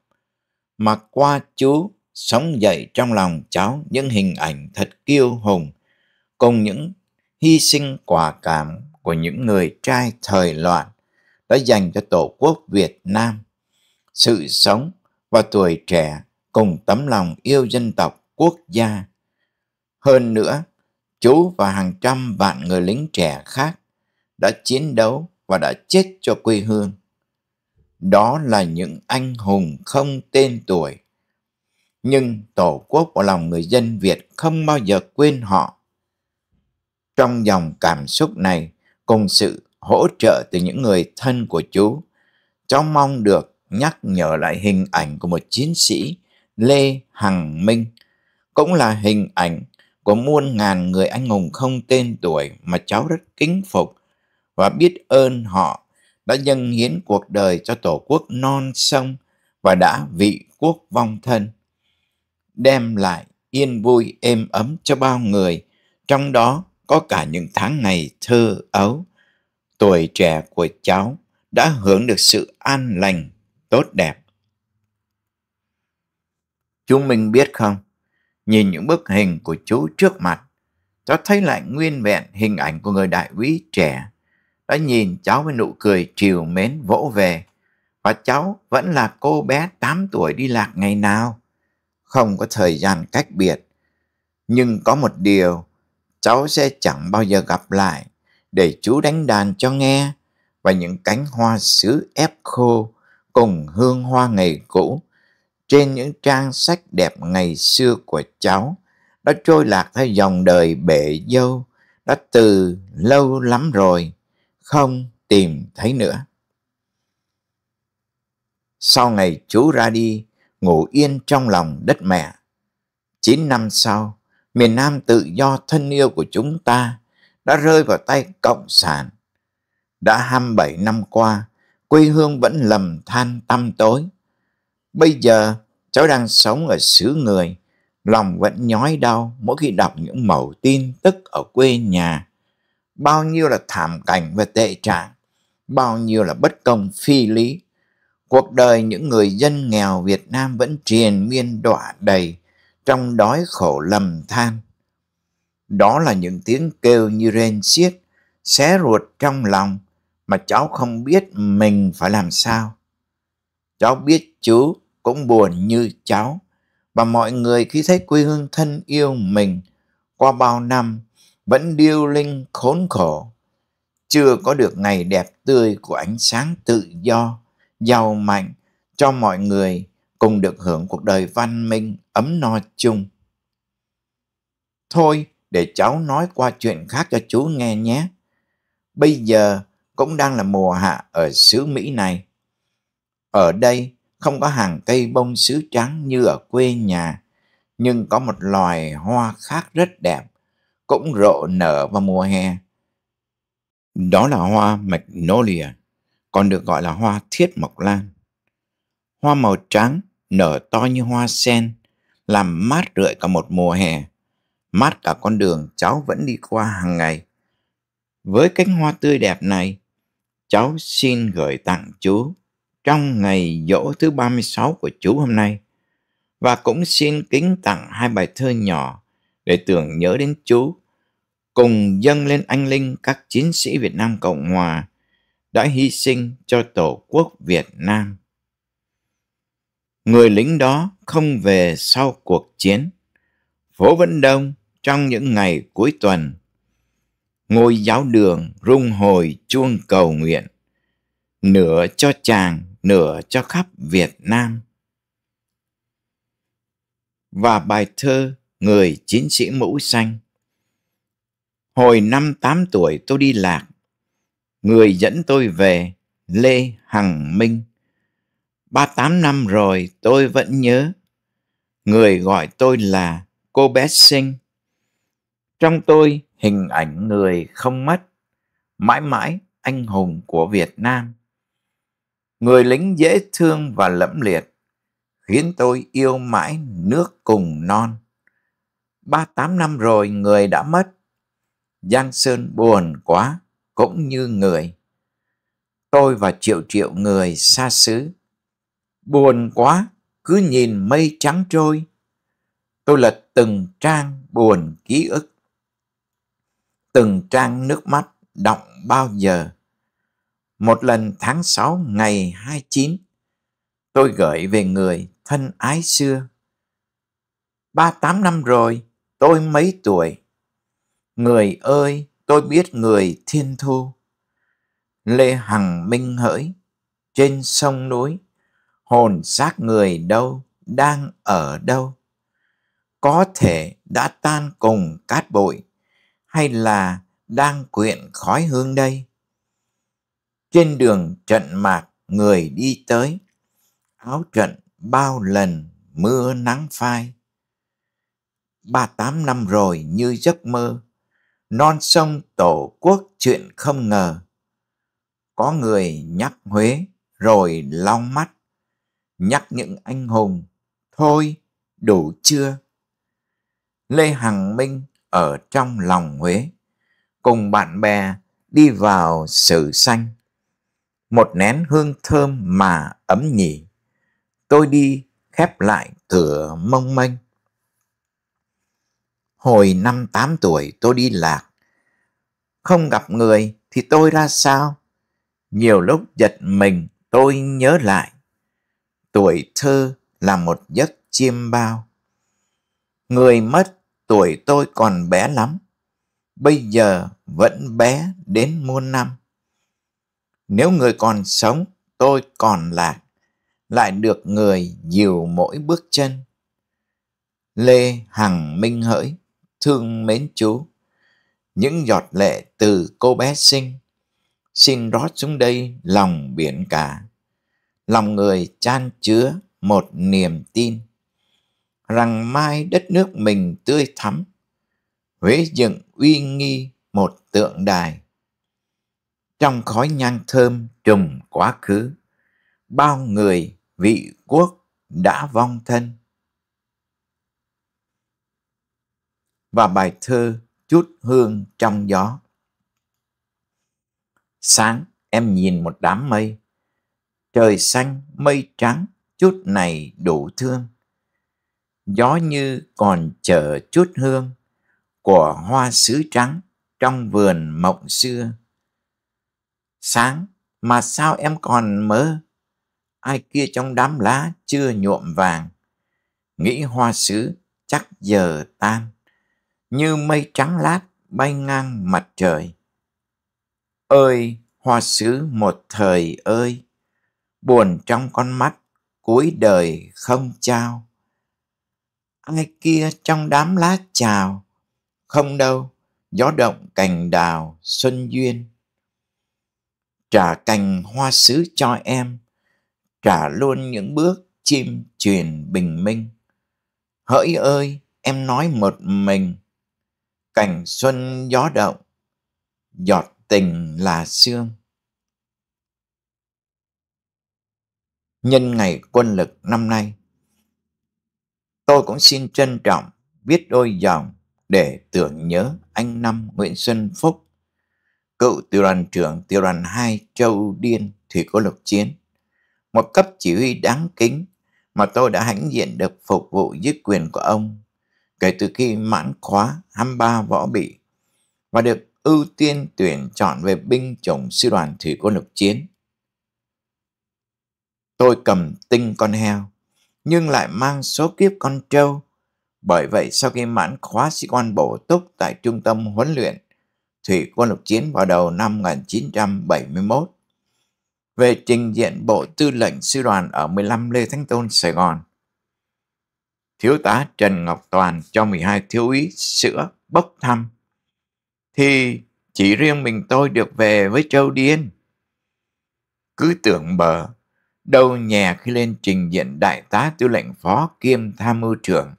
Mà qua chú sống dậy trong lòng cháu những hình ảnh thật kiêu hùng cùng những hy sinh quả cảm của những người trai thời loạn đã dành cho Tổ quốc Việt Nam. Sự sống và tuổi trẻ cùng tấm lòng yêu dân tộc quốc gia. Hơn nữa, chú và hàng trăm vạn người lính trẻ khác đã chiến đấu và đã chết cho quê hương. Đó là những anh hùng không tên tuổi. Nhưng Tổ quốc và lòng người dân Việt không bao giờ quên họ. Trong dòng cảm xúc này, cùng sự hỗ trợ từ những người thân của chú, cháu mong được nhắc nhở lại hình ảnh của một chiến sĩ Lê Hằng Minh, cũng là hình ảnh của muôn ngàn người anh hùng không tên tuổi mà cháu rất kính phục và biết ơn họ đã dâng hiến cuộc đời cho tổ quốc non sông và đã vị quốc vong thân, đem lại yên vui êm ấm cho bao người, trong đó có cả những tháng ngày thơ ấu. Tuổi trẻ của cháu đã hưởng được sự an lành, tốt đẹp. Chúng mình biết không, nhìn những bức hình của chú trước mặt, cháu thấy lại nguyên vẹn hình ảnh của người đại úy trẻ đã nhìn cháu với nụ cười trìu mến vỗ về. Và cháu vẫn là cô bé 8 tuổi đi lạc ngày nào, không có thời gian cách biệt. Nhưng có một điều, cháu sẽ chẳng bao giờ gặp lại để chú đánh đàn cho nghe và những cánh hoa sứ ép khô cùng hương hoa ngày cũ trên những trang sách đẹp ngày xưa của cháu đã trôi lạc theo dòng đời bể dâu đã từ lâu lắm rồi không tìm thấy nữa. Sau ngày chú ra đi, ngủ yên trong lòng đất mẹ. Chín năm sau, miền Nam tự do thân yêu của chúng ta đã rơi vào tay Cộng sản. Đã 27 năm qua, quê hương vẫn lầm than tăm tối. Bây giờ, cháu đang sống ở xứ người, lòng vẫn nhói đau mỗi khi đọc những mẩu tin tức ở quê nhà bao nhiêu là thảm cảnh và tệ trạng, bao nhiêu là bất công phi lý. Cuộc đời những người dân nghèo Việt Nam vẫn triền miên đọa đầy trong đói khổ lầm than. Đó là những tiếng kêu như rên xiết, xé ruột trong lòng mà cháu không biết mình phải làm sao. Cháu biết chú cũng buồn như cháu và mọi người khi thấy quê hương thân yêu mình qua bao năm vẫn điêu linh khốn khổ, chưa có được ngày đẹp tươi của ánh sáng tự do, giàu mạnh cho mọi người cùng được hưởng cuộc đời văn minh ấm no chung. Thôi, để cháu nói qua chuyện khác cho chú nghe nhé. Bây giờ cũng đang là mùa hạ ở xứ Mỹ này. Ở đây không có hàng cây bông sứ trắng như ở quê nhà, nhưng có một loài hoa khác rất đẹp cũng rộ nở vào mùa hè. Đó là hoa magnolia, còn được gọi là hoa thiết mộc lan. Hoa màu trắng nở to như hoa sen, làm mát rượi cả một mùa hè, mát cả con đường cháu vẫn đi qua hàng ngày. Với cánh hoa tươi đẹp này, cháu xin gửi tặng chú trong ngày dỗ thứ 36 của chú hôm nay và cũng xin kính tặng hai bài thơ nhỏ để tưởng nhớ đến chú cùng dâng lên anh linh các chiến sĩ Việt Nam Cộng Hòa đã hy sinh cho Tổ quốc Việt Nam. Người lính đó không về sau cuộc chiến. Phố vẫn Đông trong những ngày cuối tuần, ngôi giáo đường rung hồi chuông cầu nguyện, nửa cho chàng, nửa cho khắp Việt Nam. Và bài thơ người chiến sĩ mũ xanh. Hồi năm tám tuổi tôi đi lạc, người dẫn tôi về Lê Hằng Minh. ba tám năm rồi tôi vẫn nhớ, người gọi tôi là cô bé sinh. Trong tôi hình ảnh người không mất, mãi mãi anh hùng của Việt Nam. Người lính dễ thương và lẫm liệt, khiến tôi yêu mãi nước cùng non. Ba tám năm rồi người đã mất. Giang Sơn buồn quá, cũng như người. Tôi và triệu triệu người xa xứ. Buồn quá, cứ nhìn mây trắng trôi. Tôi lật từng trang buồn ký ức. Từng trang nước mắt đọng bao giờ. Một lần tháng sáu ngày hai chín, tôi gửi về người thân ái xưa. Ba tám năm rồi, tôi mấy tuổi? Người ơi, tôi biết người thiên thu. Lê Hằng minh hỡi, trên sông núi, hồn xác người đâu, đang ở đâu? Có thể đã tan cùng cát bụi, hay là đang quyện khói hương đây? Trên đường trận mạc người đi tới, áo trận bao lần mưa nắng phai Ba tám năm rồi như giấc mơ, non sông tổ quốc chuyện không ngờ. Có người nhắc Huế rồi long mắt, nhắc những anh hùng, thôi đủ chưa? Lê Hằng Minh ở trong lòng Huế, cùng bạn bè đi vào sử xanh. Một nén hương thơm mà ấm nhỉ, tôi đi khép lại cửa mông manh. Hồi năm tám tuổi tôi đi lạc. Không gặp người thì tôi ra sao? Nhiều lúc giật mình tôi nhớ lại. Tuổi thơ là một giấc chiêm bao. Người mất tuổi tôi còn bé lắm. Bây giờ vẫn bé đến muôn năm. Nếu người còn sống, tôi còn lạc. Lại được người dìu mỗi bước chân. Lê Hằng Minh Hỡi thương mến Chúa. Những giọt lệ từ cô bé sinh, xin rót xuống đây lòng biển cả. Lòng người chan chứa một niềm tin rằng mai đất nước mình tươi thắm, Huế dựng uy nghi một tượng đài. Trong khói nhang thơm trùng quá khứ, bao người vị quốc đã vong thân và bài thơ Chút hương trong gió. Sáng em nhìn một đám mây, trời xanh mây trắng, chút này đủ thương. Gió như còn chờ chút hương của hoa sứ trắng trong vườn mộng xưa. Sáng mà sao em còn mơ? Ai kia trong đám lá chưa nhuộm vàng, nghĩ hoa sứ chắc giờ tan như mây trắng lát bay ngang mặt trời. Ơi, hoa sứ một thời ơi, buồn trong con mắt, cuối đời không trao. Ai kia trong đám lá chào, không đâu, gió động cành đào xuân duyên. Trả cành hoa sứ cho em, trả luôn những bước chim truyền bình minh. Hỡi ơi, em nói một mình, cảnh xuân gió động giọt tình là xương. nhân ngày quân lực năm nay tôi cũng xin trân trọng viết đôi dòng để tưởng nhớ anh năm Nguyễn Xuân Phúc cựu tiểu đoàn trưởng tiểu đoàn hai Châu Điên Thủy có Lục Chiến một cấp chỉ huy đáng kính mà tôi đã hãnh diện được phục vụ dưới quyền của ông kể từ khi mãn khóa 23 võ bị và được ưu tiên tuyển chọn về binh chủng sư đoàn thủy quân lục chiến. Tôi cầm tinh con heo, nhưng lại mang số kiếp con trâu. Bởi vậy sau khi mãn khóa sĩ quan bổ túc tại trung tâm huấn luyện, thủy quân lục chiến vào đầu năm 1971, về trình diện Bộ Tư lệnh Sư đoàn ở 15 Lê Thánh Tôn, Sài Gòn thiếu tá Trần Ngọc Toàn cho 12 thiếu úy sữa bốc thăm. Thì chỉ riêng mình tôi được về với Châu Điên. Cứ tưởng bờ, đâu nhà khi lên trình diện đại tá tư lệnh phó kiêm tham mưu trưởng.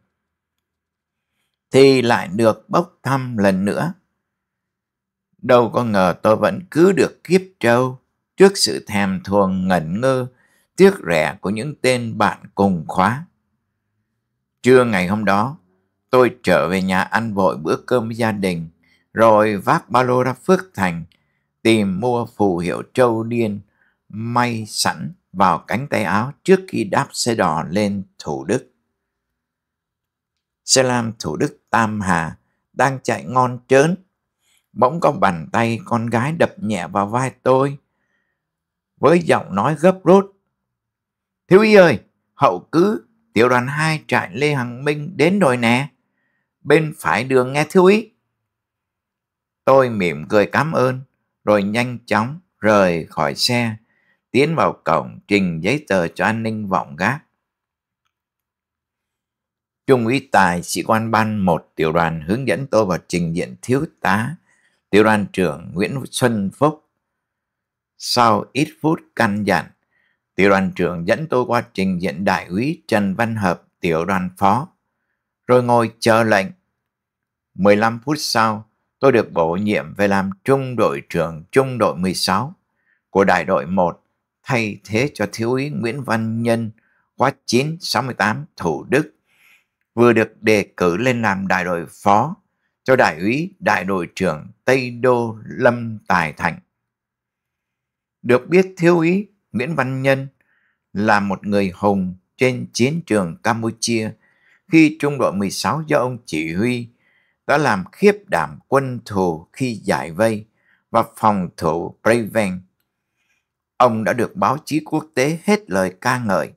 Thì lại được bốc thăm lần nữa. Đâu có ngờ tôi vẫn cứ được kiếp trâu trước sự thèm thuồng ngẩn ngơ, tiếc rẻ của những tên bạn cùng khóa. Trưa ngày hôm đó, tôi trở về nhà ăn vội bữa cơm với gia đình, rồi vác ba lô ra Phước Thành, tìm mua phù hiệu châu điên, may sẵn vào cánh tay áo trước khi đáp xe đò lên Thủ Đức. Xe lam Thủ Đức Tam Hà đang chạy ngon trớn. Bỗng có bàn tay con gái đập nhẹ vào vai tôi với giọng nói gấp rút. Thiếu y ơi, hậu cứ tiểu đoàn 2 trại Lê Hằng Minh đến rồi nè. Bên phải đường nghe thiếu ý. Tôi mỉm cười cảm ơn, rồi nhanh chóng rời khỏi xe, tiến vào cổng trình giấy tờ cho an ninh vọng gác. Trung úy Tài, sĩ quan ban một tiểu đoàn hướng dẫn tôi vào trình diện thiếu tá, tiểu đoàn trưởng Nguyễn Xuân Phúc. Sau ít phút căn dặn, Tiểu đoàn trưởng dẫn tôi qua trình diện đại úy Trần Văn Hợp, tiểu đoàn phó, rồi ngồi chờ lệnh. 15 phút sau, tôi được bổ nhiệm về làm trung đội trưởng trung đội 16 của đại đội 1 thay thế cho thiếu úy Nguyễn Văn Nhân khóa 968 Thủ Đức vừa được đề cử lên làm đại đội phó cho đại úy đại đội trưởng Tây Đô Lâm Tài Thành. Được biết thiếu úy Nguyễn Văn Nhân là một người hùng trên chiến trường Campuchia khi trung đội 16 do ông chỉ huy đã làm khiếp đảm quân thù khi giải vây và phòng thủ Breven. Ông đã được báo chí quốc tế hết lời ca ngợi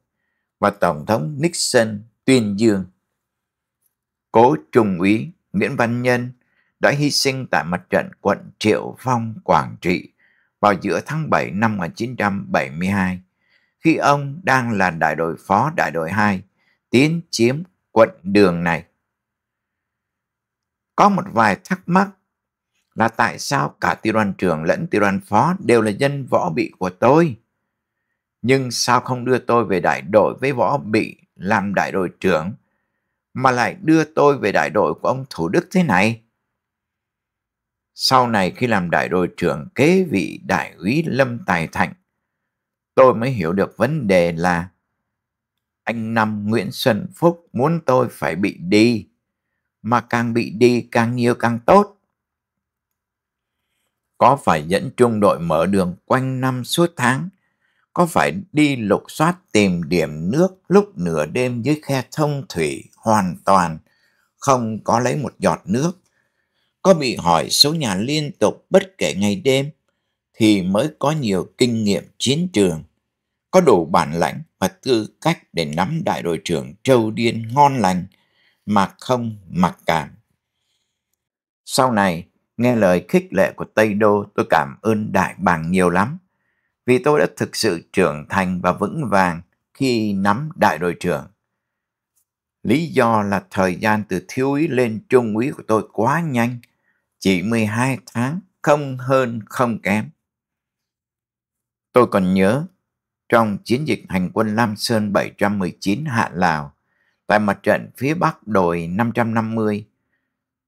và Tổng thống Nixon tuyên dương. Cố Trung úy Nguyễn Văn Nhân đã hy sinh tại mặt trận quận Triệu Phong, Quảng Trị vào giữa tháng 7 năm 1972, khi ông đang là đại đội phó đại đội 2, tiến chiếm quận đường này. Có một vài thắc mắc là tại sao cả tiểu đoàn trưởng lẫn tiểu đoàn phó đều là dân võ bị của tôi? Nhưng sao không đưa tôi về đại đội với võ bị làm đại đội trưởng mà lại đưa tôi về đại đội của ông Thủ Đức thế này? Sau này khi làm đại đội trưởng kế vị đại úy Lâm Tài Thạnh, tôi mới hiểu được vấn đề là anh Năm Nguyễn Xuân Phúc muốn tôi phải bị đi, mà càng bị đi càng nhiều càng tốt. Có phải dẫn trung đội mở đường quanh năm suốt tháng, có phải đi lục soát tìm điểm nước lúc nửa đêm dưới khe thông thủy hoàn toàn, không có lấy một giọt nước có bị hỏi số nhà liên tục bất kể ngày đêm thì mới có nhiều kinh nghiệm chiến trường, có đủ bản lãnh và tư cách để nắm đại đội trưởng trâu điên ngon lành mà không mặc cảm. Sau này, nghe lời khích lệ của Tây Đô tôi cảm ơn đại bàng nhiều lắm vì tôi đã thực sự trưởng thành và vững vàng khi nắm đại đội trưởng. Lý do là thời gian từ thiếu úy lên trung úy của tôi quá nhanh – chỉ 12 tháng, không hơn không kém. Tôi còn nhớ, trong chiến dịch hành quân Lam Sơn 719 Hạ Lào, tại mặt trận phía bắc đồi 550,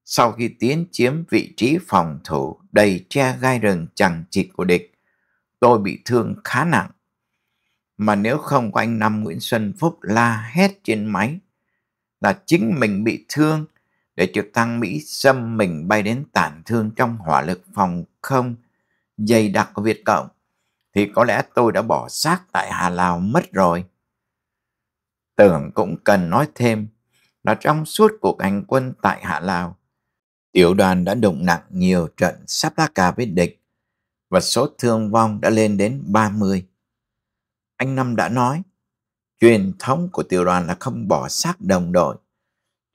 sau khi tiến chiếm vị trí phòng thủ đầy tre gai rừng chẳng chịt của địch, tôi bị thương khá nặng. Mà nếu không có anh Năm Nguyễn Xuân Phúc la hét trên máy là chính mình bị thương để trực thăng Mỹ xâm mình bay đến tản thương trong hỏa lực phòng không dày đặc của Việt Cộng, thì có lẽ tôi đã bỏ xác tại Hà Lào mất rồi. Tưởng cũng cần nói thêm là trong suốt cuộc hành quân tại Hạ Lào, tiểu đoàn đã đụng nặng nhiều trận sắp lá cà với địch và số thương vong đã lên đến 30. Anh Năm đã nói, truyền thống của tiểu đoàn là không bỏ xác đồng đội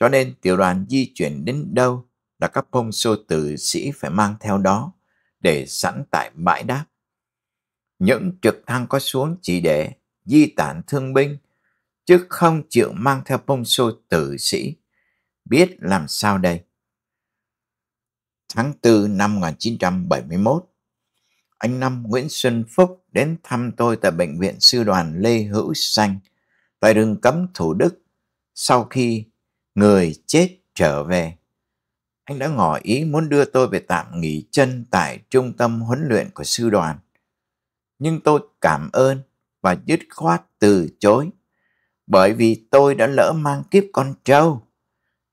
cho nên tiểu đoàn di chuyển đến đâu là các phong sô tử sĩ phải mang theo đó để sẵn tại bãi đáp. Những trực thăng có xuống chỉ để di tản thương binh, chứ không chịu mang theo phong sô tử sĩ. Biết làm sao đây? Tháng 4 năm 1971, anh Năm Nguyễn Xuân Phúc đến thăm tôi tại Bệnh viện Sư đoàn Lê Hữu Xanh tại đường Cấm Thủ Đức sau khi người chết trở về. Anh đã ngỏ ý muốn đưa tôi về tạm nghỉ chân tại trung tâm huấn luyện của sư đoàn. Nhưng tôi cảm ơn và dứt khoát từ chối bởi vì tôi đã lỡ mang kiếp con trâu.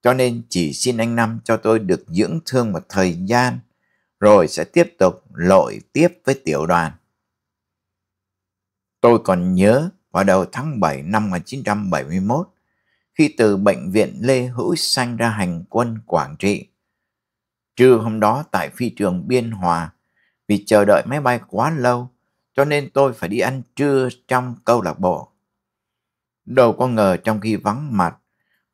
Cho nên chỉ xin anh Năm cho tôi được dưỡng thương một thời gian rồi sẽ tiếp tục lội tiếp với tiểu đoàn. Tôi còn nhớ vào đầu tháng 7 năm 1971 khi từ bệnh viện Lê Hữu Sanh ra hành quân Quảng Trị. Trưa hôm đó tại phi trường Biên Hòa, vì chờ đợi máy bay quá lâu, cho nên tôi phải đi ăn trưa trong câu lạc bộ. Đâu có ngờ trong khi vắng mặt,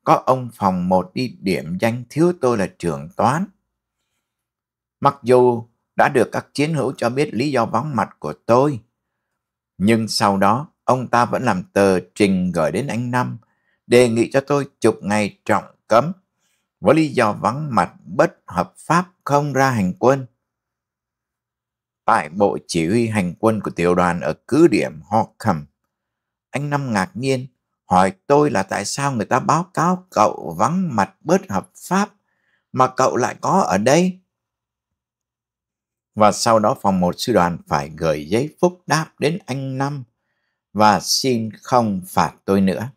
có ông phòng một đi điểm danh thiếu tôi là trưởng toán. Mặc dù đã được các chiến hữu cho biết lý do vắng mặt của tôi, nhưng sau đó ông ta vẫn làm tờ trình gửi đến anh Năm, đề nghị cho tôi chụp ngày trọng cấm với lý do vắng mặt bất hợp pháp không ra hành quân. Tại bộ chỉ huy hành quân của tiểu đoàn ở cứ điểm Hockham, anh Năm ngạc nhiên hỏi tôi là tại sao người ta báo cáo cậu vắng mặt bất hợp pháp mà cậu lại có ở đây. Và sau đó phòng một sư đoàn phải gửi giấy phúc đáp đến anh Năm và xin không phạt tôi nữa.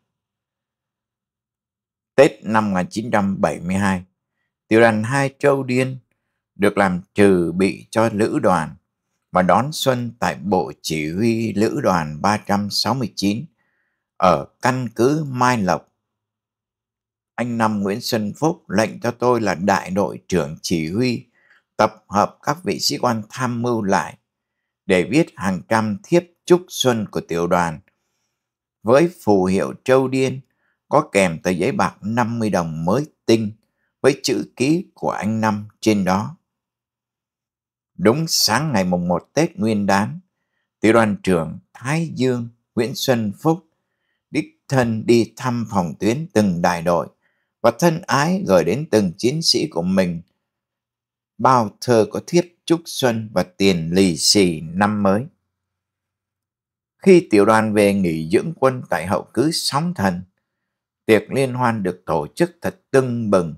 Tết năm 1972, tiểu đoàn hai Châu Điên được làm trừ bị cho lữ đoàn và đón xuân tại Bộ Chỉ huy Lữ đoàn 369 ở căn cứ Mai Lộc. Anh Năm Nguyễn Xuân Phúc lệnh cho tôi là đại đội trưởng chỉ huy tập hợp các vị sĩ quan tham mưu lại để viết hàng trăm thiếp chúc xuân của tiểu đoàn với phù hiệu châu điên có kèm tờ giấy bạc 50 đồng mới tinh với chữ ký của anh Năm trên đó. Đúng sáng ngày mùng 1 Tết Nguyên đán, tiểu đoàn trưởng Thái Dương Nguyễn Xuân Phúc đích thân đi thăm phòng tuyến từng đại đội và thân ái gửi đến từng chiến sĩ của mình bao thơ có thiếp chúc xuân và tiền lì xì năm mới. Khi tiểu đoàn về nghỉ dưỡng quân tại hậu cứ Sóng Thần, tiệc liên hoan được tổ chức thật tưng bừng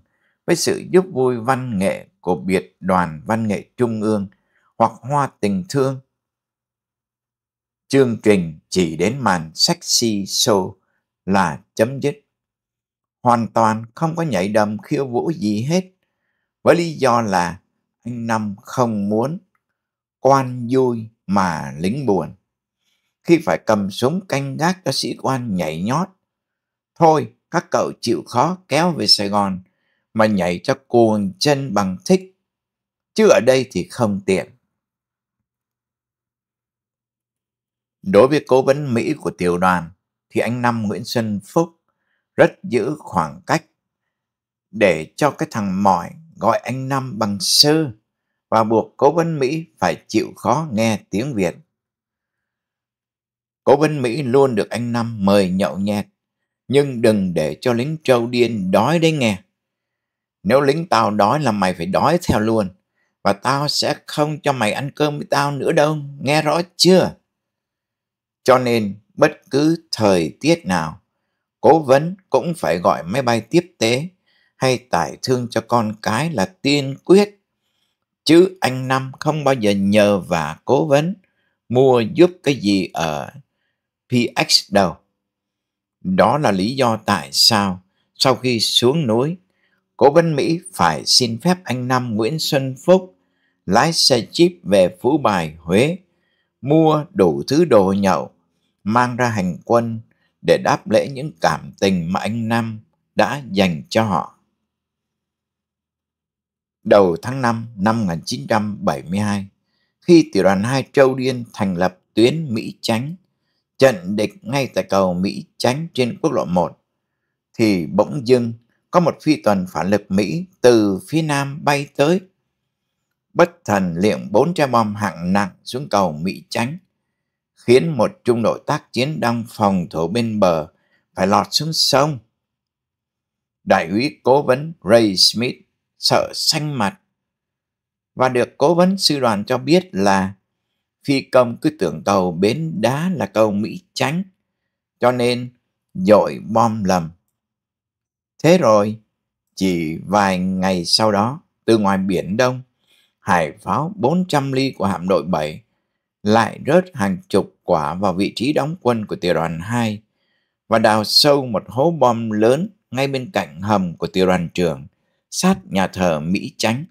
với sự giúp vui văn nghệ của biệt đoàn văn nghệ trung ương hoặc hoa tình thương. Chương trình chỉ đến màn sexy show là chấm dứt. Hoàn toàn không có nhảy đầm khiêu vũ gì hết. Với lý do là anh Năm không muốn quan vui mà lính buồn. Khi phải cầm súng canh gác cho sĩ quan nhảy nhót. Thôi, các cậu chịu khó kéo về Sài Gòn mà nhảy cho cuồng chân bằng thích. Chứ ở đây thì không tiện. Đối với cố vấn Mỹ của tiểu đoàn thì anh Năm Nguyễn Xuân Phúc rất giữ khoảng cách để cho cái thằng mỏi gọi anh Năm bằng sư và buộc cố vấn Mỹ phải chịu khó nghe tiếng Việt. Cố vấn Mỹ luôn được anh Năm mời nhậu nhẹt nhưng đừng để cho lính trâu điên đói đấy nghe. Nếu lính tao đói là mày phải đói theo luôn, và tao sẽ không cho mày ăn cơm với tao nữa đâu, nghe rõ chưa? Cho nên, bất cứ thời tiết nào, cố vấn cũng phải gọi máy bay tiếp tế hay tải thương cho con cái là tiên quyết. Chứ anh Năm không bao giờ nhờ và cố vấn mua giúp cái gì ở PX đâu. Đó là lý do tại sao sau khi xuống núi, Cố Văn Mỹ phải xin phép anh Năm Nguyễn Xuân Phúc lái xe jeep về Phú Bài, Huế, mua đủ thứ đồ nhậu, mang ra hành quân để đáp lễ những cảm tình mà anh Năm đã dành cho họ. Đầu tháng 5 năm 1972, khi tiểu đoàn 2 Châu Điên thành lập tuyến Mỹ Chánh, trận địch ngay tại cầu Mỹ Chánh trên quốc lộ 1, thì bỗng dưng có một phi tuần phản lực Mỹ từ phía nam bay tới. Bất thần liệng bốn trái bom hạng nặng xuống cầu Mỹ Chánh khiến một trung đội tác chiến đang phòng thủ bên bờ phải lọt xuống sông. Đại úy cố vấn Ray Smith sợ xanh mặt và được cố vấn sư đoàn cho biết là phi công cứ tưởng cầu bến đá là cầu Mỹ Chánh, cho nên dội bom lầm. Thế rồi, chỉ vài ngày sau đó, từ ngoài Biển Đông, hải pháo 400 ly của hạm đội 7 lại rớt hàng chục quả vào vị trí đóng quân của tiểu đoàn 2 và đào sâu một hố bom lớn ngay bên cạnh hầm của tiểu đoàn trưởng, sát nhà thờ Mỹ Chánh.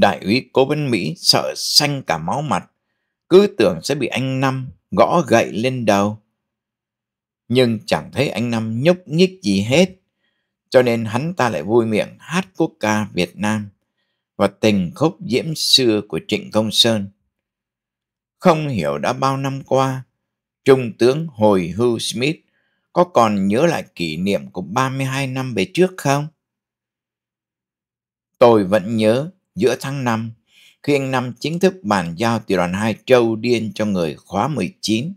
Đại úy Cố Vấn Mỹ sợ xanh cả máu mặt, cứ tưởng sẽ bị anh Năm gõ gậy lên đầu. Nhưng chẳng thấy anh Năm nhúc nhích gì hết, cho nên hắn ta lại vui miệng hát quốc ca Việt Nam và tình khúc diễm xưa của Trịnh Công Sơn. Không hiểu đã bao năm qua, Trung tướng Hồi Hưu Smith có còn nhớ lại kỷ niệm của 32 năm về trước không? Tôi vẫn nhớ giữa tháng 5 khi anh Năm chính thức bàn giao tiểu đoàn 2 Châu Điên cho người khóa 19.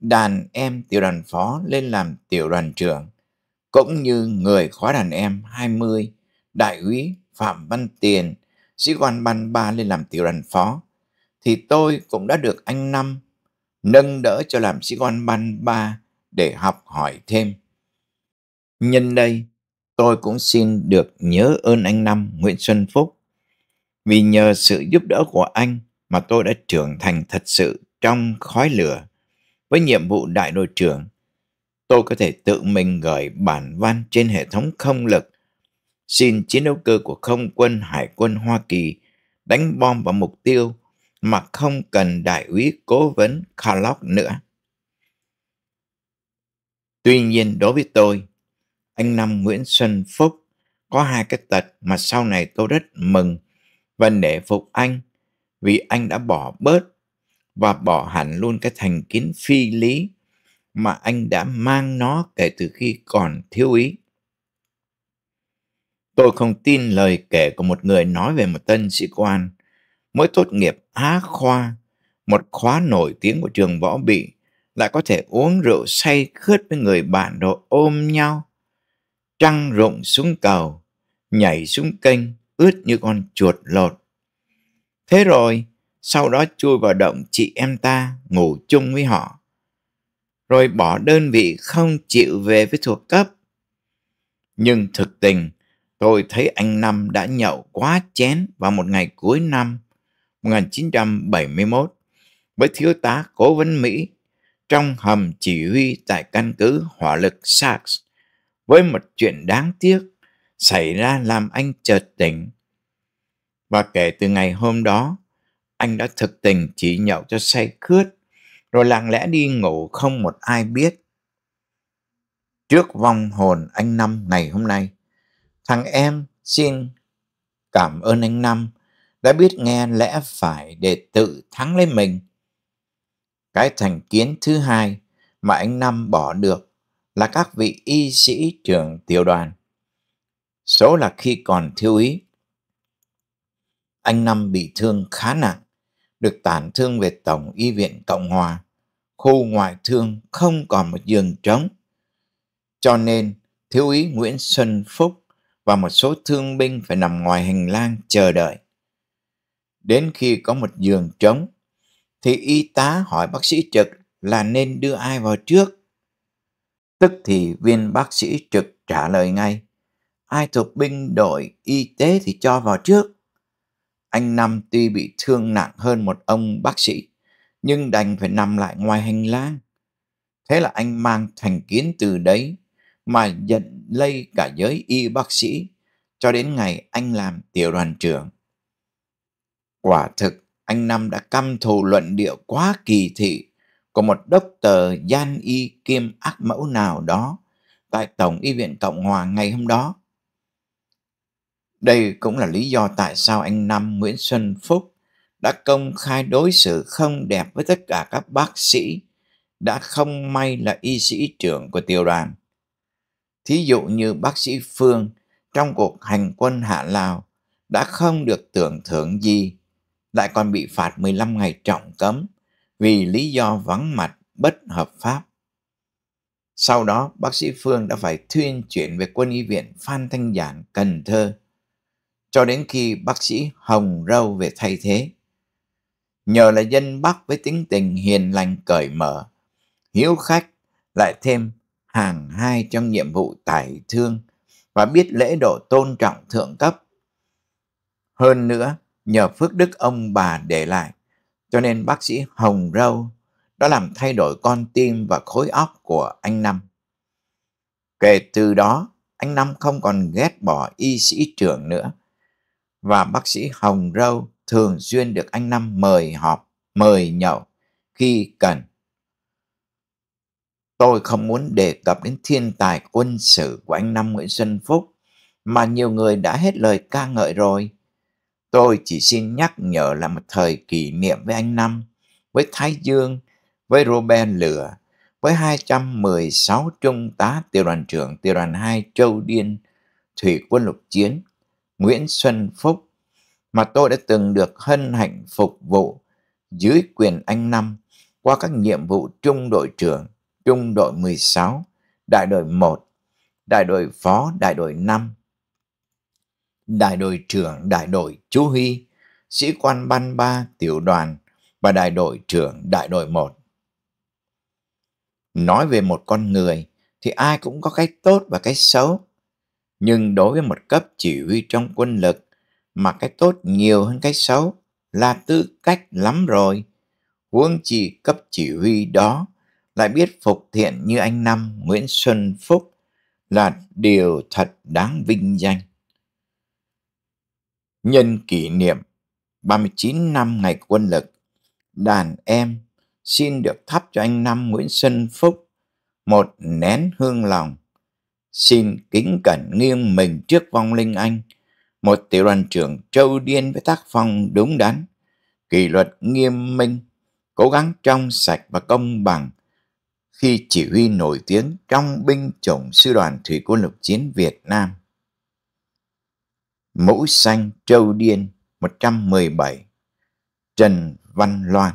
Đàn em tiểu đoàn phó lên làm tiểu đoàn trưởng, cũng như người khóa đàn em 20, đại úy Phạm Văn Tiền, sĩ quan ban ba lên làm tiểu đoàn phó, thì tôi cũng đã được anh Năm nâng đỡ cho làm sĩ quan ban ba để học hỏi thêm. Nhân đây, tôi cũng xin được nhớ ơn anh Năm Nguyễn Xuân Phúc vì nhờ sự giúp đỡ của anh mà tôi đã trưởng thành thật sự trong khói lửa. Với nhiệm vụ đại đội trưởng, tôi có thể tự mình gửi bản văn trên hệ thống không lực, xin chiến đấu cơ của không quân Hải quân Hoa Kỳ đánh bom vào mục tiêu mà không cần đại úy cố vấn Carlock nữa. Tuy nhiên đối với tôi, anh Năm Nguyễn Xuân Phúc có hai cái tật mà sau này tôi rất mừng và nể phục anh vì anh đã bỏ bớt và bỏ hẳn luôn cái thành kiến phi lý mà anh đã mang nó kể từ khi còn thiếu ý. Tôi không tin lời kể của một người nói về một tân sĩ quan mới tốt nghiệp Á Khoa, một khóa nổi tiếng của trường võ bị, lại có thể uống rượu say khướt với người bạn rồi ôm nhau, trăng rụng xuống cầu, nhảy xuống kênh, ướt như con chuột lột. Thế rồi, sau đó chui vào động chị em ta ngủ chung với họ. Rồi bỏ đơn vị không chịu về với thuộc cấp. Nhưng thực tình, tôi thấy anh Năm đã nhậu quá chén vào một ngày cuối năm 1971 với thiếu tá cố vấn Mỹ trong hầm chỉ huy tại căn cứ hỏa lực Sachs với một chuyện đáng tiếc xảy ra làm anh chợt tỉnh. Và kể từ ngày hôm đó, anh đã thực tình chỉ nhậu cho say khướt, rồi lặng lẽ đi ngủ không một ai biết. Trước vong hồn anh Năm ngày hôm nay, thằng em xin cảm ơn anh Năm đã biết nghe lẽ phải để tự thắng lấy mình. Cái thành kiến thứ hai mà anh Năm bỏ được là các vị y sĩ trưởng tiểu đoàn số là khi còn thiếu ý. Anh Năm bị thương khá nặng, được tản thương về Tổng Y viện Cộng Hòa. Khu ngoại thương không còn một giường trống. Cho nên, thiếu ý Nguyễn Xuân Phúc và một số thương binh phải nằm ngoài hành lang chờ đợi. Đến khi có một giường trống, thì y tá hỏi bác sĩ trực là nên đưa ai vào trước. Tức thì viên bác sĩ trực trả lời ngay ai thuộc binh đội y tế thì cho vào trước. Anh Năm tuy bị thương nặng hơn một ông bác sĩ, nhưng đành phải nằm lại ngoài hành lang. Thế là anh mang thành kiến từ đấy mà nhận lây cả giới y bác sĩ cho đến ngày anh làm tiểu đoàn trưởng. Quả thực, anh Năm đã căm thù luận điệu quá kỳ thị của một đốc tờ gian y kiêm ác mẫu nào đó tại Tổng Y viện Cộng hòa ngày hôm đó đây cũng là lý do tại sao anh Năm Nguyễn Xuân Phúc đã công khai đối xử không đẹp với tất cả các bác sĩ đã không may là y sĩ trưởng của tiểu đoàn. Thí dụ như bác sĩ Phương trong cuộc hành quân Hạ Lào đã không được tưởng thưởng gì, lại còn bị phạt 15 ngày trọng cấm vì lý do vắng mặt bất hợp pháp. Sau đó, bác sĩ Phương đã phải thuyên chuyển về quân y viện Phan Thanh Giản, Cần Thơ cho đến khi bác sĩ Hồng Râu về thay thế. Nhờ là dân Bắc với tính tình hiền lành cởi mở, hiếu khách, lại thêm hàng hai trong nhiệm vụ tải thương và biết lễ độ tôn trọng thượng cấp. Hơn nữa, nhờ phước đức ông bà để lại, cho nên bác sĩ Hồng Râu đã làm thay đổi con tim và khối óc của anh Năm. Kể từ đó, anh Năm không còn ghét bỏ y sĩ trưởng nữa, và bác sĩ Hồng Râu thường xuyên được anh Năm mời họp, mời nhậu khi cần. Tôi không muốn đề cập đến thiên tài quân sự của anh Năm Nguyễn Xuân Phúc mà nhiều người đã hết lời ca ngợi rồi. Tôi chỉ xin nhắc nhở là một thời kỷ niệm với anh Năm, với Thái Dương, với Robert Lửa, với 216 trung tá tiểu đoàn trưởng tiểu đoàn 2 Châu Điên, Thủy quân lục chiến Nguyễn Xuân Phúc mà tôi đã từng được hân hạnh phục vụ dưới quyền anh Năm qua các nhiệm vụ trung đội trưởng, trung đội 16, đại đội 1, đại đội phó, đại đội 5, đại đội trưởng, đại đội chú Huy, sĩ quan ban 3 tiểu đoàn và đại đội trưởng đại đội 1. Nói về một con người thì ai cũng có cái tốt và cái xấu, nhưng đối với một cấp chỉ huy trong quân lực mà cái tốt nhiều hơn cái xấu là tư cách lắm rồi. Huống chi cấp chỉ huy đó lại biết phục thiện như anh Năm Nguyễn Xuân Phúc là điều thật đáng vinh danh. Nhân kỷ niệm 39 năm ngày quân lực, đàn em xin được thắp cho anh Năm Nguyễn Xuân Phúc một nén hương lòng xin kính cẩn nghiêng mình trước vong linh anh, một tiểu đoàn trưởng trâu điên với tác phong đúng đắn, kỷ luật nghiêm minh, cố gắng trong sạch và công bằng khi chỉ huy nổi tiếng trong binh chủng sư đoàn thủy quân lục chiến Việt Nam. Mũ xanh Châu điên 117 Trần Văn Loan